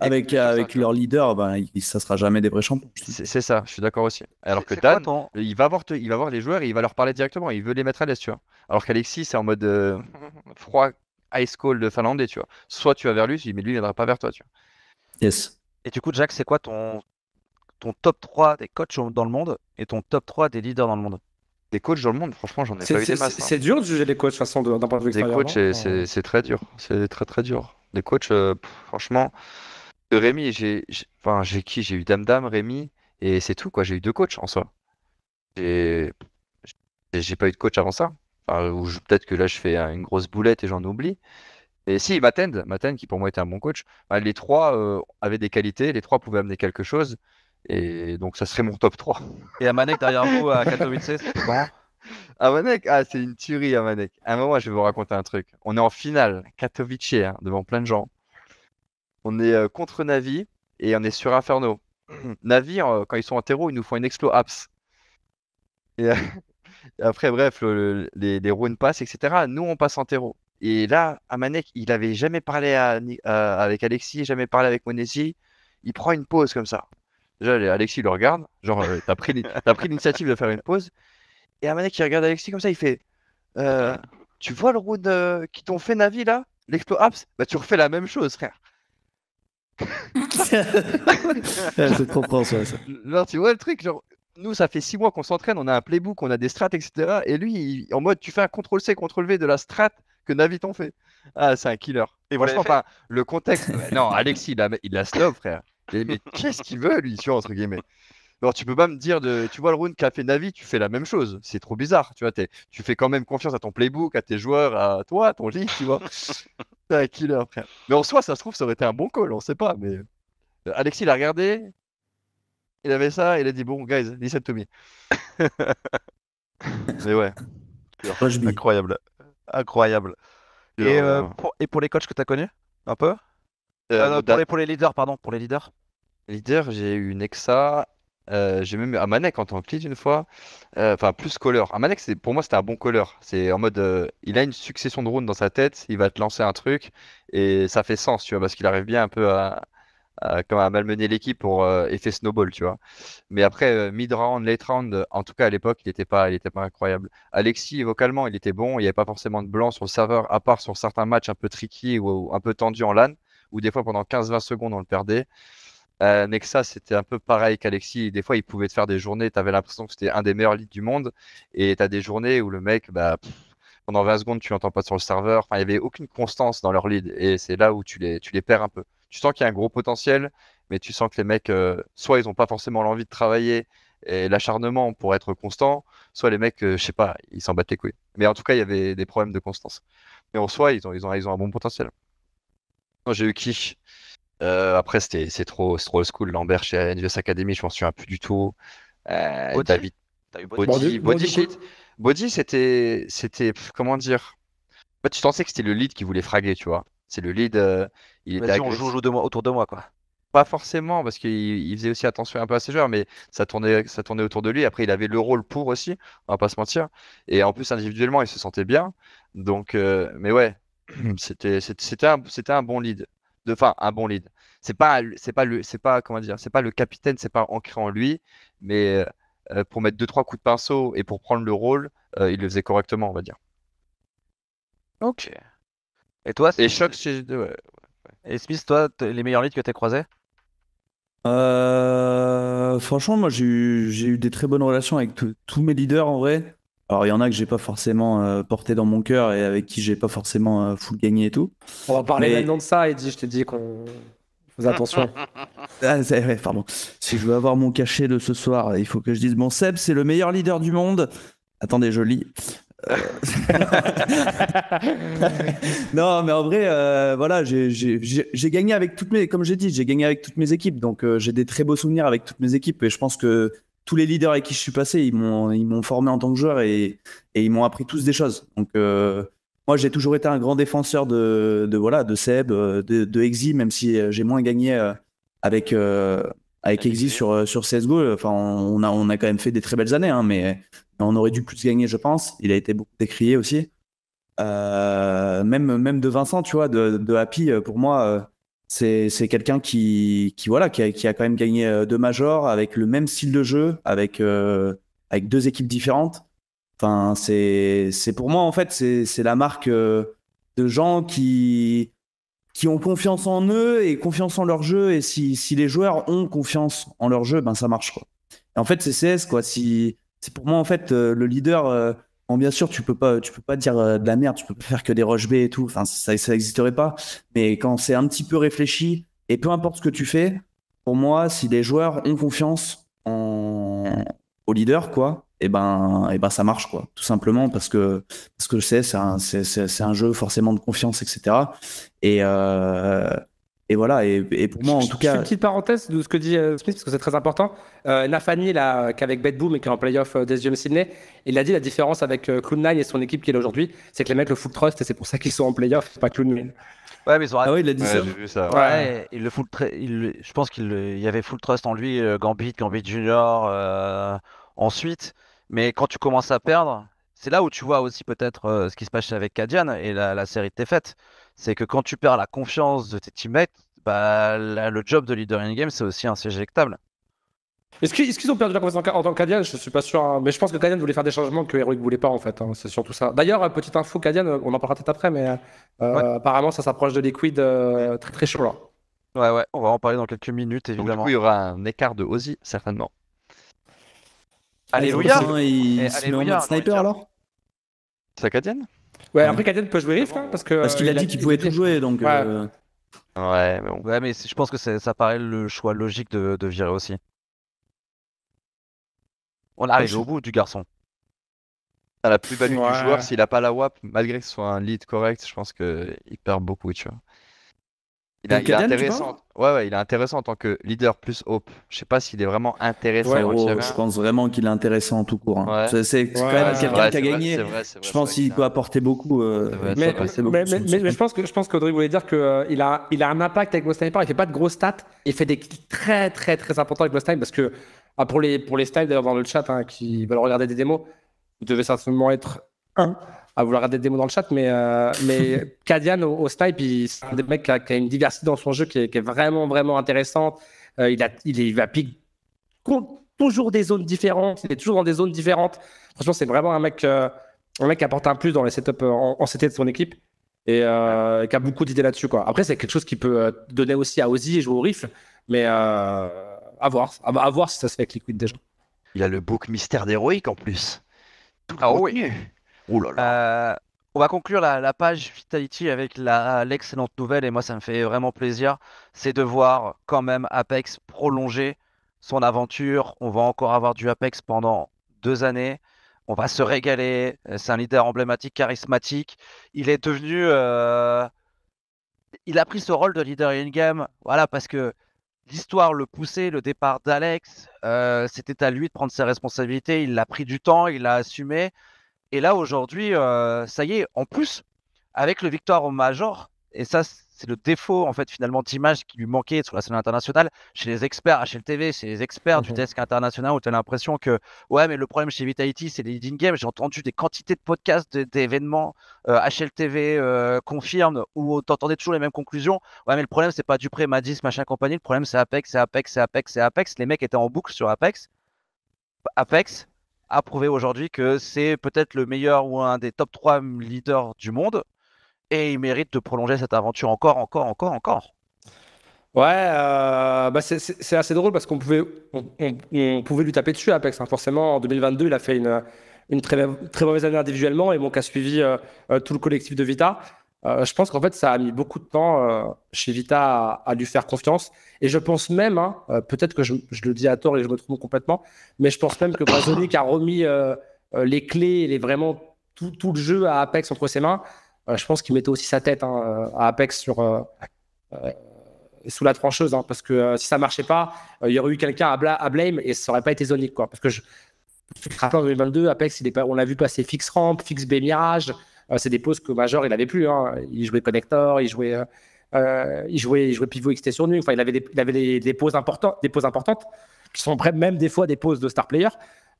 avec avec leur leader, ben bah, ça sera jamais des vrais champions. C'est ça. Je suis d'accord aussi. Alors que Dan, il va voir, il va voir les joueurs et il va leur parler directement. Il veut les mettre à l'aise, tu vois. Alors qu'Alexis, c'est en mode euh, froid froid, ice cold finlandais, tu vois. Soit tu vas vers lui, mais lui il viendra pas vers toi, tu vois. Yes. Et du coup, Jack, c'est quoi ton, ton top 3 des coachs dans le monde et ton top 3 des leaders dans le monde des coachs dans le monde, franchement, j'en ai pas eu hein. C'est dur de juger les coachs façon d'un point de vue Des coachs, c'est très dur. C'est très très dur. Des coachs, euh, franchement de franchement, Rémi, j'ai enfin, qui J'ai eu Dame Dame, Rémi, et c'est tout, quoi. J'ai eu deux coachs en soi. J'ai pas eu de coach avant ça. peut-être que là, je fais une grosse boulette et j'en oublie. Et si, Matend, qui pour moi était un bon coach, bah, les trois euh, avaient des qualités, les trois pouvaient amener quelque chose. Et donc, ça serait mon top 3. Et Amanek derrière vous à Katowice, quoi Amanek, ah, c'est une tuerie, Amanek. À un moment, je vais vous raconter un truc. On est en finale, Katowice, hein, devant plein de gens. On est euh, contre Navi et on est sur Inferno. Navi, quand ils sont en terreau, ils nous font une explo apps. Et, euh, après, bref, les, runes passent, etc. Nous, on passe en terreau. Et là, Amanek, il avait jamais parlé à, euh, avec Alexis, jamais parlé avec Monesi. Il prend une pause comme ça. Déjà, Alexis le regarde. Genre, euh, t'as pris l'initiative de faire une pause. Et Amanek, qui regarde Alexis comme ça, il fait euh, Tu vois le route euh, qui t'ont fait Navi là L'explo Apps Bah, tu refais la même chose, frère. Je comprends ça, tu vois le truc genre, Nous, ça fait six mois qu'on s'entraîne, on a un playbook, on a des strats, etc. Et lui, en mode, tu fais un CTRL-C, CTRL-V de la strat que Navi t'ont fait. Ah, c'est un killer. Et Franchement, pas, le contexte. non, Alexis, il a, il a snob, frère. Mais, qu'est-ce qu'il veut, lui, tu vois, entre guillemets alors, tu peux pas me dire de. Tu vois, le round a fait Navi, tu fais la même chose. C'est trop bizarre. Tu vois, tu fais quand même confiance à ton playbook, à tes joueurs, à toi, à ton lit, tu vois. c'est un killer, frère. Mais en soi, ça se trouve, ça aurait été un bon call, on sait pas. Mais euh, Alexis, il a regardé. Il avait ça, il a dit Bon, guys, listen to me. mais ouais. Incroyable. Incroyable. Euh, et, pour, les coachs que tu as connus Un peu euh, ah pour les leaders, pardon, pour les leaders Leader, j'ai eu Nexa. Euh, j'ai même eu Amanek en tant que lead une fois. Euh, enfin, plus plus à Amanek, c'est, pour moi, c'était un bon couleur C'est en mode, euh, il a une succession de rounds dans sa tête, il va te lancer un truc, et ça fait sens, tu vois, parce qu'il arrive bien un peu à, malmener l'équipe pour effet snowball, tu vois. Mais après, mid-round, late-round, en tout cas à l'époque, il n'était pas, il pas incroyable. Alexis, vocalement, il était bon, il n'y avait pas forcément de blanc sur le serveur, à part sur certains matchs un peu tricky ou, un peu tendu en LAN, où des fois, pendant 15-20 secondes, on le perdait. Euh, Nexa, c'était un peu pareil qu'Alexis. Des fois, il pouvait te faire des journées, tu avais l'impression que c'était un des meilleurs leads du monde. Et tu as des journées où le mec, bah, pendant 20 secondes, tu n'entends pas sur le serveur. il n'y avait aucune constance dans leur lead. Et c'est là où tu les, tu les perds un peu. Tu sens qu'il y a un gros potentiel, mais tu sens que les mecs, euh, soit ils n'ont pas forcément l'envie de travailler et l'acharnement pour être constant, soit les mecs, euh, je sais pas, ils s'en battent les couilles. Mais en tout cas, il y avait des problèmes de constance. Mais en soi, ils ont, ils ont, ils ont un bon potentiel. J'ai eu qui euh, après, c'était, c'est trop, school. Lambert chez NVS Academy, je m'en souviens plus du tout. Euh, body David. body, c'était, c'était, comment dire tu pensais que c'était le lead qui voulait fraguer, tu vois. C'est le lead. Euh, il joue, de moi, autour de moi, quoi. Pas forcément, parce qu'il faisait aussi attention un peu à ses joueurs, mais ça tournait, ça tournait autour de lui. Après, il avait le rôle pour aussi, on va pas se mentir. Et en plus, individuellement, il se sentait bien. Donc, mais ouais, c'était, c'était un bon lead de, enfin, un bon lead. C'est pas, c'est pas le, c'est pas comment dire, c'est pas le capitaine, c'est pas ancré en lui, mais euh, euh, pour mettre deux trois coups de pinceau et pour prendre le rôle, euh, il le faisait correctement, on va dire. Ok. Et toi c'est Choc chez... Et Smith, toi, les meilleurs leads que t'as croisés franchement, moi j'ai eu, eu, des très bonnes relations avec tous mes leaders en vrai. Alors, il y en a que j'ai pas forcément euh, porté dans mon cœur et avec qui j'ai pas forcément euh, full gagné et tout. On va parler maintenant de ça, Eddie. Je te dis qu'on. Fais attention. Ah, pardon. Si je veux avoir mon cachet de ce soir, il faut que je dise Bon, Seb, c'est le meilleur leader du monde. Attendez, je lis. Euh. non, mais en vrai, voilà, j'ai gagné avec toutes mes, comme j'ai dit, j'ai gagné avec toutes mes équipes, donc j'ai des très beaux souvenirs avec toutes mes équipes, et je pense que tous les leaders avec qui je suis passé, ils m'ont, ils m'ont formé en tant que joueur et, et ils m'ont appris tous des choses. Donc, euh, moi, j'ai toujours été un grand défenseur de, de voilà, de Seb, euh, de, de Exi, même si euh, j'ai moins gagné avec, avec Exi sur, sur CSGO. Enfin, on a, on a quand même fait des très belles années, hein, mais on aurait dû plus gagner, je pense. Il a été beaucoup décrié aussi. même, même de Vincent, tu vois, de, de Happy, pour moi, c'est quelqu'un qui, qui, voilà qui a, quand même gagné euh, deux majors avec le même style de jeu avec euh, avec deux équipes différentes enfin c'est pour moi en fait c'est la marque euh, de gens qui qui ont confiance en eux et confiance en leur jeu et si, les joueurs ont confiance en leur jeu ben ça marche quoi et en fait c'est CS quoi si c'est pour moi en fait le leader Bon, bien sûr, tu peux pas, tu peux pas dire euh, de la merde, tu peux pas faire que des roches B et tout. Enfin, ça, ça n'existerait pas. Mais quand c'est un petit peu réfléchi et peu importe ce que tu fais, pour moi, si les joueurs ont confiance en au leader, quoi, et eh ben, et eh ben, ça marche, quoi. Tout simplement parce que parce que c'est c'est un, jeu forcément de confiance, etc. Et et voilà, et, pour moi, en je, tout je cas. Une petite parenthèse de ce que dit euh, Smith, parce que c'est très important. Euh, Nafani, là, qu'avec Bed et qui est en playoff euh, Sydney, il a dit la différence avec euh, Cloud9 et son équipe qui est là aujourd'hui, c'est que les mecs le full trust et c'est pour ça qu'ils sont en playoff, pas Cloud9. Ouais, mais ils ont ah oui, il a dit ça. Il le full je pense qu'il y avait full trust en lui, euh, Gambit, Gambit Junior, ensuite. Mais quand tu commences à perdre, c'est là où tu vois aussi peut-être ce qui se passe avec Kadian et la, la série de tes fêtes c'est que quand tu perds la confiance de tes teammates, bah, le job de leader in-game, c'est aussi un électable. Est-ce qu'ils ont perdu la confiance en, en tant Kadian Je suis pas sûr, hein. mais je pense que Kadian voulait faire des changements que Heroic voulait pas en fait. Hein. C'est surtout ça. D'ailleurs, euh, petite info, Kadian, euh, on en parlera peut-être après, mais euh, apparemment ça s'approche de Liquid très très chaud là. Ouais, ouais, on va en parler dans quelques minutes évidemment. du il y aura un écart de Ozzy certainement. Alléluia Il se met sniper alors C'est Kadian Ouais, après, Kaden peut jouer Rift, hein, parce qu'il euh, a dit qu'il pouvait tout jouer, donc. Ouais, euh, ouais, mais, je pense que ça paraît le choix logique de, virer aussi. On arrive au bout du garçon. la plus-value du joueur, s'il a pas la WAP, malgré que ce soit un lead correct, je pense qu'il perd beaucoup, tu vois. Il, est intéressant. Ouais, ouais, il est intéressant en tant que leader plus Hope. Je sais pas s'il est vraiment intéressant. Oh, je pense vraiment qu'il est intéressant en tout court. Hein. C'est quand même quelqu'un qui a gagné. je pense qu'il peut apporter beaucoup. mais, je pense que je pense qu'Audrey voulait dire qu'il euh, il a il a un impact avec Time. Il fait pas de grosses stats. Il fait des kills très très très importants avec Time. parce que ah, pour les pour les styles d'ailleurs dans le chat hein, qui veulent regarder des démos, vous devez certainement être un à vouloir des mots dans le chat, mais, euh, mais Kadian au, snipe, c'est un des mecs qui a, une diversité dans son jeu qui est, vraiment, vraiment intéressante. Euh, il, a, va piquer toujours des zones différentes, il est toujours dans des zones différentes. Franchement, c'est vraiment un mec, euh, un mec qui apporte un plus dans les setups en, CT de son équipe et qui a beaucoup d'idées là-dessus. Quoi. Après, c'est quelque chose qui peut donner aussi à Ozzy et jouer au riff, mais à, voir, à, voir si ça se fait avec Liquid déjà. Il a le book mystère d'héroïque en plus. Tout ah, contenu. Oui. Oh euh, on va conclure la, page Vitality avec l'excellente nouvelle, et moi ça me fait vraiment plaisir, c'est de voir quand même Apex prolonger son aventure. On va encore avoir du Apex pendant deux années. On va se régaler. Euh, c'est un leader emblématique, charismatique. Il est devenu... Euh, il a pris ce rôle de leader in-game, voilà, parce que l'histoire le poussait, le départ d'Alex, c'était à lui de prendre ses responsabilités. Il l'a pris du temps, il l'a assumé. Et là, aujourd'hui, euh, ça y est, en plus, avec le victoire au Major, et ça, c'est le défaut, en fait, finalement, d'image qui lui manquait sur la scène internationale. Chez les experts HLTV, chez les experts du mhm. desk international, où tu as l'impression que, ouais, mais le problème chez Vitality, c'est les leading games. J'ai entendu des quantités de podcasts, d'événements HLTV euh, euh, confirment confirme, où tu entendais toujours les mêmes conclusions. Ouais, mais le problème, c'est pas Dupré, Madis, machin, compagnie. Le problème, c'est Apex, c'est Apex, c'est Apex, c'est Apex. Les mecs étaient en boucle sur Apex. Apex, a prouvé aujourd'hui que c'est peut-être le meilleur ou un des top 3 leaders du monde. Et il mérite de prolonger cette aventure encore, encore, encore, encore. Ouais, euh, bah, c'est assez drôle parce qu'on pouvait, on, pouvait lui taper dessus Apex. Hein. Forcément, en 2022, il a fait une, une très, très mauvaise année individuellement et bon, a suivi euh, euh, tout le collectif de Vita. Euh, je pense qu'en fait, ça a mis beaucoup de temps euh, chez Vita à, lui faire confiance. Et je pense même, hein, euh, peut-être que je, le dis à tort et je me trompe complètement, mais je pense même que qui a remis les clés, les, vraiment tout, le jeu à Apex entre ses mains. je pense qu'il mettait aussi sa tête hein, à Apex sur, sous la trancheuse, hein, parce que si ça marchait pas, il y aurait eu quelqu'un à, blame et ça n'aurait pas été Zonic. Quoi, parce que je, en 2022, Apex, on l'a vu passer Fix ramp, fixe B mirage. Euh, c'est des poses que Major, il avait plus. Hein. Il jouait connector, il jouait. Euh, euh, il, jouait, il jouait pivot XT sur nu. Enfin, il avait, des, il avait des, poses importantes, des poses importantes qui sont même des fois des poses de star player.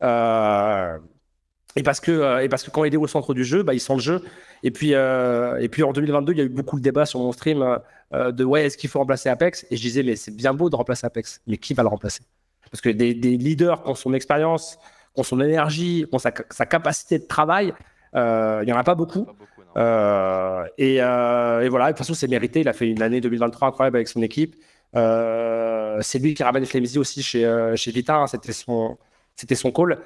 et parce que et parce que quand il est au centre du jeu, bah, il sent le jeu. Et puis et puis en 2022, il y a eu beaucoup de débats sur mon stream de ouais est-ce qu'il faut remplacer Apex Et je disais mais c'est bien beau de remplacer Apex, mais qui va le remplacer Parce que des, leaders qui ont son expérience, qui ont son énergie, qui ont sa, sa capacité de travail, euh, il n'y en a pas beaucoup. Euh, euh, et, voilà, de toute façon, c'est mérité. Il a fait une année 2023 incroyable avec son équipe. c'est lui qui ramène Flemzy aussi chez, chez Vita. Hein. C'était son, c'était son call.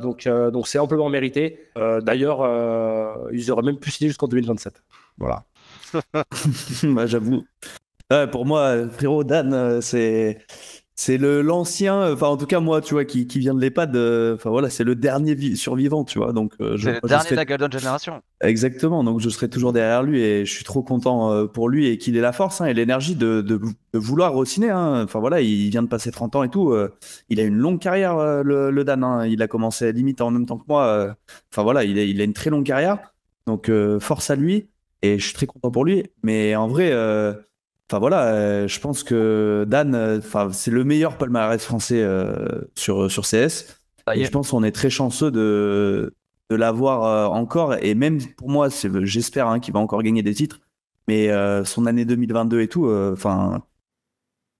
donc, donc c'est amplement mérité. D'ailleurs, ils auraient même pu signer jusqu'en 2027. Voilà. Bah, j'avoue. pour moi, frérot Dan, c'est c'est le l'ancien, euh, enfin en tout cas moi, tu vois, qui, qui vient de l'EHPAD, euh, enfin voilà, c'est le dernier survivant, tu vois. Donc euh, je, c'est le dernier de la Golden Generation. Exactement, donc je serai toujours derrière lui et je suis trop content pour lui et qu'il ait la force hein, et l'énergie de, vouloir re-signer. Hein. Enfin voilà, il vient de passer 30 ans et tout. il a une longue carrière, le, Dan. Hein. Il a commencé limite en même temps que moi. Enfin voilà, il a, une très longue carrière. Donc force à lui et je suis très content pour lui. Mais en vrai, Enfin voilà, euh, je pense que Dan, euh, enfin c'est le meilleur palmarès français euh, sur sur CS. je pense qu'on est très chanceux de l'avoir encore et même pour moi, j'espère hein, qu'il va encore gagner des titres. Mais son année 2022 et tout, enfin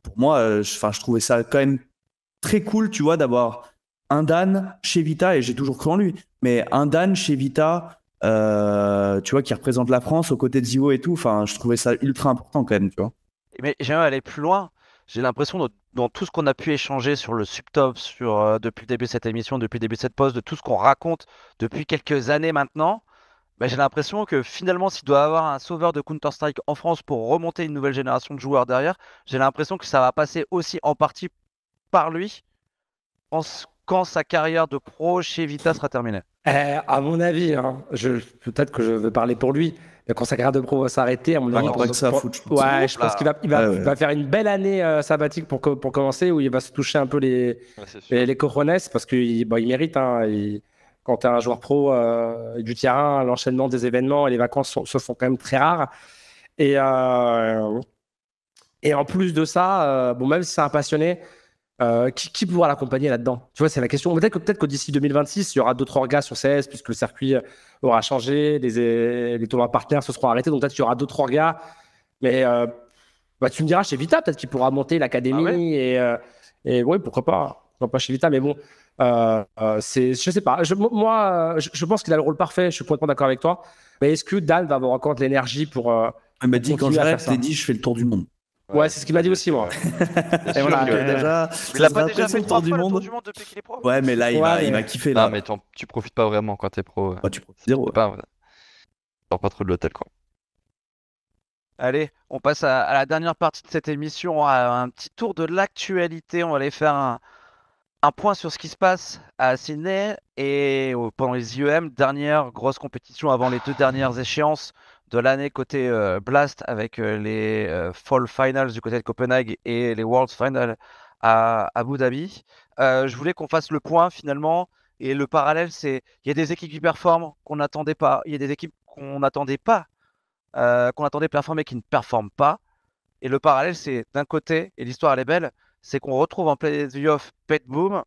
pour moi, enfin je trouvais ça quand même très cool, tu vois, d'avoir un Dan chez Vita et j'ai toujours cru en lui. Mais un Dan chez Vita, tu vois, qui représente la France aux côtés de Zio et tout. Enfin, je trouvais ça ultra important quand même, tu vois. Mais j'aimerais aller plus loin. J'ai l'impression, dans, tout ce qu'on a pu échanger sur le subtop, sur, euh, depuis le début de cette émission, depuis le début de cette pause, de tout ce qu'on raconte depuis quelques années maintenant, bah, j'ai l'impression que finalement, s'il doit avoir un sauveur de Counter-Strike en France pour remonter une nouvelle génération de joueurs derrière, j'ai l'impression que ça va passer aussi en partie par lui en, quand sa carrière de pro chez Vita sera terminée. Eh, à mon avis, hein, peut-être que je veux parler pour lui, le consacré de Pro va s'arrêter. ça, ouais je pense ah. qu'il va, ah il va, faire une belle année euh, sabbatique pour, commencer, où il va se toucher un peu les, les, parce qu'il bon, il mérite. Hein. Quand tu es un joueur pro euh, du terrain, l'enchaînement des événements et les vacances se font quand même très rares. Et, euh, et en plus de ça, bon, même si c'est un passionné, euh, qui, pourra l'accompagner là-dedans Tu vois, c'est la question. Peut-être que, peut d'ici 2026, il y aura d'autres orgas sur CS, puisque le circuit aura changé, les, les tournois partenaires se seront arrêtés, donc peut-être qu'il y aura d'autres orgas. Mais euh, bah, tu me diras, chez Vita, peut-être qu'il pourra monter l'académie. Ah et, euh, oui, pourquoi pas Non hein. pas chez Vita Mais bon, c'est, je sais pas. moi, je, pense qu'il a le rôle parfait, je suis complètement d'accord avec toi. Mais est-ce que Dan va avoir encore de l'énergie pour. Elle ah, m'a dit quand je t'es dit, je fais le tour du monde. Ouais, c'est ce qu'il m'a dit aussi, moi. déjà, il a pas déjà fait le tour du monde Ouais, mais là, il m'a kiffé. Non, mais tu profites pas vraiment quand t'es pro. Bah, tu profites zéro. Pas, pas trop de l'hôtel, quoi. Allez, on passe à, la dernière partie de cette émission, à un petit tour de l'actualité. On va aller faire un, un, point sur ce qui se passe à Sydney et pendant les IEM, dernière grosse compétition avant les deux dernières échéances de l'année côté euh, Blast avec euh, les euh, Fall Finals du côté de Copenhague et les World Finals à, Abu Dhabi. je voulais qu'on fasse le point finalement. Et le parallèle, c'est il y a des équipes qui performent qu'on n'attendait pas. Il y a des équipes qu'on n'attendait pas, qu'on attendait performer qui ne performent pas. Et le parallèle, c'est d'un côté, et l'histoire elle est belle, c'est qu'on retrouve en Play-Off Pet Boom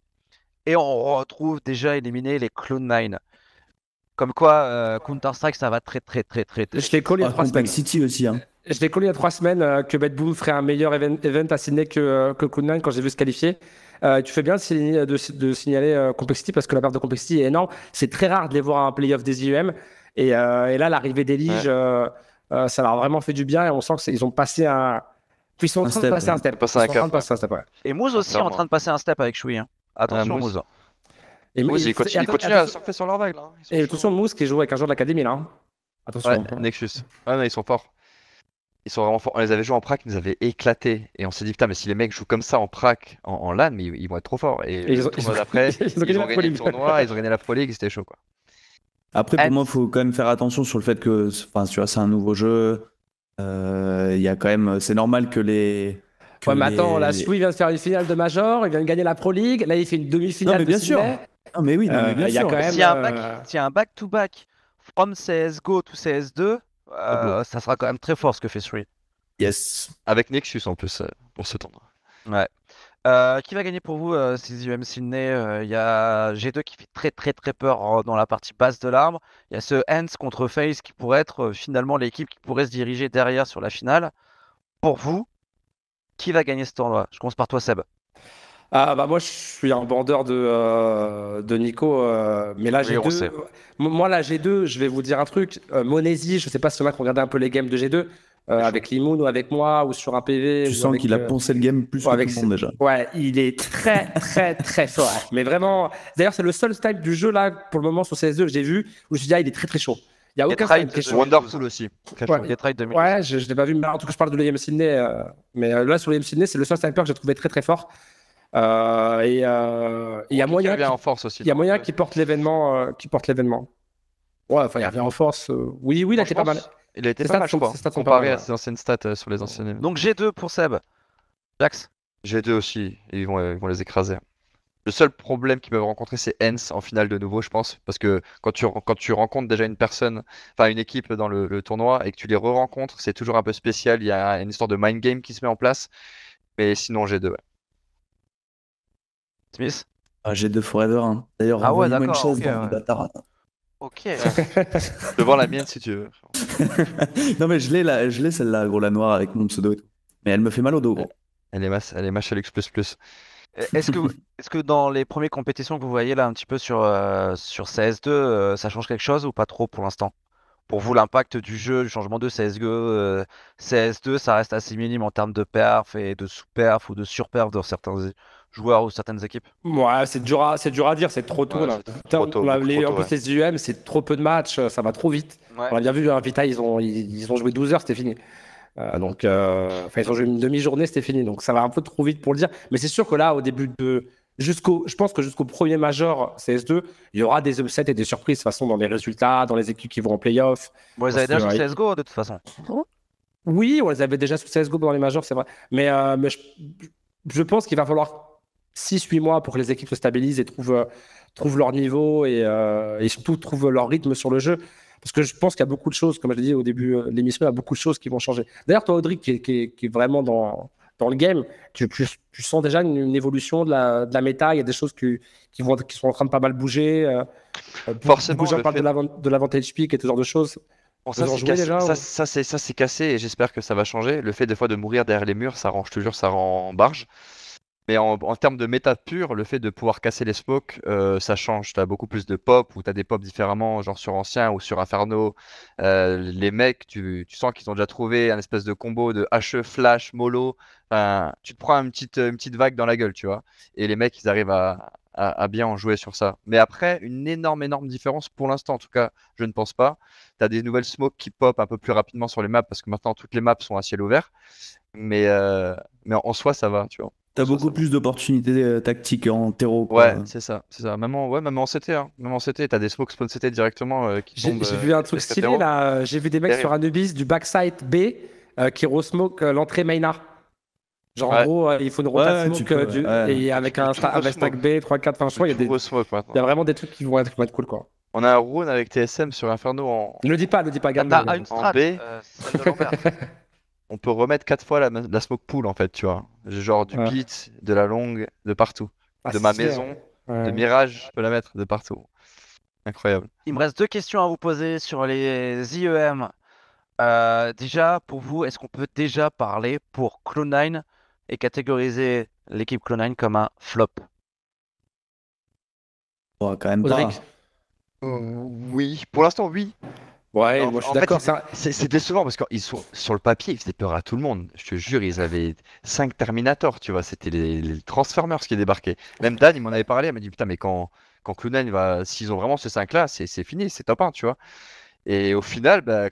et on retrouve déjà éliminé les Clone 9. Comme quoi, euh, Counter-Strike, ça va très, très, très, très. très... Je l'ai collé à trois semaines. City aussi. Hein. Je l'ai collé il y a trois semaines euh, que Bad Boom ferait un meilleur event, à Sydney que, euh, que quand j'ai vu se qualifier. tu fais bien de, de, signaler Complexity parce que la perte de Complexity est énorme. C'est très rare de les voir à un playoff des IEM. Et, et là, l'arrivée des Liges, ça leur a vraiment fait du bien et on sent qu'ils ont passé un. Ils sont en train de passer un step. Et Mouz ah, aussi en train de passer un step avec Choui. Hein. Attention, Mouz. Et, Mousse, il, continue, à surfer sur leur vague là. Et attention, Mousse qui joue avec un joueur de l'académie là. Hein. Attention. Nexus. Ah non, ils sont forts. Ils sont vraiment forts. On les avait joués en prac, ils nous avaient éclatés. Et on s'est dit, putain, mais si les mecs jouent comme ça en prac, en, LAN, mais ils, vont être trop forts. Et, le ils, ont, après, ils, ont, gagné, ils ont gagné la Pro League, c'était chaud quoi. Après, pour eh. moi, il faut quand même faire attention sur le fait que, enfin, tu vois, c'est un nouveau jeu. Euh, il y a quand même, c'est normal que les. ouais, mais attends, là la vient de faire une finale de Major, il vient de gagner la Pro League. Là, il fait une demi-finale. Non, mais bien sûr. Ah, mais oui, euh, Y a quand même, un back, euh, back-to-back from CSGO to CS2, euh, ah ça sera quand même très fort ce que fait Sri. Yes. Avec Nexus en plus, pour ce temps. Ouais. qui va gagner pour vous si ces UM Sydney Il y a G2 qui fait très très très peur dans la partie basse de l'arbre. Il y a ce Hans contre Face qui pourrait être finalement l'équipe qui pourrait se diriger derrière sur la finale. Pour vous, qui va gagner ce tournoi Je commence par toi Seb. Ah, bah moi je suis un bandeur de, euh, de Nico, euh, mais là j'ai moi là jai 2 je vais vous dire un truc, Monésie, euh, Monesi, je sais pas si on a qui regardait un peu les games de G2, avec Limoun ou avec moi ou sur un PV. Tu sens qu'il a poncé le game plus que tout le déjà. Ouais, il est très très très fort, mais vraiment, d'ailleurs c'est le seul type du jeu là pour le moment sur CS2 que j'ai vu où je dis ah il est très très chaud. Il y a aucun Death Wonderful aussi. Ouais, je, je l'ai pas vu, mais en tout cas je parle de l'EM Sydney, mais là sur l'EM Sydney c'est le seul sniper que j'ai trouvé très très fort. Euh, et il euh, y a moyen. Il en force aussi. Il y a moyen euh, qui porte l'événement. qui porte l'événement. Ouais, enfin, il revient en force. Oui, oui, il été pas mal. Il a été pas mal, je comparé à ses anciennes stats sur les anciennes. Donc G2 pour Seb. Jax. G2 aussi, ils vont, ils vont les écraser. Le seul problème qu'ils peuvent rencontrer, c'est Hens en finale de nouveau, je pense. Parce que quand tu, quand tu rencontres déjà une personne, enfin une équipe dans le, tournoi et que tu les re-rencontres, c'est toujours un peu spécial. Il y a une histoire de mind game qui se met en place. Mais sinon, G2. Smith ah, J'ai deux Forever. Hein. D'ailleurs, ah ouais, une chose dans Ok. Devant la mienne si tu veux. non, mais je l'ai, je l'ai celle-là, gros, la noire avec mon pseudo et tout. Mais elle me fait mal au dos, Elle est masse, elle est Est-ce que, est que dans les premières compétitions que vous voyez là un petit peu sur, euh, sur CS2, euh, ça change quelque chose ou pas trop pour l'instant Pour vous, l'impact du jeu, du changement de CSGO, euh, CS2, ça reste assez minime en termes de perf et de sous-perf ou de surperf dans certains, joueurs ou certaines équipes Ouais, c'est dur, à, c'est dur à dire, c'est trop tôt. là. a, les, en c'est trop peu de matchs, ça va trop vite. On a bien vu, hein, Vita, ils ont, ils, ont joué 12 heures, c'était fini. Euh, donc, euh, ils ont joué une demi-journée, c'était fini. Donc, ça va un peu trop vite pour le dire. Mais c'est sûr que là, au début de. Jusqu'au, je pense que jusqu'au premier major CS2, il y aura des upsets et des surprises de toute façon dans les résultats, dans les équipes qui vont en playoff. Bon, ils avaient déjà sur CSGO de toute façon. Oh. Oui, on les avait déjà sous CSGO dans les majors, c'est vrai. Mais, euh, mais je pense qu'il va falloir 6-8 mois pour que les équipes se stabilisent et trouvent, trouvent leur niveau euh, et, surtout trouvent leur rythme sur le jeu. Parce que je pense qu'il y a beaucoup de choses, comme je l'ai dit au début euh, de l'émission, il y a beaucoup de choses qui vont changer. D'ailleurs, toi, Audrey, qui, qui, qui est vraiment dans, dans le game, tu, sens déjà une, évolution de la, de la méta. Il y a des choses qui, qui, vont, qui sont en train de pas mal bouger. Euh, euh Forcément. de de l'avantage peak et ce genre de choses. ça, c'est cassé, cassé et j'espère que ça va changer. Le fait des fois de mourir derrière les murs, ça rend, je ça rend barge. Mais en, termes de méta pure, le fait de pouvoir casser les smokes, euh, ça change. Tu as beaucoup plus de pop, ou tu as des pops différemment, genre sur Ancien ou sur Inferno. Euh, les mecs, tu, sens qu'ils ont déjà trouvé un espèce de combo de HE, Flash, Molo. tu te prends une petite, vague dans la gueule, tu vois. Et les mecs, ils arrivent à, bien en jouer sur ça. Mais après, une énorme, énorme différence pour l'instant, en tout cas, je ne pense pas. Tu as des nouvelles smokes qui pop un peu plus rapidement sur les maps, parce que maintenant, toutes les maps sont à ciel ouvert. Mais, euh, en soi, ça va, tu vois. T'as beaucoup plus d'opportunités euh, tactiques en terreau. Quoi. Ouais, c'est ça, c'est ça. Même en, ouais, CT, hein. t'as des smokes spawn CT directement euh, qui tombent. J'ai euh, vu un truc stylé là. J'ai vu des mecs sur Anubis du backside B qui re-smoke l'entrée main Genre en gros, il faut une rotation ouais, et avec un stack B, 3, 4, enfin, je crois, il y a des. Il y a vraiment des trucs qui vont être, cool quoi. On a un rune avec TSM sur Inferno en. Ne le dis pas, ne le dis pas, ah, garde En B. on peut remettre quatre fois la, smoke pool en fait, tu vois. Genre du beat, de la longue, de partout. Ah, de ma maison, de mirage, je peux la mettre de partout. Incroyable. Il me reste deux questions à vous poser sur les IEM. Euh, déjà, pour vous, est-ce qu'on peut déjà parler pour Clone9 et catégoriser l'équipe Clone9 comme un flop Quand même euh, oui, pour l'instant, oui. Ouais, moi je suis d'accord. C'est décevant parce qu'ils sont sur le papier, ils faisaient peur à tout le monde. Je te jure, ils avaient cinq Terminator, tu vois. C'était les, Transformers qui débarquaient. Même Dan, il m'en avait parlé. Il m'a dit Putain, mais quand, quand Clunan va. S'ils ont vraiment ces 5-là, c'est fini, c'est top 1, tu vois. Et au final, bah,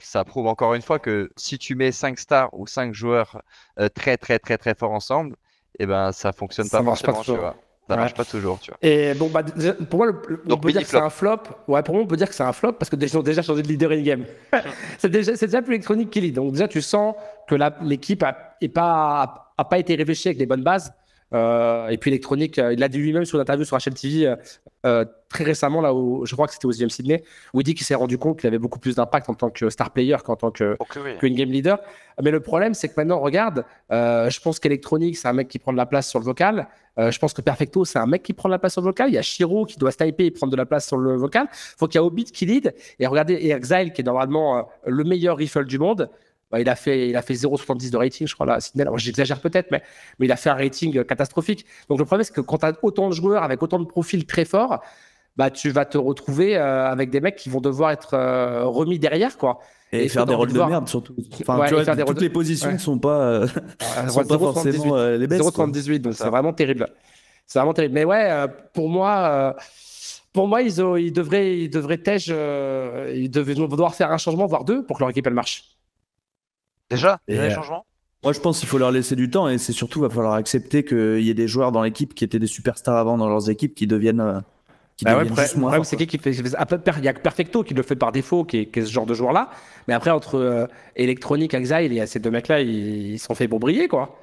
ça prouve encore une fois que si tu mets cinq stars ou cinq joueurs euh, très, très, très, très forts ensemble, et eh ben, ça fonctionne pas tu vois ça marche pas toujours, tu vois. Et bon, bah, pour moi, le, on peut dire que c'est un flop. Ouais, pour moi, on peut dire que c'est un flop parce que ils ont déjà changé de leader in-game. c'est déjà, plus électronique qu'il est. Donc, déjà, tu sens que l'équipe n'a pas, a pas été réfléchie avec les bonnes bases. Euh, et puis électronique, euh, il l'a dit lui-même sur une interview sur HLTV euh, euh, très récemment, là où, je crois que c'était aux ZM Sydney, où il dit qu'il s'est rendu compte qu'il avait beaucoup plus d'impact en tant que star player qu'en tant que oh, game leader. Mais le problème, c'est que maintenant, regarde, je pense qu'électronique, c'est un mec qui prend de la place sur le vocal. je pense que Perfecto, c'est un mec qui prend de la place sur le vocal. Il y a Shiro qui doit sniper et prendre de la place sur le vocal. il faut qu'il y a Obit qui lead. Et regardez, et Exile, qui est normalement le meilleur rifle du monde, bah, il a fait, il a fait 0,70 de rating, je crois, là, à j'exagère peut-être, mais, mais il a fait un rating euh, catastrophique. Donc, le problème, c'est que quand tu as autant de joueurs avec autant de profils très forts, bah, tu vas te retrouver euh, avec des mecs qui vont devoir être euh, remis derrière, quoi. Et, faire des rôles de merde, surtout. Enfin, tu vois, toutes les positions ne sont pas, pas forcément les bêtes. donc c'est vraiment terrible. C'est vraiment terrible. Mais ouais, pour moi pour moi, ils, ont, devraient, ils devraient, ils devraient devoir faire un changement, voire deux, pour que leur équipe elle marche. Déjà, il y a des changements moi, je pense qu'il faut leur laisser du temps et c'est surtout va falloir accepter qu'il y ait des joueurs dans l'équipe qui étaient des superstars avant dans leurs équipes qui deviennent. Euh, qui bah moins c'est il y a Perfecto qui le fait par défaut, qui est, ce genre de joueur-là. Mais après, entre euh, Electronic, Exile et ces deux mecs-là, ils, s'en sont faits pour briller, quoi.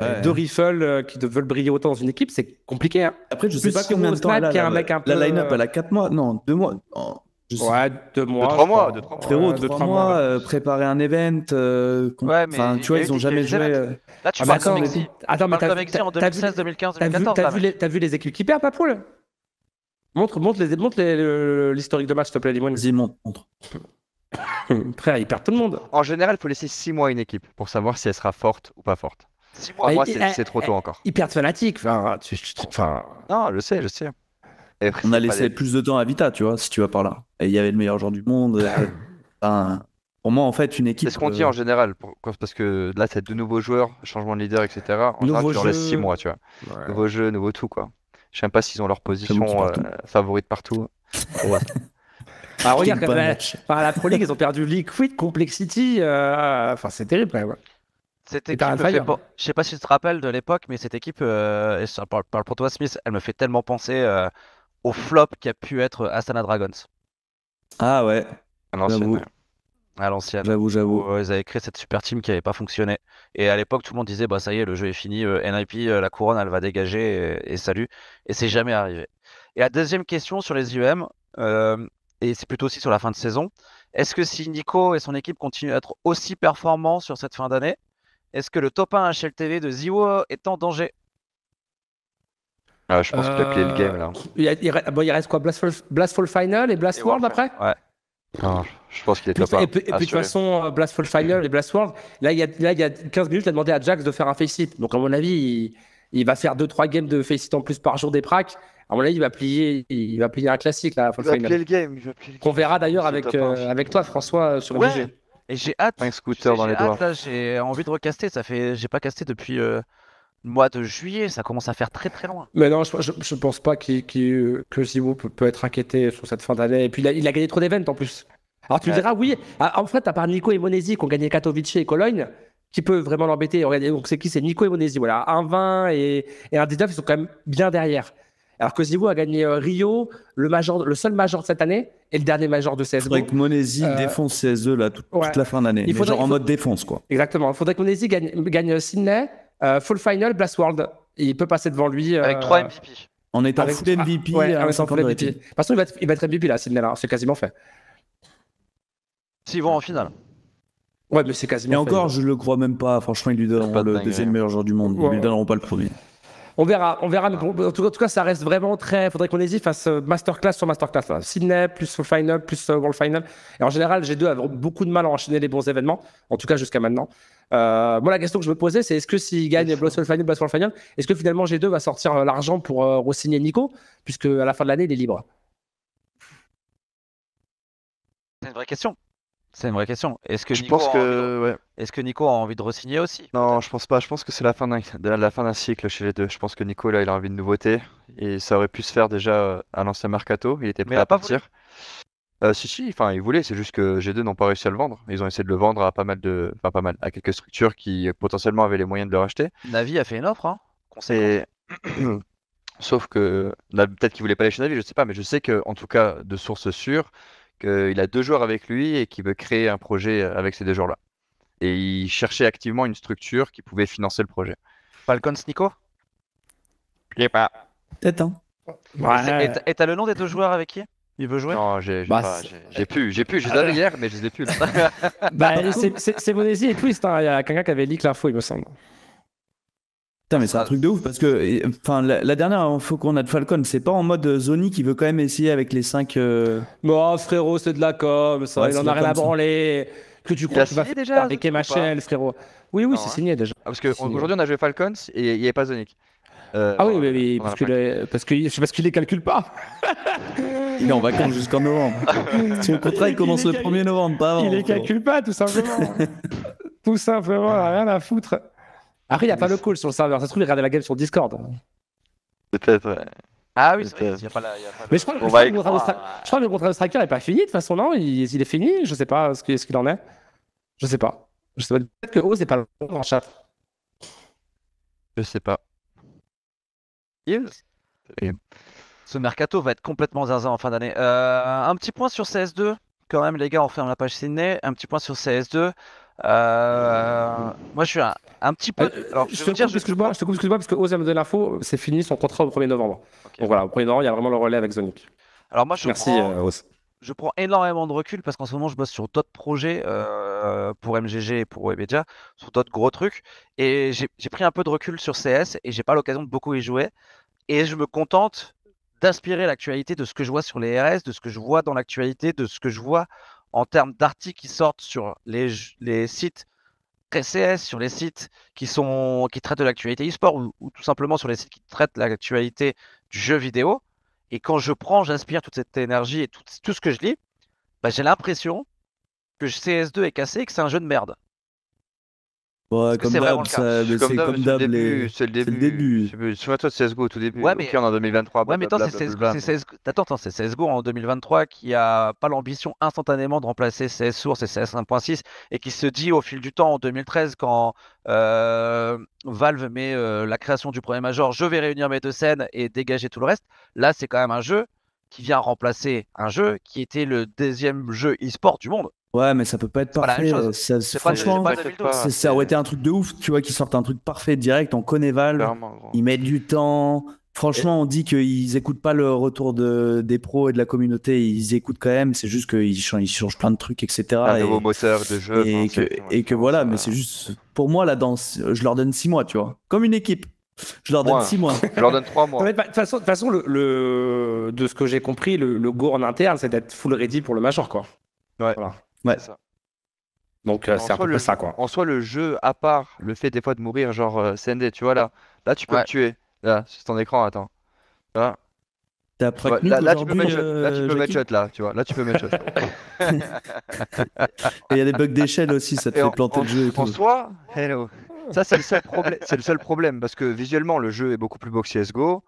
Euh, deux rifles qui veulent briller autant dans une équipe, c'est compliqué. Hein. Après, je sais pas combien de temps. la line-up, a 4 mois. Non, 2 mois ouais, deux mois. Deux, trois mois, mois. Euh, préparer un event. Euh, enfin ouais, tu vois, ils ont jamais joué. Euh. Là, tu en 2016, 2015, vu, les, équipes qui perdent, pas Montre, montre, les, montre l'historique de match, s'il te plaît, dis-moi. Vas-y, montre. ils perdent tout le monde. En général, il faut laisser six mois une équipe pour savoir si elle sera forte ou pas forte. 6 mois, ah, eh, c'est trop tôt eh, encore. Ils perdent Fnatic. Enfin, non, je sais, je sais on a laissé plus de temps à Vita, tu vois, si tu vas par là. Et il y avait le meilleur joueur du monde. pour moi, en fait, une équipe. C'est ce qu'on dit euh, en général, parce que là, c'est de nouveaux joueurs, changement de leader, etc. En général, tu en laisses 6 mois, tu vois. Nouveau jeu, nouveau tout, quoi. Je sais pas s'ils ont leur position euh, favorite partout. Ouais. ah, regarde, par la Pro League, ils ont perdu Liquid, Complexity. Euh, enfin, c'est terrible, quand Ouais. Cette équipe, je sais pas si tu te rappelles de l'époque, mais cette équipe, et ça parle, pour toi, Smith, elle me fait tellement penser au flop qui a pu être Astana Dragons. Ah ouais. À l'ancienne. J'avoue, j'avoue. Ils avaient créé cette super team qui n'avait pas fonctionné. Et à l'époque, tout le monde disait bah ça y est, le jeu est fini, euh, NIP, euh, la couronne, elle va dégager et, salut. Et c'est jamais arrivé. Et la deuxième question sur les UM, et c'est plutôt aussi sur la fin de saison. Est-ce que si Nico et son équipe continuent à être aussi performants sur cette fin d'année, est-ce que le top 1 HLTV de Ziwo est en danger ah, je pense qu'il a plié le game là. Euh, il, reste, quoi Blastful, Final et Blast World, après Ouais. Non, je pense qu'il est top. Et, puis de toute façon, euh, Blastful Final et Blast World, là il, y a, là, il y a 15 minutes, il a demandé à Jax de faire un face it Donc, à mon avis, il, va faire 2-3 games de face it en plus par jour des pracs. À mon avis, il va plier, il va plier un classique là. Fallfall. il, va plier le game, il va plier le game. Qu'on verra d'ailleurs avec, hein. euh, avec toi, François, sur le budget. Et j'ai hâte. Un scooter dans les hâte, là. J'ai envie de recaster. Ça fait, j'ai pas casté depuis mois de juillet, ça commence à faire très très loin. Mais non, je, ne pense pas que Zibou peut, peut, être inquiété sur cette fin d'année. Et puis il a, il a gagné trop d'événements en plus. Alors tu diras, oui, ah, en fait, à part Nico et Monesi qui ont gagné Katowice et Cologne, qui peut vraiment l'embêter Donc c'est qui C'est Nico et Monesi. Voilà, un 20 et, et un ils sont quand même bien derrière. Alors que Zibou a gagné euh, Rio, le, le seul major de cette année et le dernier major de CSE. Il faudrait que Monesi euh, défonce CSE là, toute la fin d'année. Il faut genre en mode défense, quoi. Exactement. Il faudrait que Monesi gagne, gagne Sydney, euh, full Final, Blast World. il peut passer devant lui. Euh, avec 3 MVP. En étant avec... full MVP. ouais, euh, en étant De toute façon, il va, être, MVP là, Sydney, C'est quasiment fait. S'ils vont en finale. Ouais, mais c'est quasiment. Et encore, je le crois même pas. Franchement, ils lui donneront le deuxième hein. meilleur joueur du monde. Ils lui donneront pas le premier. On verra, on verra. Mais en, tout, cas, ça reste vraiment très. Faudrait qu'on hésite face masterclass sur masterclass. Là. Sydney plus final plus World Final. Et en général, G2 a beaucoup de mal à enchaîner les bons événements. En tout cas, jusqu'à maintenant. Euh, moi, la question que je me posais, c'est est-ce que s'il gagne Blossom Final, Final, est-ce que finalement G2 va sortir euh, l'argent pour euh, ressigner Nico, puisque à la fin de l'année, il est libre C'est une vraie question. C'est une vraie question. Est-ce que, Nico Est-ce que Nico a envie de re aussi Non, je pense pas. Je pense que c'est la fin d'un, cycle chez les deux. Je pense que Nico, là, il a envie de nouveauté. Et ça aurait pu se faire déjà à l'ancien Mercato. Il était prêt à partir. Euh, si, si, enfin, ils voulaient, c'est juste que G2 n'ont pas réussi à le vendre. Ils ont essayé de le vendre à pas mal de. Enfin, pas mal, à quelques structures qui euh, potentiellement avaient les moyens de le racheter. Navi a fait une offre, hein Sauf que. Bah, peut-être qu'il voulait pas aller chez Navi, je sais pas, mais je sais que, en tout cas, de source sûre, qu'il a deux joueurs avec lui et qu'il veut créer un projet euh, avec ces deux joueurs-là. Et il cherchait activement une structure qui pouvait financer le projet. Falcon Snico? Je sais pas. Peut-être, hein. Et t'as le nom des deux joueurs avec qui il veut jouer Non, j'ai bah, j'ai plus, j'ai plus, hier, mais je les ai plus. Là. Bah, bah, c'est Monesi et Twist, hein. il y a quelqu'un qui avait leak l'info, il me semble. Putain, mais c'est un truc de ouf parce que la, dernière info qu'on a de Falcon, c'est pas en mode Zonic euh, qui veut quand même essayer avec les 5. Euh, bon, Oh, frérot, c'est de la com, ça, il en a rien à branler. Que tu crois tu va déjà, avec Machel, frérot. Oui, oui, hein. ah, c'est signé déjà. parce qu'aujourd'hui, on a joué Falcons et il n'y avait pas Zonic. Euh, ah oui, parce, que parce, que je qu'il les calcule pas. il est en vacances jusqu'en novembre. Son contrat, il, commence le 1er novembre, pas avant. Il les calcule pas, tout simplement. tout simplement, rien à foutre. Après, il n'y a pas le call sur le serveur. Ça se trouve, il regarde la game sur Discord. Peut-être, ouais. Ah oui, il Mais je crois, que le contrat de Striker n'est pas fini, de toute façon, non il, est fini, je sais pas ce qu'il en est. Je sais pas. Je sais pas. Peut-être que O, c'est pas le en chat. Je sais pas ce mercato va être complètement zinzin en fin d'année. Euh, un petit point sur CS2, quand même, les gars, on ferme la page Sydney. Un petit point sur CS2. Euh, moi, je suis un, petit peu. Euh, je, te dire, je... Excuse-moi, je coupe, excuse-moi, parce que OZM de l'info, c'est fini son contrat au 1er novembre. Donc voilà, au 1er novembre, il y a vraiment le relais avec Zonic. Alors, moi, je Merci, OZ je prends énormément de recul parce qu'en ce moment, je bosse sur d'autres projets euh, pour MGG et pour Webedia, sur d'autres gros trucs. Et j'ai pris un peu de recul sur CS et j'ai pas l'occasion de beaucoup y jouer. Et je me contente d'inspirer l'actualité de ce que je vois sur les RS, de ce que je vois dans l'actualité, de ce que je vois en termes d'articles qui sortent sur les, les sites CS, sur les sites qui, sont, qui traitent de l'actualité e-sport ou, ou, tout simplement sur les sites qui traitent l'actualité du jeu vidéo. Et quand je prends, j'inspire toute cette énergie et tout, ce que je lis, bah, j'ai l'impression que CS2 est cassé et que c'est un jeu de merde. Ouais, comme d'hab, c'est C'est le, le début. Tu Souviens-toi CSGO au tout début. en 2023. Ouais, mais attends, c'est CSGO... en 2023 qui a pas l'ambition instantanément de remplacer CS Source et CS 1.6 et qui se dit au fil du temps, en 2013, quand euh, Valve met euh, la création du premier Major, je vais réunir mes deux scènes et dégager tout le reste. Là, c'est quand même un jeu qui vient remplacer un jeu qui était le deuxième jeu e-sport du monde. Ouais, mais ça peut pas être parfait. franchement, hein. ça aurait été un truc de ouf, tu vois, qu'ils sortent un truc parfait direct en Conéval. Ils mettent du temps. Franchement, on dit qu'ils écoutent pas le retour de, des pros et de la communauté. Ils écoutent quand même. C'est juste qu'ils changent, ils changent plein de trucs, etc. Un et, de jeu. Et, que, et que, voilà, mais c'est juste. Pour moi, la danse, je leur donne six mois, tu vois. Comme une équipe. Je leur donne 6 mois. Je leur donne 3 mois. De toute façon, le, de ce que j'ai compris, le, go en interne, c'est d'être full ready pour le major, quoi. Ouais. Ouais. Donc euh, c'est un peu ça quoi. En soi le jeu, à part le fait des fois de mourir, genre euh, CND, tu vois là, là tu peux me tuer. Là, sur ton écran, attends. Là. tu vois, là, tu peux mettre, là, tu euh, peux mettre shot, là, tu vois. Là, tu peux mettre shot. Et il y a des bugs d'échelle aussi, ça te fait planter le jeu. Et en soi, hello. Ça, c'est le, seul problème c'est le seul problème parce que visuellement, le jeu est beaucoup plus beau que CSGO.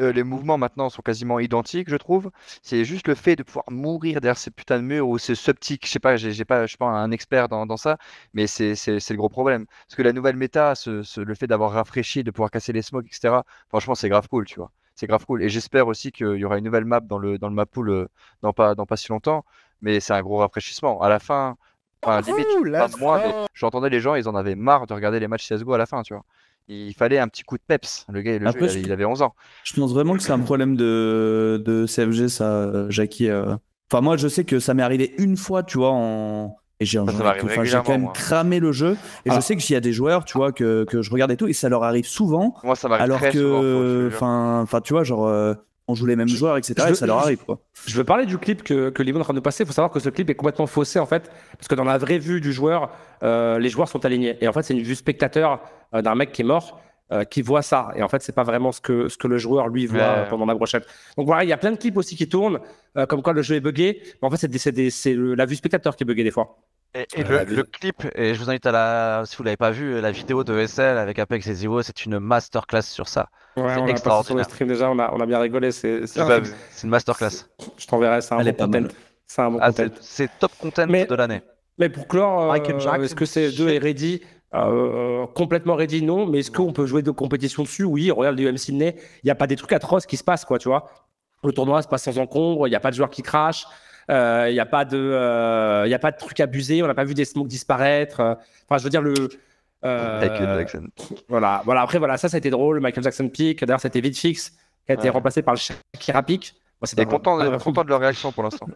Euh, les mouvements maintenant sont quasiment identiques, je trouve. C'est juste le fait de pouvoir mourir derrière ces putains de murs ou ces sceptiques. Je sais pas, j'ai pas, je suis pas un expert dans, ça, mais c'est le gros problème. Parce que la nouvelle méta, le fait d'avoir rafraîchi, de pouvoir casser les smokes, etc. Franchement, c'est grave cool, tu vois. C'est grave cool. Et j'espère aussi qu'il y aura une nouvelle map dans le dans le map pool dans pas dans pas si longtemps. Mais c'est un gros rafraîchissement. À la fin, enfin, limite, moi, j'entendais les gens, ils en avaient marre de regarder les matchs CS:GO à la fin, tu vois il fallait un petit coup de peps. Le gars, il avait 11 ans. Je pense vraiment que c'est un problème de, de CFG, ça, Jackie. Euh. Enfin, moi, je sais que ça m'est arrivé une fois, tu vois, en. Et j'ai bah, quand même cramé le jeu. Et je ah. sais que qu'il y a des joueurs, tu vois, que, je regardais et tout, et ça leur arrive souvent. Moi, ça m'arrive Alors que. enfin, tu vois, genre. Euh, on joue les mêmes joueurs, etc. ça leur arrive. Je veux parler du clip que, que est en train de passer. Il faut savoir que ce clip est complètement faussé, en fait, parce que dans la vraie vue du joueur, euh, les joueurs sont alignés. Et en fait, c'est une vue spectateur euh, d'un mec qui est mort. Euh, qui voit ça et en fait c'est pas vraiment ce que ce que le joueur lui voit pendant la brochette donc voilà il y a plein de clips aussi qui tournent comme quoi le jeu est buggé mais en fait c'est la vue spectateur qui est buggée des fois et, ah, le, clip, et je vous invite à la, si vous l'avez pas vu, la vidéo de SL avec Apex et Zero, c'est une masterclass sur ça. c'est on extraordinaire. déjà, on a, on a bien rigolé. C'est ah, une masterclass. Je t'enverrai, c'est un, bon content. Ah, c'est top content de l'année. Mais pour clore, euh, est-ce que ces deux est ready euh, complètement ready, non, mais est-ce qu'on peut jouer de compétition dessus Oui, regarde le UM Sydney, il n'y a pas des trucs atroces qui se passent, quoi, tu vois. Le tournoi se passe sans encombre, il n'y a pas de joueurs qui crachent. Il euh, n'y a, pas de, il euh, y a pas de truc abusé. On n'a pas vu des smokes disparaître. Euh. Enfin, je veux dire, le. Voilà, voilà. Après, voilà, ça, ça a été drôle. Michael Jackson pick. D'ailleurs, c'était vite qui a été remplacé par le Shakira T'es content, de, ah, bah, content de leur réaction pour l'instant.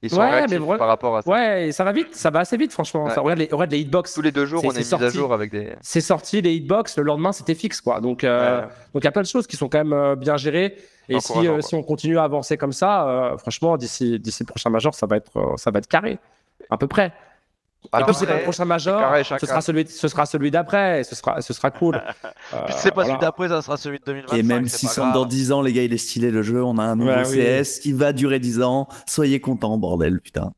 Ils sont par rapport à ça. Ouais, ça va vite, ça va assez vite, franchement. regarde, les, hitbox. Tous les deux jours, on est, mis à jour avec des. C'est sorti les hitbox, le lendemain c'était fixe, quoi. Donc, euh, donc il y a plein de choses qui sont quand même euh, bien gérées. Et si, euh, si, on continue à avancer comme ça, franchement, d'ici d'ici le prochain major, ça va être ça va être carré, à peu près. Après, c'est le prochain major, ce sera celui, ce sera celui d'après, ce sera, ce sera cool. Je euh, pas celui d'après, ça sera celui de 2025. Et même si dans 10 ans, les gars, il est stylé le jeu, on a un nouveau CS qui va durer 10 ans, soyez contents, bordel, putain.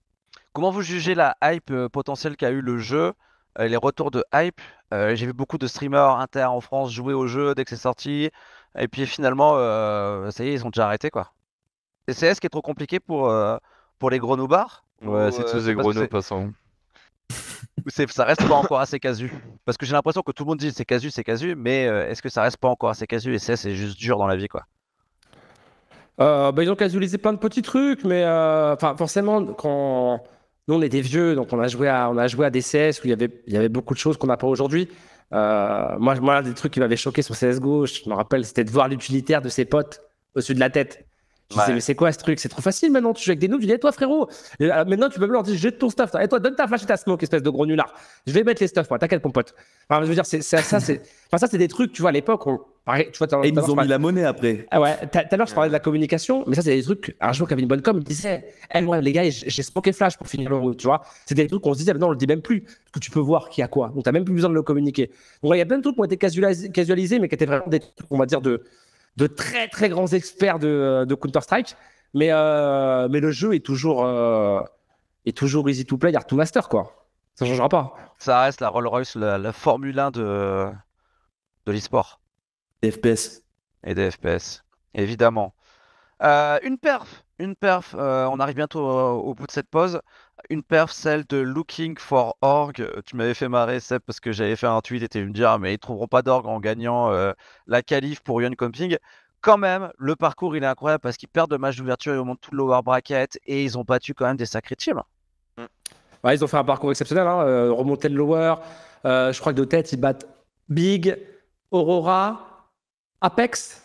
Comment vous jugez la hype euh, potentielle qu'a eu le jeu, euh, les retours de hype J'ai vu beaucoup de streamers inter en France jouer au jeu dès que c'est sorti, et puis finalement, ça y est, ils ont déjà arrêté quoi. CS qui est trop compliqué pour, pour les grenobards Ouais, c'est tous des grenobards ça reste pas encore assez casu. Parce que j'ai l'impression que tout le monde dit c'est casu, c'est casu, mais euh, est-ce que ça reste pas encore assez casu Et ça, c'est juste dur dans la vie, quoi. Euh, bah, ils ont casualisé plein de petits trucs, mais euh, forcément, quand nous on des vieux, donc on a joué à, on a joué à des CS où il y avait, y avait beaucoup de choses qu'on n'a pas aujourd'hui. moi, moi, des trucs qui m'avait choqué sur gauche je me rappelle, c'était de voir l'utilitaire de ses potes au-dessus de la tête. Je disais, mais c'est quoi ce truc C'est trop facile maintenant, tu joues avec des noobs. tu dis, eh, toi frérot, euh, ah, maintenant tu peux me leur dire, j'ai ton stuff. Et eh, toi, donne ta flash et ta smoke, espèce de gros nulard Je vais mettre les stuffs, moi, t'inquiète, mon pote. Enfin, je veux dire, ça, c'est, enfin, ça, c'est des trucs, tu vois, à l'époque, et ils ont mis la monnaie après. Ah ouais, tout à l'heure, je parlais de la communication, mais ça, c'est des trucs. Un jour, avait une bonne com, disait eh, les gars, j'ai smoke et flash pour finir le route, tu vois. C'est des trucs qu'on se disait, maintenant, on le dit même plus, parce que tu peux voir qui a quoi. Donc, t'as même plus besoin de le communiquer. Donc, il y a plein de trucs qui ont été casualisés, mais qui étaient vraiment des trucs, on va dire, de, de très très grands experts de, euh, Counter Strike, mais euh, mais le jeu est toujours euh, est toujours easy to play, Art to master quoi. Ça changera pas. Ça reste la Rolls Royce, la, Formule 1 de de le Des FPS. Et des FPS, évidemment. une perf une perf, euh, on arrive bientôt au, bout de cette pause. Une perf, celle de Looking for Org. Euh, tu m'avais fait marrer, Seb, parce que j'avais fait un tweet et tu me dire, ah, mais ils trouveront pas d'org en gagnant euh, la qualif pour Yon Comping. Quand même, le parcours, il est incroyable parce qu'ils perdent le match d'ouverture, ils remontent tout le lower bracket et ils ont battu quand même des sacrés teams. Mm. ils ont fait un parcours exceptionnel. Hein. remonter le lower, je crois que de tête, ils battent Big, Aurora, Apex.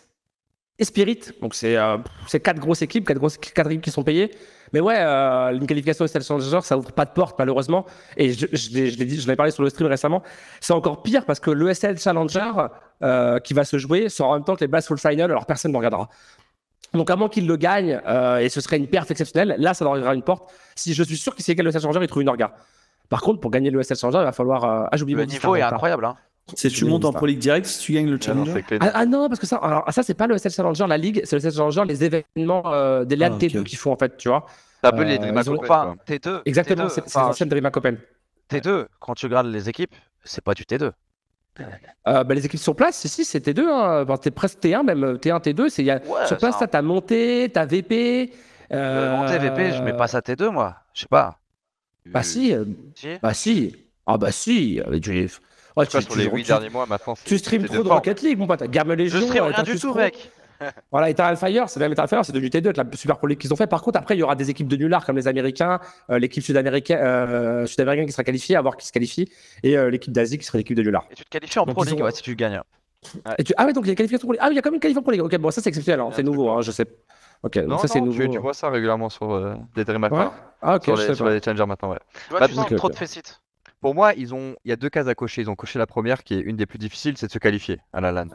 Spirit. Donc euh, c'est quatre grosses équipes, quatre grosses équipes qui sont payées. Mais ouais, euh, une qualification SL Challenger, ça ouvre pas de porte malheureusement. Et je, l'ai dit, je l'ai parlé sur le stream récemment. C'est encore pire parce que l'ESL Challenger euh, qui va se jouer sera en même temps que les Bass Full Final, alors personne ne regardera. Donc à moins qu'il le gagne, et ce serait une perte exceptionnelle, là ça leur ouvrira une porte. Si je suis sûr qu'il sait le le Challenger, il trouve une orga. Par contre, pour gagner l'ESL Challenger, il va falloir. ah, le niveau est incroyable. Hein. C'est tu, montes en Pro League direct si tu gagnes le challenge ah, ah, non, parce que ça, alors, ça c'est pas le SL Challenger, la ligue, c'est le SL Challenger, les événements euh, des LAN ah, T2 qu'ils font en fait, tu vois. Ça les euh, Dreamhack T2. Exactement, c'est l'ancienne Dreamhack Open. T2, quand tu regardes les équipes, c'est pas du T2. Euh, bah, les équipes sur place, si, c'est T2, hein. presque T1 même, T1, euh, T2. Y a... ouais, sur place, ça, t'as monté, t'as VP. Euh... Monté, VP, je mets pas ça T2, moi, je sais pas. Bah si. si, bah si, ah bah si, avec du tu, sur les 8 derniers mois, maintenant. Tu stream trop de Rocket League, mon pote. Garde les jeux. Je stream euh, rien du tout, mec. voilà, Eternal Fire, c'est même lut Fire, c'est de T2, la super pro qu'ils ont fait. Par contre, après, il y aura des équipes de nullard comme les Américains, euh, l'équipe euh, sud-américaine euh, sud qui sera qualifiée, à voir qui se qualifie, et l'équipe d'Asie qui sera l'équipe de nullard. Et tu te qualifies en pro league, si tu gagnes. Ah, ouais, donc il y a qualification pro league. Ah, oui, il y a quand même une qualification pro league. Ok, bon, ça c'est exceptionnel, hein, c'est nouveau, hein, je sais. Ok, ça c'est nouveau. Tu, vois ça régulièrement sur des Dream ouais. ah, ok, sur, les, sur les challengers maintenant, ouais. Tu vois, bah, tu trop de pour moi, ils ont, il y a deux cases à cocher. Ils ont coché la première, qui est une des plus difficiles, c'est de se qualifier à la LAN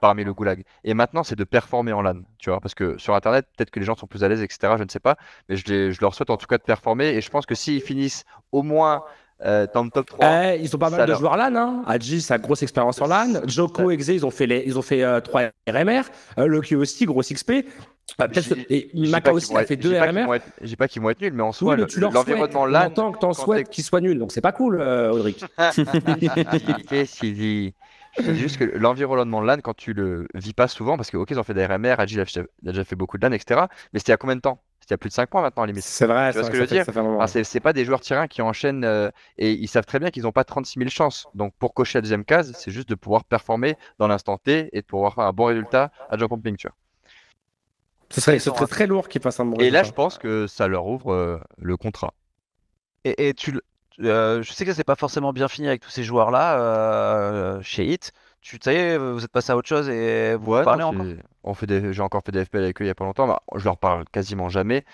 parmi le goulag. Et maintenant, c'est de performer en LAN, tu vois, parce que sur Internet, peut-être que les gens sont plus à l'aise, etc. Je ne sais pas, mais je, je leur souhaite en tout cas de performer. Et je pense que s'ils finissent au moins euh, dans top 3. Eh, ils ont pas mal de joueurs LAN. Hein. Adji, sa grosse expérience en LAN. Joko, Exe, ils ont fait, les, ils ont fait 3 euh, RMR. Euh, le bah, aussi, grosse XP. et Maca aussi a fait 2 RMR. J'ai pas qu'ils vont être nuls, mais en soi, oui, l'environnement LAN. tant que t'en souhaites qu'ils soient nuls, donc c'est pas cool, Audric. c'est juste que l'environnement LAN, quand tu le vis pas souvent, parce que ok, ils ont fait des RMR, Adji a déjà fait beaucoup de LAN, etc. Mais c'était à combien de temps a plus de 5 points maintenant, limite. C'est vrai, c'est ce que je dire C'est pas des joueurs terrain qui enchaînent euh, et ils savent très bien qu'ils n'ont pas 36 000 chances. Donc pour cocher la deuxième case, c'est juste de pouvoir performer dans l'instant T et de pouvoir faire un bon résultat à John Pumping, tu Ce serait, très lourd qu'ils fassent un bon Et là, je pense que ça leur ouvre euh, le contrat. Et, tu, euh, je sais que c'est pas forcément bien fini avec tous ces joueurs-là chez Hit, tu sais, vous êtes passé à autre chose et vous parlez on fait des... J'ai encore fait des FPL avec eux il n'y a pas longtemps. Bah, je leur parle quasiment jamais,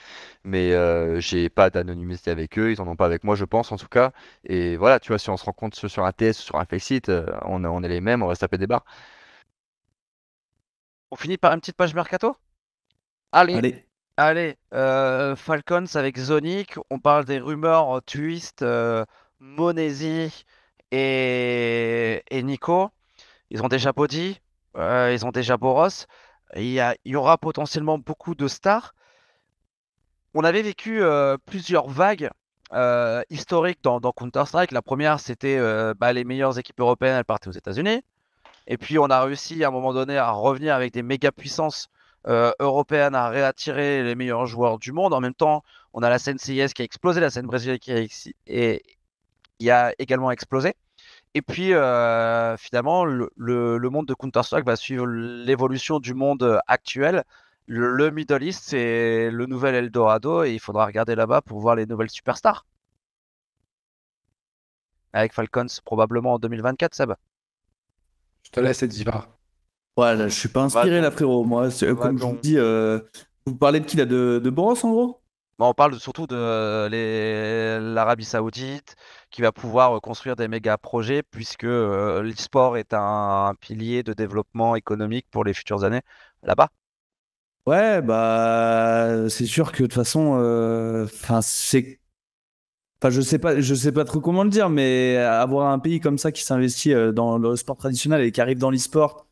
mais euh, j'ai pas d'anonymité avec eux. Ils en ont pas avec moi, je pense en tout cas. Et voilà, tu vois, si on se rencontre sur un TS, sur un Flexit, euh, on, on est les mêmes, on va se taper des barres. On finit par une petite page mercato Allez. Allez. Euh, Falcons avec Zonic, on parle des rumeurs Twist, Monesi et Nico. Ils ont déjà Body, euh, ils ont déjà Boros. Il y, il y, aura potentiellement beaucoup de stars. On avait vécu euh, plusieurs vagues euh, historiques dans, Counter-Strike. La première, c'était bah, les meilleures équipes européennes, elles partaient aux États-Unis. Et puis, on a réussi à un moment donné à revenir avec des méga puissances européennes à réattirer les meilleurs joueurs du monde. En même temps, on a la scène CIS qui a explosé, la scène brésilienne qui a, et, a également explosé. Et puis, euh, finalement, le, monde de Counter-Strike va suivre l'évolution du monde euh, actuel. Le, Middle East, c'est le nouvel Eldorado et il faudra regarder là-bas pour voir les nouvelles superstars. Avec Falcons, probablement en 2024, Seb. Je te laisse, vas. Voilà, je suis pas inspiré là, frérot. Moi, euh, comme je vous dis, vous parlez de qui là De, de Boros, en gros bah, On parle surtout de l'Arabie Saoudite, qui va pouvoir construire des méga projets puisque l'e-sport est un, pilier de développement économique pour les futures années là-bas. Ouais, bah c'est sûr que de toute façon, enfin c'est, enfin je sais pas, je sais pas trop comment le dire, mais avoir un pays comme ça qui s'investit dans le sport traditionnel et qui arrive dans l'e-sport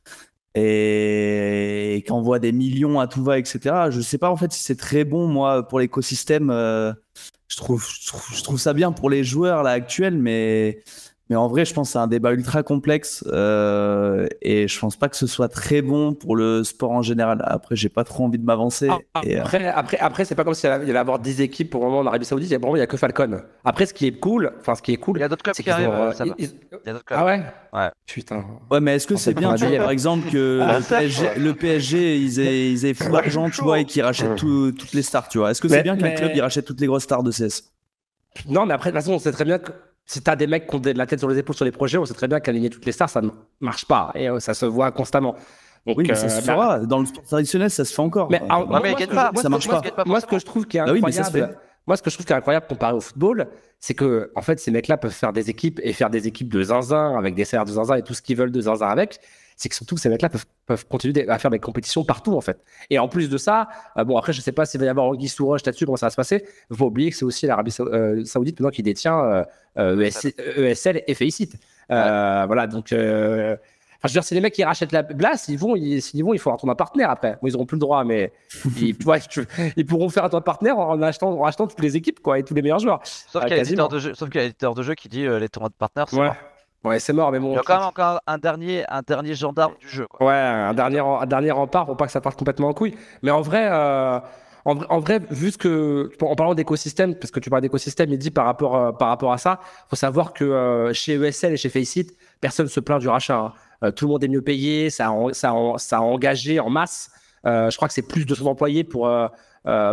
et, qui envoie des millions à tout va, etc. Je sais pas en fait si c'est très bon moi pour l'écosystème je trouve, je trouve, ça bien pour les joueurs là actuels, mais mais en vrai, je pense que c'est un débat ultra complexe euh, et je pense pas que ce soit très bon pour le sport en général. Après, j'ai pas trop envie de m'avancer. Ah, ah, euh, après, ce après, après, c'est pas comme s'il y allait avoir 10 équipes pour le moment en Arabie Saoudite. Il y a, il y a que Falcon. Après, ce qui est cool, enfin, ce qui est cool, il y a d'autres clubs qui arrivent. Ah ouais. Ouais. Putain. Ouais, mais est-ce que c'est bien, par hein. exemple, que ah, le, PSG, ils aient, ils fou d'argent, tu vois, et qu'ils rachètent toutes les stars, tu vois. Est-ce que c'est bien qu'un club il rachète toutes les grosses stars de CS Non, mais après, de toute façon, on sait très bien que si t'as des mecs qui ont de la tête sur les épaules sur les projets, on sait très bien qu'aligner toutes les stars, ça ne marche pas et euh, ça se voit constamment. Donc, oui, mais ça euh, se bah, fera. Dans le sport traditionnel, ça se fait encore. Mais, ah, moi, pas, ça marche pas. Moi, ce que je trouve qui est bah incroyable, moi, ce que je trouve qui est incroyable comparé au football, c'est que, en fait, ces mecs-là peuvent faire des équipes et faire des équipes de zinzin avec des salaires de zinzin et tout ce qu'ils veulent de zinzin avec c'est que surtout ces mecs-là peuvent, peuvent, continuer à faire des compétitions partout en fait. Et en plus de ça, euh, bon après je sais pas s'il va y avoir Anguille Souroche là-dessus, comment ça va se passer. Vous faut oublier que c'est aussi l'Arabie euh, Saoudite maintenant qui détient ESL euh, euh, e e et félicite. Voilà donc. Enfin, je veux dire, c'est les mecs qui rachètent la place, ils vont, ils, s'ils vont, il faut avoir un partenaire après. Bon, ils n'auront plus le droit, mais ils, pourront faire un tournoi partenaire en achetant, en rachetant toutes les équipes quoi, et tous les meilleurs joueurs. Sauf qu'il y a l'éditeur de jeu qui dit les tournois de partenaire, c'est c'est mort, mais bon. Il y a quand même encore un dernier, un dernier gendarme du jeu. Ouais, un dernier, dernier rempart pour pas que ça parte complètement en couille. Mais en vrai, euh, en, vrai, vu que. En parlant d'écosystème, parce que tu parles d'écosystème, il dit par rapport, euh, par rapport à ça, faut savoir que euh, chez ESL et chez Faceit, personne se plaint du rachat. Hein. tout le monde est mieux payé, ça a, ça engagé en masse. je crois que c'est plus de 100 employés pour,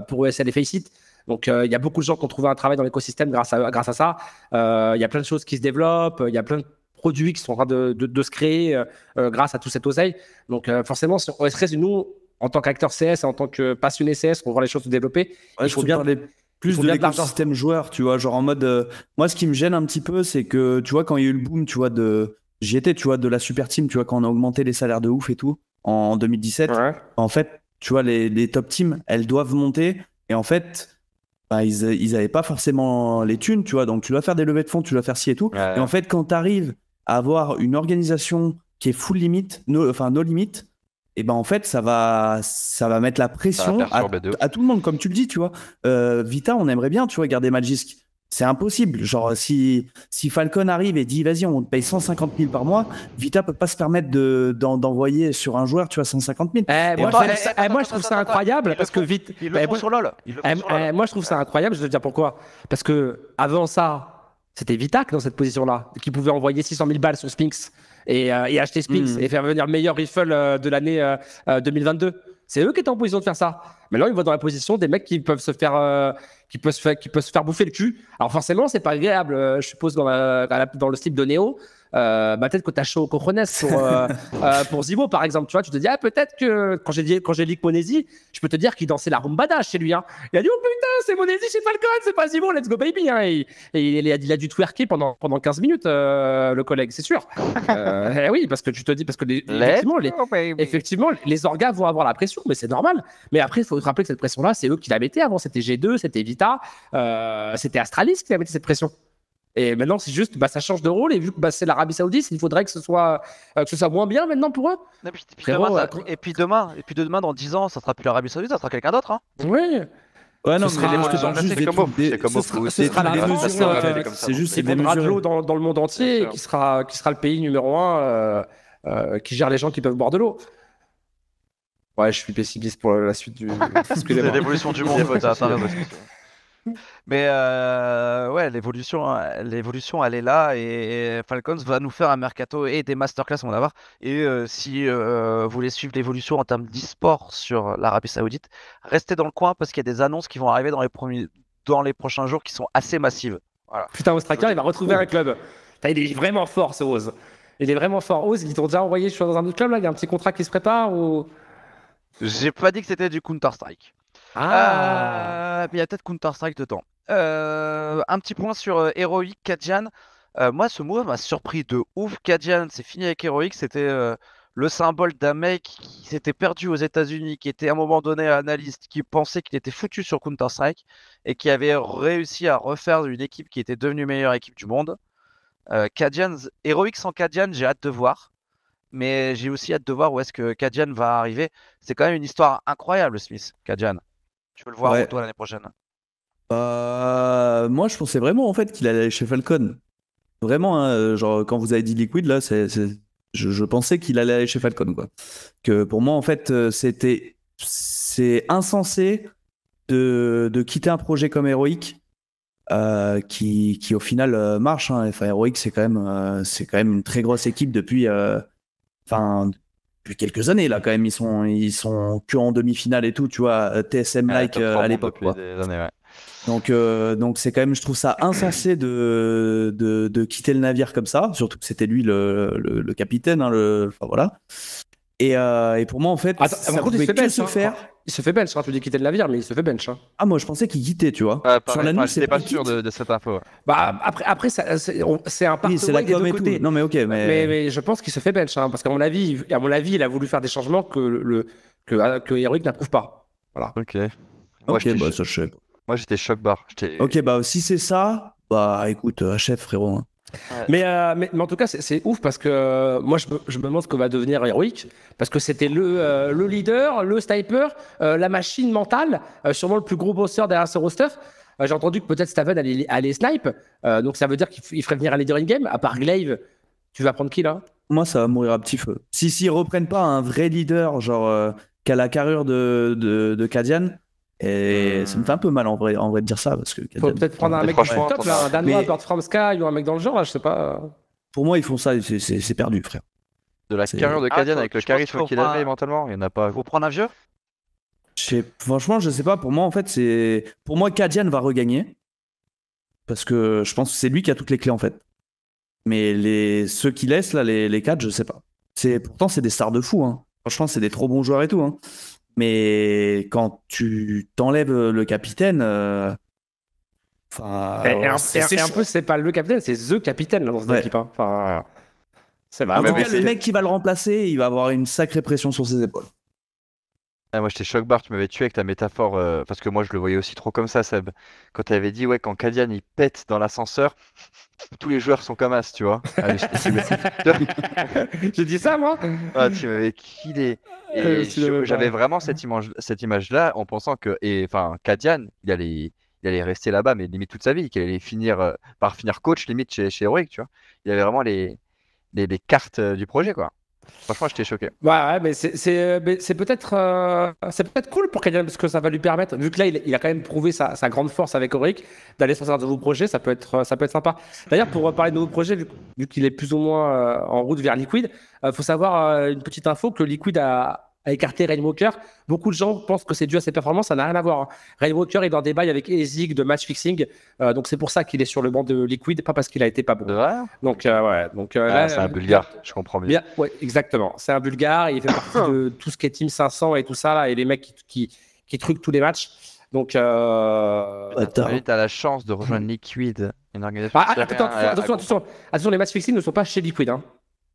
pour ESL et Faceit. Donc, euh, il y a beaucoup de gens qui ont trouvé un travail dans l'écosystème grâce à, grâce à ça. Euh, il y a plein de choses qui se développent, il y a plein de produits qui sont en train de, de, se créer euh, grâce à tout cet oseille. Donc forcément, si on reste nous, en tant qu'acteur CS, en tant que passionné CS, on voit les choses se développer. Je il faut bien parler plus de l'écosystème joueur, tu vois, genre en mode moi ce qui me gêne un petit peu, c'est que tu vois quand il y a eu le boom, tu vois de j'y étais, tu vois de la super team, tu vois quand on a augmenté les salaires de ouf et tout en 2017. En fait, tu vois les, les top teams, elles doivent monter et en fait, ils n'avaient pas forcément les thunes, tu vois. Donc, tu dois faire des levées de fonds, tu dois faire ci et tout. Et en fait, quand tu arrives à avoir une organisation qui est full limite, enfin, no limite, et eh ben en fait ça va ça va mettre la pression à, tout le monde comme tu le dis tu vois euh, Vita on aimerait bien tu vois garder Magisk c'est impossible. Genre, si, si Falcon arrive et dit, vas-y, on te paye 150 000 par mois, Vita peut pas se permettre de, d'envoyer sur un joueur, tu vois, 150 000. Eh, eh, eh, moi, je, trouve ça incroyable parce que vite. Moi, je trouve ça incroyable. Je vais te dire pourquoi. Parce que avant ça, c'était Vita dans cette position-là, qui pouvait envoyer 600 000 balles sur Spinks euh, et, acheter Spinks hmm. et faire venir meilleur rifle euh, de l'année 2022. Euh, C'est eux qui étaient en position de faire ça. Mais là, ils vont dans la position des mecs qui peuvent se faire qui peut se faire, qui peut se faire bouffer le cul. Alors forcément, c'est pas agréable, euh, je suppose, dans, dans le slip de Néo, euh, bah, peut-être que t'as chaud au cojones pour, euh, euh, pour Zibo, par exemple. Tu vois, tu te dis, ah, peut-être que quand j'ai dit, quand j'ai dit Monesi, je peux te dire qu'il dansait la rumbada chez lui. Hein. Il a dit, oh putain, c'est Monesi chez Falcon, c'est pas Zibo, let's go baby. Hein. Et, il, a, dû twerker pendant, pendant 15 minutes, le collègue, c'est sûr. Eh oui, parce que tu te dis, parce que effectivement, les, orgas vont avoir la pression, mais c'est normal. Mais après, il faut se rappeler que cette pression-là, c'est eux qui l'avaient mettaient avant. C'était G2, c'était Vita, euh, c'était Astralis qui avait mettait cette pression. Et maintenant, c'est juste, bah, ça change de rôle. Et vu que bah, c'est l'Arabie Saoudite, il faudrait que ce soit, euh, que moins bien maintenant pour eux. Et puis, et puis, demain, et puis demain, dans 10 ans, ça sera plus l'Arabie Saoudite, ça sera quelqu'un d'autre. Hein. Oui. Ouais, non, mais les C'est juste, c'est de l'eau dans, le monde entier qui sera, qui sera le pays numéro un euh, euh, qui gère les gens qui peuvent boire de l'eau. Ouais, je suis pessimiste pour la suite du. C'est l'évolution du monde, t'as Mais euh, ouais, l'évolution, hein, l'évolution, elle est là et, Falcons va nous faire un mercato et des masterclass, on va voir. Et euh, si euh, vous voulez suivre l'évolution en termes d'e-sport sur l'Arabie Saoudite, restez dans le coin parce qu'il y a des annonces qui vont arriver dans les, premiers, dans les prochains jours qui sont assez massives. Voilà. Putain, Ostraker, il va retrouver un club. il est vraiment fort, ce Oz. Il est vraiment fort. Oz, ils t'ont déjà envoyé je suis dans un autre club, là, il y a un petit contrat qui se prépare ou. J'ai pas dit que c'était du Counter-Strike. Ah. ah il y a peut-être Counter-Strike dedans. Euh, un petit point sur euh, Heroic Kajan. Euh, moi, ce move m'a surpris de ouf. Kajan, c'est fini avec Heroic. C'était le symbole d'un mec qui s'était perdu aux États-Unis, qui était à un moment donné analyste, qui pensait qu'il était foutu sur Counter-Strike et qui avait réussi à refaire une équipe qui était devenue meilleure équipe du monde. Euh, Heroic sans Kadian, j'ai hâte de voir. Mais j'ai aussi hâte de voir où est-ce que Kadian va arriver. C'est quand même une histoire incroyable, Smith, Kadian. Tu veux le voir, ouais. toi, l'année prochaine bah, Moi, je pensais vraiment, en fait, qu'il allait chez Falcon. Vraiment, hein, euh, genre, quand vous avez dit Liquid, là, c'est, je, pensais qu'il allait aller chez Falcon, quoi. Que pour moi, en fait, euh, c'était... C'est insensé de, quitter un projet comme Heroic euh, qui, qui, au final marche. Hein. Enfin, Heroic, c'est quand même, c'est quand même une très grosse équipe depuis, enfin, depuis quelques années là quand même ils sont ils sont que en demi-finale et tout tu vois euh, TSM like euh, à l'époque donc euh, donc c'est quand même je trouve ça insensé de, de, quitter le navire comme ça surtout que c'était lui le, le, capitaine hein, le, enfin voilà euh, et, pour moi, en fait, ça il se fait bench, se hein. faire. Il se fait bench, hein. tu dis quitter de navire, mais il se fait bench. Hein. Ah, moi, je pensais qu'il quittait, tu vois. Sur la nuit, c'est pas, pas sûr de, cette info. Bah, après, après c'est un parti Non, mais ok, mais... mais, je pense qu'il se fait bench, hein, parce qu'à mon avis, mon avis, il a voulu faire des changements que le que, euh, que Heroic n'approuve pas. Voilà. Ok. Moi, ok, bah, ça Moi, j'étais choc bar. Ok, bah si c'est ça, bah écoute, euh, achève frérot. Euh, mais, mais, en tout cas, c'est ouf parce que euh, moi, je me, demande ce qu'on va devenir héroïque parce que c'était le, euh, le, leader, le sniper, la machine mentale, sûrement le plus gros bosseur derrière ce Rostuff. J'ai entendu que peut-être Staven allait, allait snipe, donc ça veut dire qu'il ferait venir un leader in-game. À part Glaive, tu vas prendre qui là Moi, ça va mourir à petit feu. Si s'ils reprennent pas un vrai leader, genre qui a la carrure de, de, de Kadian, et euh, ça me fait un peu mal en vrai, de dire ça. Parce que peut-être prendre un mec top, là, un Danois, mais... Bird From Sky ou un mec dans le genre, là, je sais pas. Pour moi, ils font ça, c'est perdu, frère. De la carrière de Cadian ah, avec le charisme qu'il avait mentalement, il n'y en a pas. Vous prendre un vieux Franchement, je sais pas. Pour moi, en fait, c'est. Pour moi, Cadian va regagner. Parce que je pense que c'est lui qui a toutes les clés, en fait. Mais les... ceux qui laissent, là, les, les 4, je sais pas. Pourtant, c'est des stars de fou. Hein. Franchement, c'est des trop bons joueurs et tout. Hein. Mais quand tu t'enlèves euh, le capitaine. Euh, enfin, euh, c'est un, peu, c'est pas le capitaine, c'est The Capitaine dans cette équipe. Hein. Enfin, c'est En tout le mec qui va le remplacer, il va avoir une sacrée pression sur ses épaules. Ah, moi, j'étais choc bar, tu m'avais tué avec ta métaphore, parce que moi, je le voyais aussi trop comme ça, Seb. Quand tu avais dit, ouais, quand Kadian il pète dans l'ascenseur, tous les joueurs sont comme As, tu vois. J'ai ah, dit ça, moi ah, Tu m'avais euh, j'avais vraiment cette image-là cette image en pensant que. Enfin, Kadian, il allait, il allait rester là-bas, mais limite toute sa vie, qu'il allait finir euh, par finir coach, limite chez, chez Heroic, tu vois. Il avait vraiment les, les, cartes euh, du projet, quoi. Franchement, j'étais choqué. ouais ouais, mais c'est euh, peut-être euh, c'est peut-être cool pour Canyon parce que ça va lui permettre, vu que là, il, a quand même prouvé sa, sa grande force avec Auric d'aller sur de nouveau projets ça peut être, euh, ça peut être sympa. D'ailleurs, pour parler de nouveaux projets, vu, qu'il est plus ou moins en route vers Liquid, il faut savoir une petite info que Liquid a, à écarter Rainwalker. Beaucoup de gens pensent que c'est dû à ses performances, ça n'a rien à voir. Hein. Rainwalker est dans des bails avec Ezig de match fixing, euh, donc c'est pour ça qu'il est sur le banc de Liquid, pas parce qu'il a été pas bon. Donc euh, ouais, donc euh, ah, c'est un Bulgare, je comprends bien. ouais, exactement, c'est un Bulgare, il fait partie de tout ce qui est Team 500 et tout ça là, et les mecs qui, qui, truquent tous les matchs. Donc, euh... Attends. tu as la chance de rejoindre Liquid, une organisation. Ah, attention, attention, attention, les match fixing ne sont pas chez Liquid. Hein.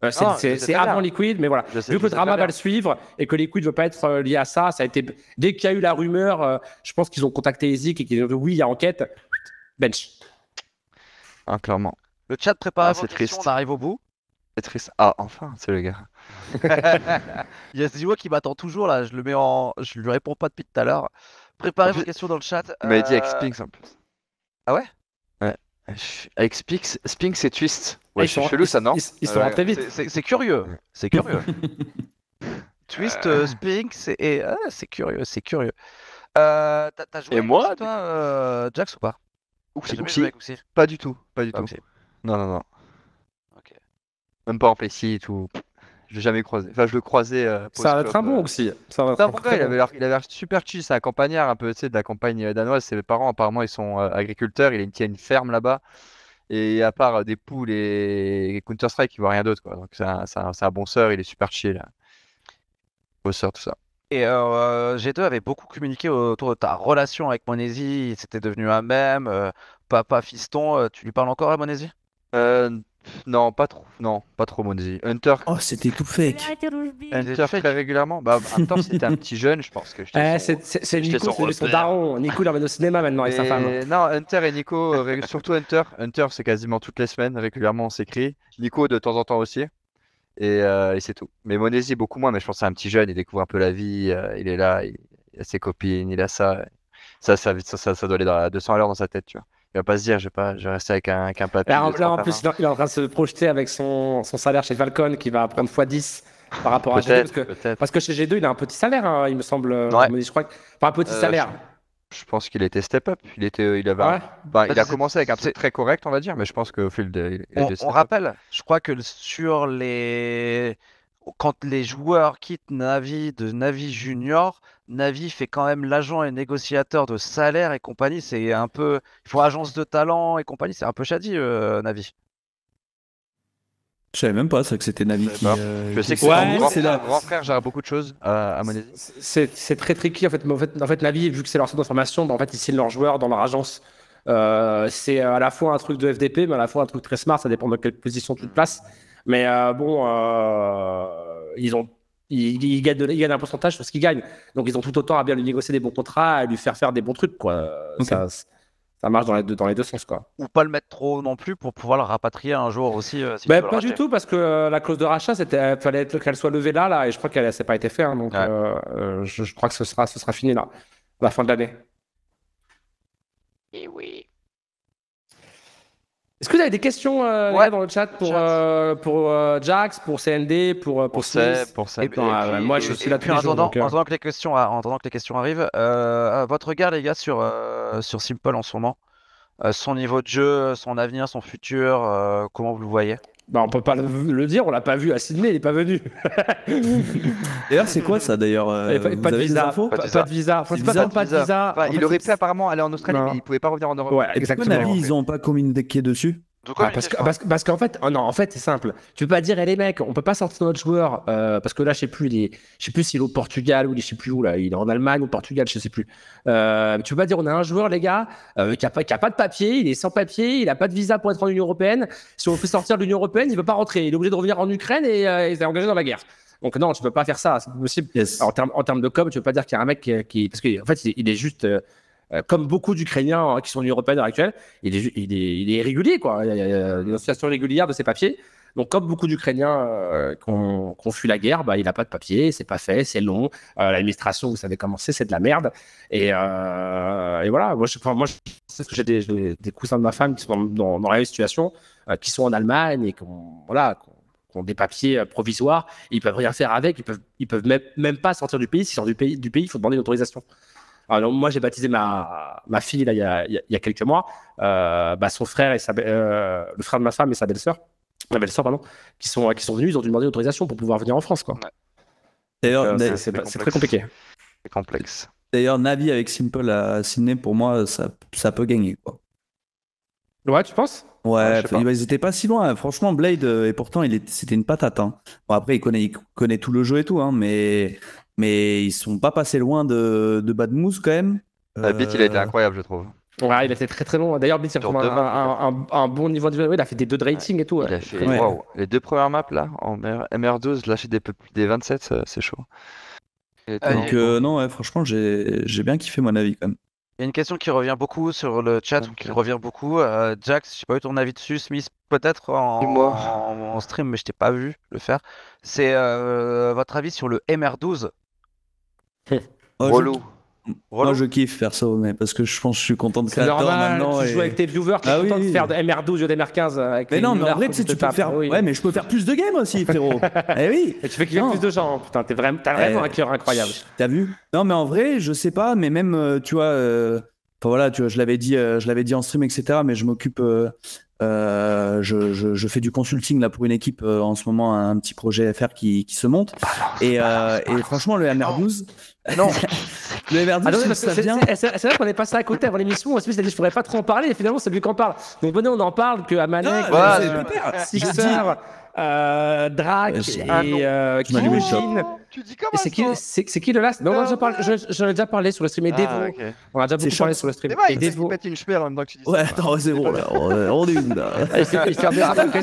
Euh, c'est, avant Liquid, mais voilà. Vu que le drama va le suivre et que Liquid ne veut pas être euh, lié à ça, ça a été dès qu'il y a eu la rumeur, euh, je pense qu'ils ont contacté Ezik et qu'ils ont dit oui, il y a enquête. Bench. Ah, clairement. Le chat prépare ah, c'est triste. on arrive au bout. C'est triste. Ah, enfin, c'est le gars. il y a Ziwa qui m'attend toujours là, je le mets en je lui réponds pas depuis tout à l'heure. Préparez vos questions dans le chat. Mais il dit explique en plus. Ah ouais avec Spinks, et Twist. c'est chelou ça, non Ils, sont rentrés vite. C'est curieux. C'est curieux. Twist, euh... et. c'est curieux, c'est curieux. T'as joué et moi, toi, euh, Jax ou pas ou Pas du tout. Pas du ah, tout. Non, non, non. Même pas en PC et tout. Je l'ai jamais croisé. Enfin, je le croisais. ça va être un bon aussi. Ça va hein. il, avait l'air, super chill. C'est un campagnard un peu tu sais, de la campagne danoise. Ses parents, apparemment, ils sont euh, agriculteurs. Il a une ferme là-bas. Et à part euh, des poules et, Counter-Strike, il voit rien d'autre. Donc, c'est un, bon sœur. Il est super chill. Hein. Bosseur, tout ça. Et euh, G2 avait beaucoup communiqué autour de ta relation avec Monesi, c'était devenu un même. papa, fiston, tu lui parles encore à Monesi non, pas trop. Non, pas trop Monzi. Hunter. Oh, c'était tout fake. Hunter fait régulièrement. Bah, en temps, c'était un petit jeune, je pense que. Eh, son... c'est Nico, son, son, daron. Nico, il au cinéma maintenant sa femme. Non, Hunter et Nico, euh, surtout Hunter. Hunter, c'est quasiment toutes les semaines. Régulièrement, on s'écrit. Nico, de temps en temps aussi. Et, euh, c'est tout. Mais Monesi, beaucoup moins. Mais je pense que c'est un petit jeune. Il découvre un peu la vie. Euh, il est là. Il... a ses copines. Il a ça. Ça, ça, ça, ça, doit aller dans 200 à l'heure dans sa tête, tu vois il va pas se dire, je vais pas, je rester avec un, avec un papier. en, plus, il est en train de se projeter avec son, son salaire chez Falcon qui va prendre x10 par rapport à G2. Parce que, parce que, chez G2, il a un petit salaire, hein, il me semble. Euh, je crois un petit euh, salaire. Je... pense qu'il était step up. Il était, il avait, bah, il a commencé avec un très correct, on va dire, mais je pense qu'au fil des, on, rappelle, je crois que sur les quand les joueurs quittent Navi de Navi Junior, Navi fait quand même l'agent et négociateur de salaire et compagnie. C'est un peu. Il faut agence de talent et compagnie. C'est un peu shady, euh, Navi. Je savais même pas ça que c'était Navi qui. Euh, je sais que c'est un grand, frère, beaucoup de choses à, C'est très tricky en fait. en fait, en fait Navi, vu que c'est leur centre de formation, ben, en fait, ils signent leurs joueurs dans leur agence. Euh, c'est à la fois un truc de FDP, mais à la fois un truc très smart. Ça dépend de quelle position tu te places. Mais euh, bon, euh, ils ont ils, gagnent un pourcentage sur ce qu'ils gagnent. Donc ils ont tout autant à bien lui négocier des bons contrats, à lui faire faire des bons trucs. Quoi. Ça, ça, marche dans les, deux, dans les deux sens. Quoi. Ou pas le mettre trop non plus pour pouvoir le rapatrier un jour aussi. Euh, ben, pas du tout, parce que la clause de rachat, il fallait qu'elle soit levée là, là, et je crois qu'elle n'a pas été faite. Hein, donc je, je, crois que ce sera, ce sera fini là, à la fin de l'année. Et eh oui. Est-ce que vous avez des questions euh, dans le chat pour, euh, pour euh, Jax, pour CND, pour pour, pour, moi, je suis là tous En attendant que les questions, en attendant que les questions arrivent, votre regard, les gars, sur sur Simple en ce moment, son niveau de jeu, son avenir, son futur, comment vous le voyez bah, on peut pas le dire, on l'a pas vu à Sydney, il est pas venu. d'ailleurs, c'est quoi ça d'ailleurs euh, pas, pas, de visa, pas, de visa. pas de visa. il aurait pu apparemment aller en Australie, mais il pouvait pas revenir en Europe. Ouais, exactement. avis, ils ont pas communiqué dessus. Ah, hein parce, que, qu'en fait, oh en fait, c'est simple. Tu peux pas dire, eh les mecs, on peut pas sortir notre joueur euh, parce que là, je sais plus, je sais plus s'il est au Portugal ou je sais plus où là, il est en Allemagne ou au Portugal, je sais plus. Euh, tu peux pas dire, on a un joueur, les gars, euh, qui a pas, a pas de papier, il est sans papier, il a pas de visa pour être en Union européenne. Si on fait sortir de l'Union européenne, il veut pas rentrer, il est obligé de revenir en Ukraine et, il est engagé dans la guerre. Donc non, tu peux pas faire ça, possible. En termes, de com, tu peux pas dire qu'il y a un mec qui, parce qu'en fait, il est juste euh, comme beaucoup d'Ukrainiens hein, qui sont en Europe à l'heure actuelle, il est, il, il irrégulier, Il y a une situation régulière de ses papiers. Donc, comme beaucoup d'Ukrainiens euh, qu'on qui ont fui la guerre, bah, il n'a pas de papier, c'est pas fait, c'est long. Euh, l'administration, vous savez comment c'est, c'est de la merde. Et, voilà, moi, je, sais que j'ai des, cousins de ma femme qui sont dans, une la même situation, qui sont en Allemagne et qui ont, des papiers provisoires. Ils peuvent rien faire avec, ils peuvent, ils peuvent même, pas sortir du pays. S'ils sortent du pays, du pays, il faut demander une moi, j'ai baptisé ma, ma fille là, il, y a, quelques mois. Euh, bah, son frère et sa, euh, le frère de ma femme et sa belle-sœur, ma belle-sœur, pardon, qui sont, qui sont venus, ils ont demandé demander l'autorisation pour pouvoir venir en France. Quoi. D'ailleurs, euh, c'est très compliqué. C'est complexe. D'ailleurs, Navi avec Simple à Sydney, pour moi, ça, ça peut gagner. Quoi. Ouais, tu penses Ouais, ils étaient pas si loin. Hein. Franchement, Blade, et pourtant, c'était une patate. Hein. Bon, après, il connaît, il connaît tout le jeu et tout, hein, mais mais ils sont pas passés loin de, de Bad quand même. Ah, Bit, il a été euh, incroyable, je trouve. Ouais, il a été très très long, D'ailleurs, Bit, il a un, un, bon niveau de Oui, il a fait des deux de rating et tout. Les deux premières maps là, en MR12, lâcher des, des 27, c'est chaud. Ah, donc, euh, non, franchement, j'ai bien kiffé mon avis quand même. Il y a une question qui revient beaucoup sur le chat, qui revient beaucoup. Euh, Jack, je sais pas eu ton avis dessus. Smith, peut-être en, stream, mais je t'ai pas vu le faire. C'est votre avis sur le MR12 Oh, Relou. Moi, je kiffe perso, mais parce que je pense que je suis content de créateur normal, maintenant. Tu joues avec tes viewers, tu es ah content de MR12 ou de MR15. Avec mais non, mais en vrai, tu peux faire. Ouais, mais je peux faire plus de games aussi, frérot. eh oui. Et tu fais qu'il y ait plus de gens. Putain, vraiment, t'as vraiment eh, un cœur incroyable. T'as vu Non, mais en vrai, je sais pas, mais même, euh, tu vois, euh, voilà, je l'avais dit, euh, je l'avais dit en stream, etc. Mais je m'occupe. je, fais du consulting là pour une équipe en ce moment, un petit projet FR qui, qui se monte. et franchement, le MR12. Non. le MR12, ah non, ça bien. C'est vrai qu'on est passé à côté avant l'émission. On se dit, je pourrais pas trop en parler. Et finalement, c'est lui qui en parle. Donc, bon, on en parle que Amanek, ah, euh, euh, Sixer, euh, Drac et ah euh, Kyushin. Tu dis comment C'est qui, c'est, qui le last Non, moi, j'en, parle, j'en ai déjà parlé sur le stream. Et ah, Devo. On a déjà beaucoup parlé sur le stream. Et Devo. pète une cheville en même temps que tu dis Ouais, attends, c'est bon, là. On est une, là. Ah, il fait un peu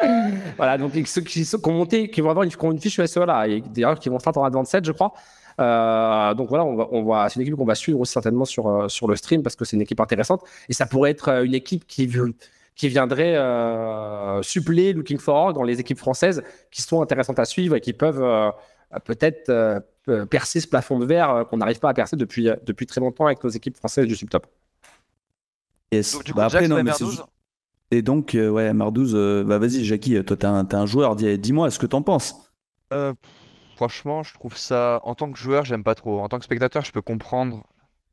voilà, donc ceux qui, sont qui vont avoir une, une fiche e là, et d'ailleurs qui vont start en Advanced 7, je crois. Euh, donc voilà, on c'est une équipe qu'on va suivre aussi certainement sur, euh, sur le stream parce que c'est une équipe intéressante et ça pourrait être euh, une équipe qui, qui viendrait euh, suppléer Looking Forward dans les équipes françaises qui sont intéressantes à suivre et qui peuvent peut-être percer ce plafond de verre qu'on n'arrive pas à percer depuis, depuis très longtemps avec nos équipes françaises du subtop. Yes. bah, après, et donc, euh, ouais, euh, bah, vas-y, Jackie, euh, toi, t'es un, un joueur, dis, moi ce que t'en penses. franchement, je trouve ça. En tant que joueur, j'aime pas trop. En tant que spectateur, je peux comprendre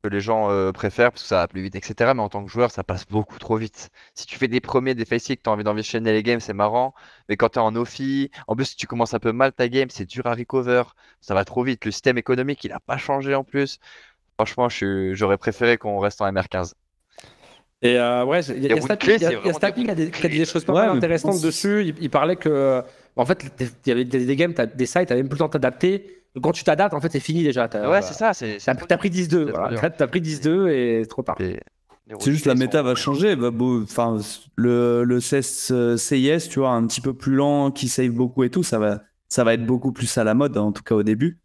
que les gens préfèrent parce que ça va plus vite, etc. Mais en tant que joueur, ça passe beaucoup trop vite. Si tu fais des premiers, des faciles, que t'as envie d'enchaîner les games, c'est marrant. Mais quand t'es en offi, en plus, si tu commences un peu mal ta game, c'est dur à recover. Ça va trop vite. Le système économique, il a pas changé en plus. Franchement, j'aurais préféré qu'on reste en MR15. Et euh, ouais, il y a, qui a, des, des choses pas mal intéressantes dessus. Il, parlait que, euh, en fait, il y avait des, games, des sites, t'avais même plus le temps de t'adapter. Quand tu t'adaptes, en fait, c'est fini déjà. ouais, c'est ça. T'as pris 10-2. T'as pris 10-2 et trop tard. C'est juste la méta va changer. enfin, le, le tu vois, un petit peu plus lent, qui save beaucoup et tout, ça va, ça va être beaucoup plus à la mode, en tout cas au début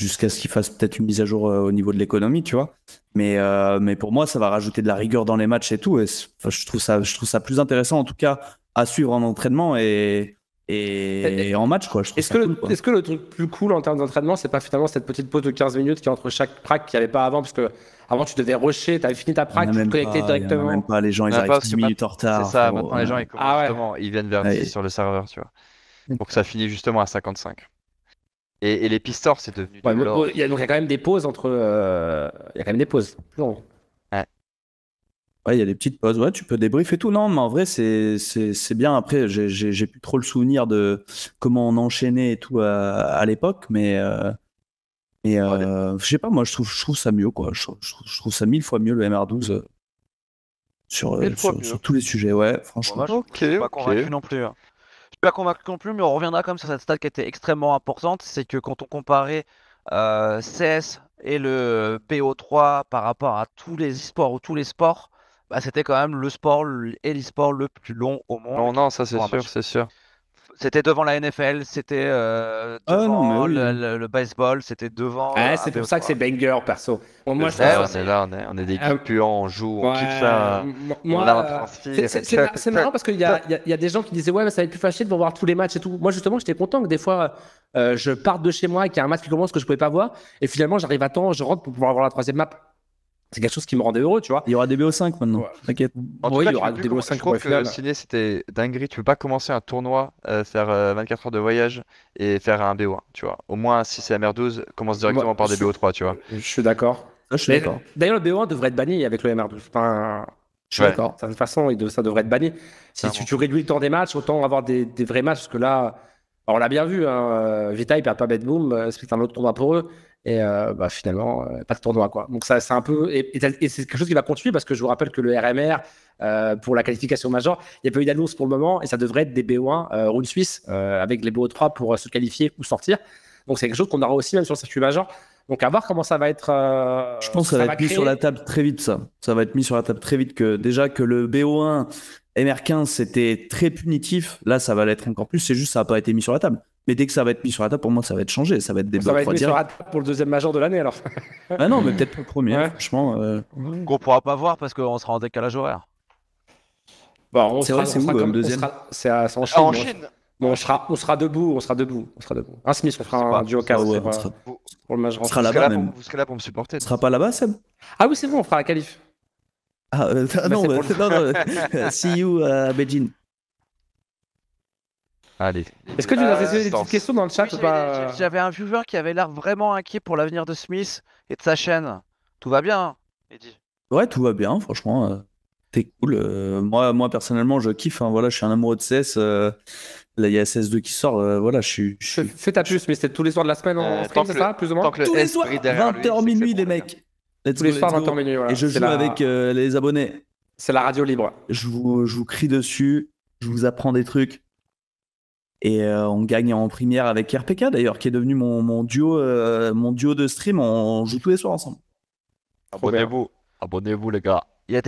jusqu'à ce qu'ils fassent peut-être une mise à jour euh, au niveau de l'économie, tu vois. Mais, euh, mais pour moi, ça va rajouter de la rigueur dans les matchs et tout. Et je, trouve ça, je trouve ça plus intéressant, en tout cas, à suivre en entraînement et, et, en match, Est-ce que, cool, ce que le truc plus cool en termes d'entraînement, c'est pas finalement cette petite pause de 15 minutes qui est entre chaque prac qu'il n'y avait pas avant Parce que avant, tu devais rusher, tu avais fini ta prac, tu te connectais directement. Même pas, les gens, ils arrivent 10 minutes en retard. C'est ça, maintenant, les gens, ils, ah viennent vers sur le serveur, tu vois. Pour que ça finisse justement à 55. Et, et les pistors, c'est devenu. de Il y a, donc il y a quand même des pauses entre. Euh, il y a quand même des pauses. Ouais, il y a des petites pauses. Ouais, tu peux débriefer et tout. Non, mais en vrai, c'est, c'est, c'est bien. Après, j'ai- j'ai plus trop le souvenir de comment on enchaînait et tout à, l'époque, mais. Euh, mais euh, je sais pas, moi, je trouve, je trouve ça mieux, quoi. Je, trouve- ça mille fois mieux, le MR12, sur, sur, tous les sujets, ouais, franchement. je Ok, pas ok. non plus. Hein pas convaincu non plus, mais on reviendra quand même sur cette stat qui était extrêmement importante. C'est que quand on comparait euh, CS et le PO3 par rapport à tous les esports sports ou tous les sports, bah, c'était quand même le sport et l'e-sport le plus long au monde. Non, non, ça c'est sûr, c'est sûr c'était devant la NFL, c'était euh, ah devant hein. le, baseball, c'était devant. Ouais, c'est pour ça que c'est banger perso. moi, je on est là, on est, on des ah on joue, on ça. Moi, euh, c'est marrant parce qu'il y a, des gens qui disaient ouais, mais ça va être plus facile de voir tous les matchs et tout. Moi justement, j'étais content que des fois euh, je parte de chez moi et qu'il y a un match qui commence que je pouvais pas voir et finalement j'arrive à temps, je rentre pour pouvoir voir la troisième map c'est quelque chose qui me rendait heureux, tu vois. Il y aura des BO5 maintenant, t'inquiète. En il y aura des BO5 Je le ciné, c'était dinguerie. Tu peux pas commencer un tournoi, euh, faire 24 euh, heures de voyage et faire un BO1, tu vois. Au moins, si c'est MR12, commence directement par des BO3, tu vois. Euh, je suis d'accord. Ah, d'ailleurs, le BO1 devrait être banni avec le MR12. Enfin, je suis d'accord. De toute façon, ça devrait être banni. Si tu, réduis le temps des matchs, autant avoir des, des vrais matchs, parce que là bah, on l'a bien vu, hein, euh, Vita, ils perdent pas euh, c'est un autre tournoi pour eux. Et euh, bah, finalement, pas de tournoi. Quoi. Donc, ça, c'est un peu. Et, c'est quelque chose qui va continuer parce que je vous rappelle que le RMR, pour la qualification majeure, il n'y a pas eu d'annonce pour le moment et ça devrait être des BO1 round suisse avec les BO3 pour se qualifier ou sortir. Donc, c'est quelque chose qu'on aura aussi même sur le circuit majeur. Donc, à voir comment ça va être. je pense que ça, va, être mis sur la table très vite, ça. Ça va être mis sur la table très vite que déjà que le BO1 MR15, c'était très punitif. Là, ça va l'être encore plus. C'est juste, ça n'a pas été mis sur la table. Mais dès que ça va être mis sur la table, pour moi, ça va être changé. Ça va être des Ça va être mis sur la table pour le deuxième major de l'année, alors. ah non, mais peut-être le premier, franchement. Euh. on ne pourra pas voir parce qu'on sera en décalage horaire. c'est vrai, c'est où euh, comme deuxième C'est à en ah, Chine. on sera, on sera debout, on sera debout, on sera debout. Un Smith, on fera un duo cas pour, le major. On sera là-bas même. vous serez là pour me supporter. On sera pas là-bas, Seb Ah oui, c'est bon, on fera la qualif. Ah, euh, bah, euh, non, non, euh, see you à Beijing. Allez. Est-ce que tu nous as des petites questions dans le chat pas... J'avais un viewer qui avait l'air vraiment inquiet pour l'avenir de Smith et de sa chaîne. Tout va bien, hein, Eddie Ouais, tout va bien, franchement. t'es cool. moi, moi, personnellement, je kiffe. Hein, voilà, je suis un amoureux de CS. il y a CS2 qui sort. voilà, je suis. Je Fais ta mais c'était tous les soirs de la semaine en stream, c'est ça Plus ou moins Tous les soirs, 20h minuit, les mecs. Et je joue avec euh, les abonnés. C'est la radio libre. Je vous, crie dessus, je vous apprends des trucs. Et euh, on gagne en première avec RPK d'ailleurs, qui est devenu mon, duo, euh, mon duo de stream. On joue tous les soirs ensemble. Abonnez-vous, abonnez-vous les gars. Il y, a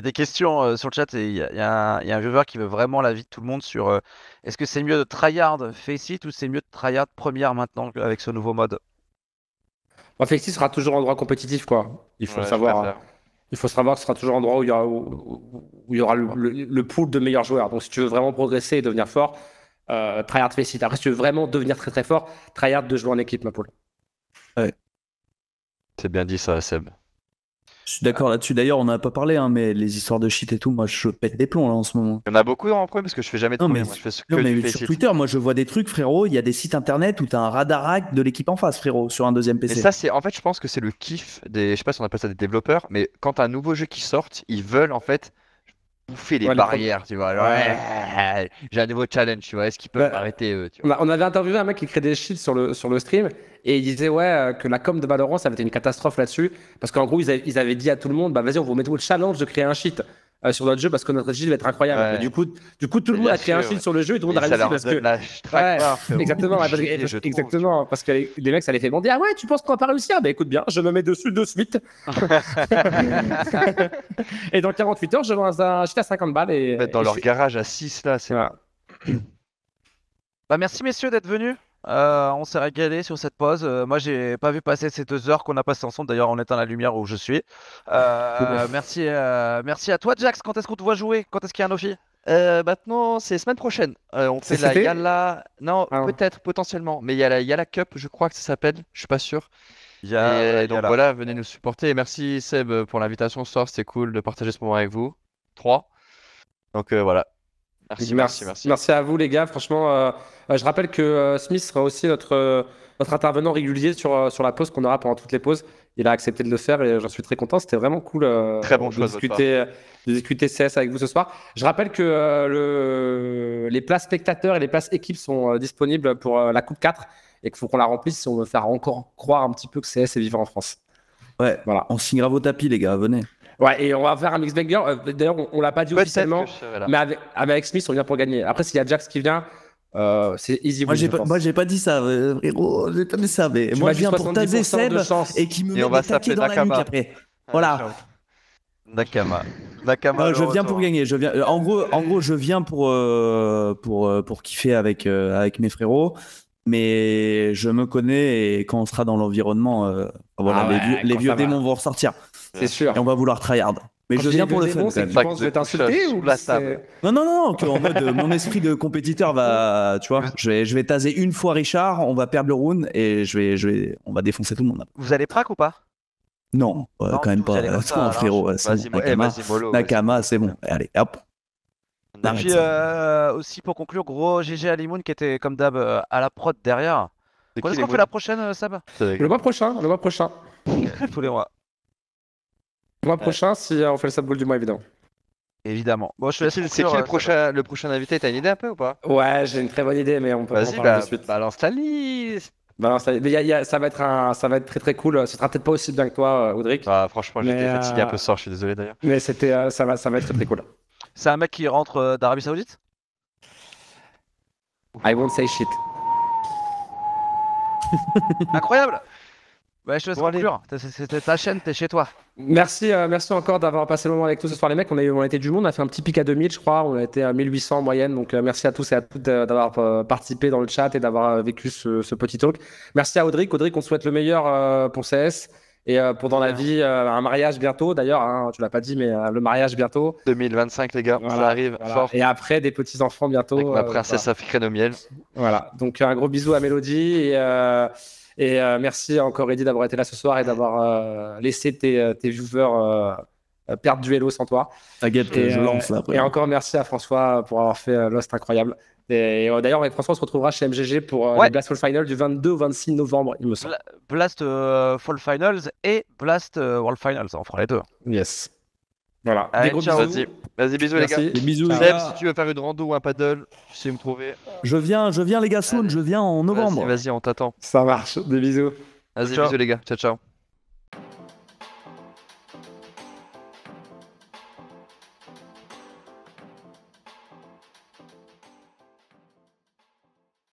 des, questions sur le chat et il y, a, un, viewer qui veut vraiment l'avis de tout le monde sur est-ce que c'est mieux de tryhard it ou c'est mieux de tryhard première maintenant avec ce nouveau mode Flexi sera toujours un endroit compétitif, quoi. Il faut savoir. Hein. Il faut savoir que ce sera toujours un endroit où il y aura, le, pool de meilleurs joueurs. Donc, si tu veux vraiment progresser et devenir fort, euh, try hard Fc. Après, si tu veux vraiment devenir très très fort, hard de jouer en équipe, ma poule. C'est bien dit ça, Seb. Je suis d'accord là-dessus. D'ailleurs, on a pas parlé, hein, mais les histoires de shit et tout, moi, je pète des plombs là en ce moment. Il y en a beaucoup en premier parce que je fais jamais de je fais sur Twitter, moi, je vois des trucs, frérot. Il y a des sites internet où t'as un radarac de l'équipe en face, frérot, sur un deuxième PC. ça, c'est en fait, je pense que c'est le kiff des, je sais pas si on appelle ça des développeurs, mais quand un nouveau jeu qui sort, ils veulent en fait bouffer les barrières, tu vois. J'ai un nouveau challenge, tu vois. Est-ce qu'ils peuvent bah, arrêter On avait interviewé un mec qui crée des shits sur le, sur le stream et il disait ouais euh, que la com de Valorant ça avait été une catastrophe là-dessus parce qu'en gros ils avaient, dit à tout le monde bah vas-y on vous met tout le challenge de créer un shit ». Euh, sur notre jeu parce que notre stratégie va être incroyable. Du, coup, du coup, tout le monde a créé un film sur le jeu et tout le monde a réussi parce que. exactement, parce que, exactement, parce les, mecs, ça les fait bondir Ah ouais, tu penses qu'on va pas réussir ah, Bah écoute bien, je me mets dessus de suite. et dans 48 heures, je vends un à 50 balles. Et, dans leur garage à 6, là, c'est. bah, merci messieurs d'être venus. Euh, on s'est régalé sur cette pause. Euh, moi, j'ai pas vu passer ces deux heures qu'on a passées ensemble. D'ailleurs, on éteint la lumière où je suis. Euh, merci, merci à toi, Jax. Quand est-ce qu'on te voit jouer Quand est-ce qu'il y a un offi Maintenant, c'est semaine prochaine. on fait la Non, ah. peut-être, potentiellement. Mais il y a la Yala Cup, je crois que ça s'appelle. Je suis pas sûr. donc voilà, venez nous supporter. merci Seb pour l'invitation ce soir. C'était cool de partager ce moment avec vous. Trois. Donc voilà, Merci, merci, merci. à vous, les gars. Franchement, euh, euh, je rappelle que euh, Smith sera aussi notre, notre intervenant régulier sur, sur la pause qu'on aura pendant toutes les pauses. Il a accepté de le faire et j'en suis très content. C'était vraiment cool de, discuter, de CS avec vous ce soir. Je rappelle que le, les places spectateurs et les places équipes sont disponibles pour la Coupe 4 et qu'il faut qu'on la remplisse si on veut faire encore croire un petit peu que CS est vivant en France. Ouais, voilà. on signe vos tapis, les gars. Venez. Ouais, et on va faire un mix banger. Euh, d'ailleurs, on, l'a pas dit officiellement, mais avec, Smith, on vient pour gagner. Après, s'il y a Jax qui vient, euh, c'est easy. Moi, j'ai pas, pas dit ça, frérot. J'ai pas dit ça, euh, moi, je viens pour taser Seb et qui me et met on dans la nuque après. Voilà. Nakama. Nakama. je viens pour gagner. Je viens. En gros, en gros, je viens pour pour pour kiffer avec avec mes frérots. Mais je me connais et quand on sera dans l'environnement, voilà, ah les vieux démons vont ressortir. C'est sûr. Et on va vouloir tryhard. Mais je viens pour le fun. que tu penses être insulté ou la table Non, non, non, mode euh, mon esprit de compétiteur va, tu vois, je vais, je vais taser une fois Richard, on va perdre le round et je vais, je on va défoncer tout le monde. Vous allez prac ou pas euh, non, quand même pas. c'est bon. Eh, Nakama, c'est bon. Allez, hop. Et puis euh, aussi pour conclure, gros GG Limoun qui était comme d'hab à la prod derrière. quest ce qu'on fait la prochaine, Sab Le mois prochain, le mois prochain. Tous les mois. Mois prochain, si on fait le sable du mois, évidemment. Évidemment. Bon, je suis facile. C'est qui le prochain, le prochain invité T'as une idée un peu ou pas Ouais, j'ai une très bonne idée, mais on peut Vas-y, bah, suite. balance ta liste Balance ta liste. Mais ça, va être un, ça va être très très cool. Ce sera peut-être pas aussi bien que toi, euh, Audric. Bah, franchement, j'étais fatigué un peu euh, sort, je suis désolé d'ailleurs. Mais c'était, euh, ça, va, ça va être très très cool. C'est un mec qui rentre d'Arabie Saoudite I won't say shit. Incroyable Ouais, je te C'était ta chaîne, t'es chez toi. Merci, euh, merci encore d'avoir passé le moment avec tous ce soir, les mecs. On a, été du monde, on a fait un petit pic à 2000, je crois. On a été à 1800 en moyenne. Donc, euh, merci à tous et à toutes euh, d'avoir participé dans le chat et d'avoir vécu ce, petit talk. Merci à Audric. Audric, on souhaite le meilleur pour CS et pour dans la vie, un mariage bientôt. D'ailleurs, hein. tu l'as pas dit, mais le mariage bientôt. 2025, les gars, on ça arrive fort. Et après, des petits-enfants bientôt. Avec ma princesse voilà. nos miel. Voilà. Donc, un gros bisou à Mélodie. Et, et euh, merci encore, Eddy, d'avoir été là ce soir et d'avoir euh, laissé tes, euh, tes viewers perdre du hello sans toi. T'inquiète, je lance Après. Et encore merci à François pour avoir fait Lost incroyable. Et d'ailleurs, avec François, on se retrouvera chez MGG pour Blast Fall Final du 22 au 26 novembre, il me semble. Blast Fall Finals et Blast World Finals, hein, on fera les deux. Yes. Voilà. des gros Vas-y, bisous les gars. Des bisous. Seb, si tu veux faire une rando ou un paddle, tu sais me trouver. Je viens, je viens les gars, Soon, je viens en novembre. Vas-y, on t'attend. Ça marche. Des bisous. Vas-y, bisous les gars. Ciao, ciao.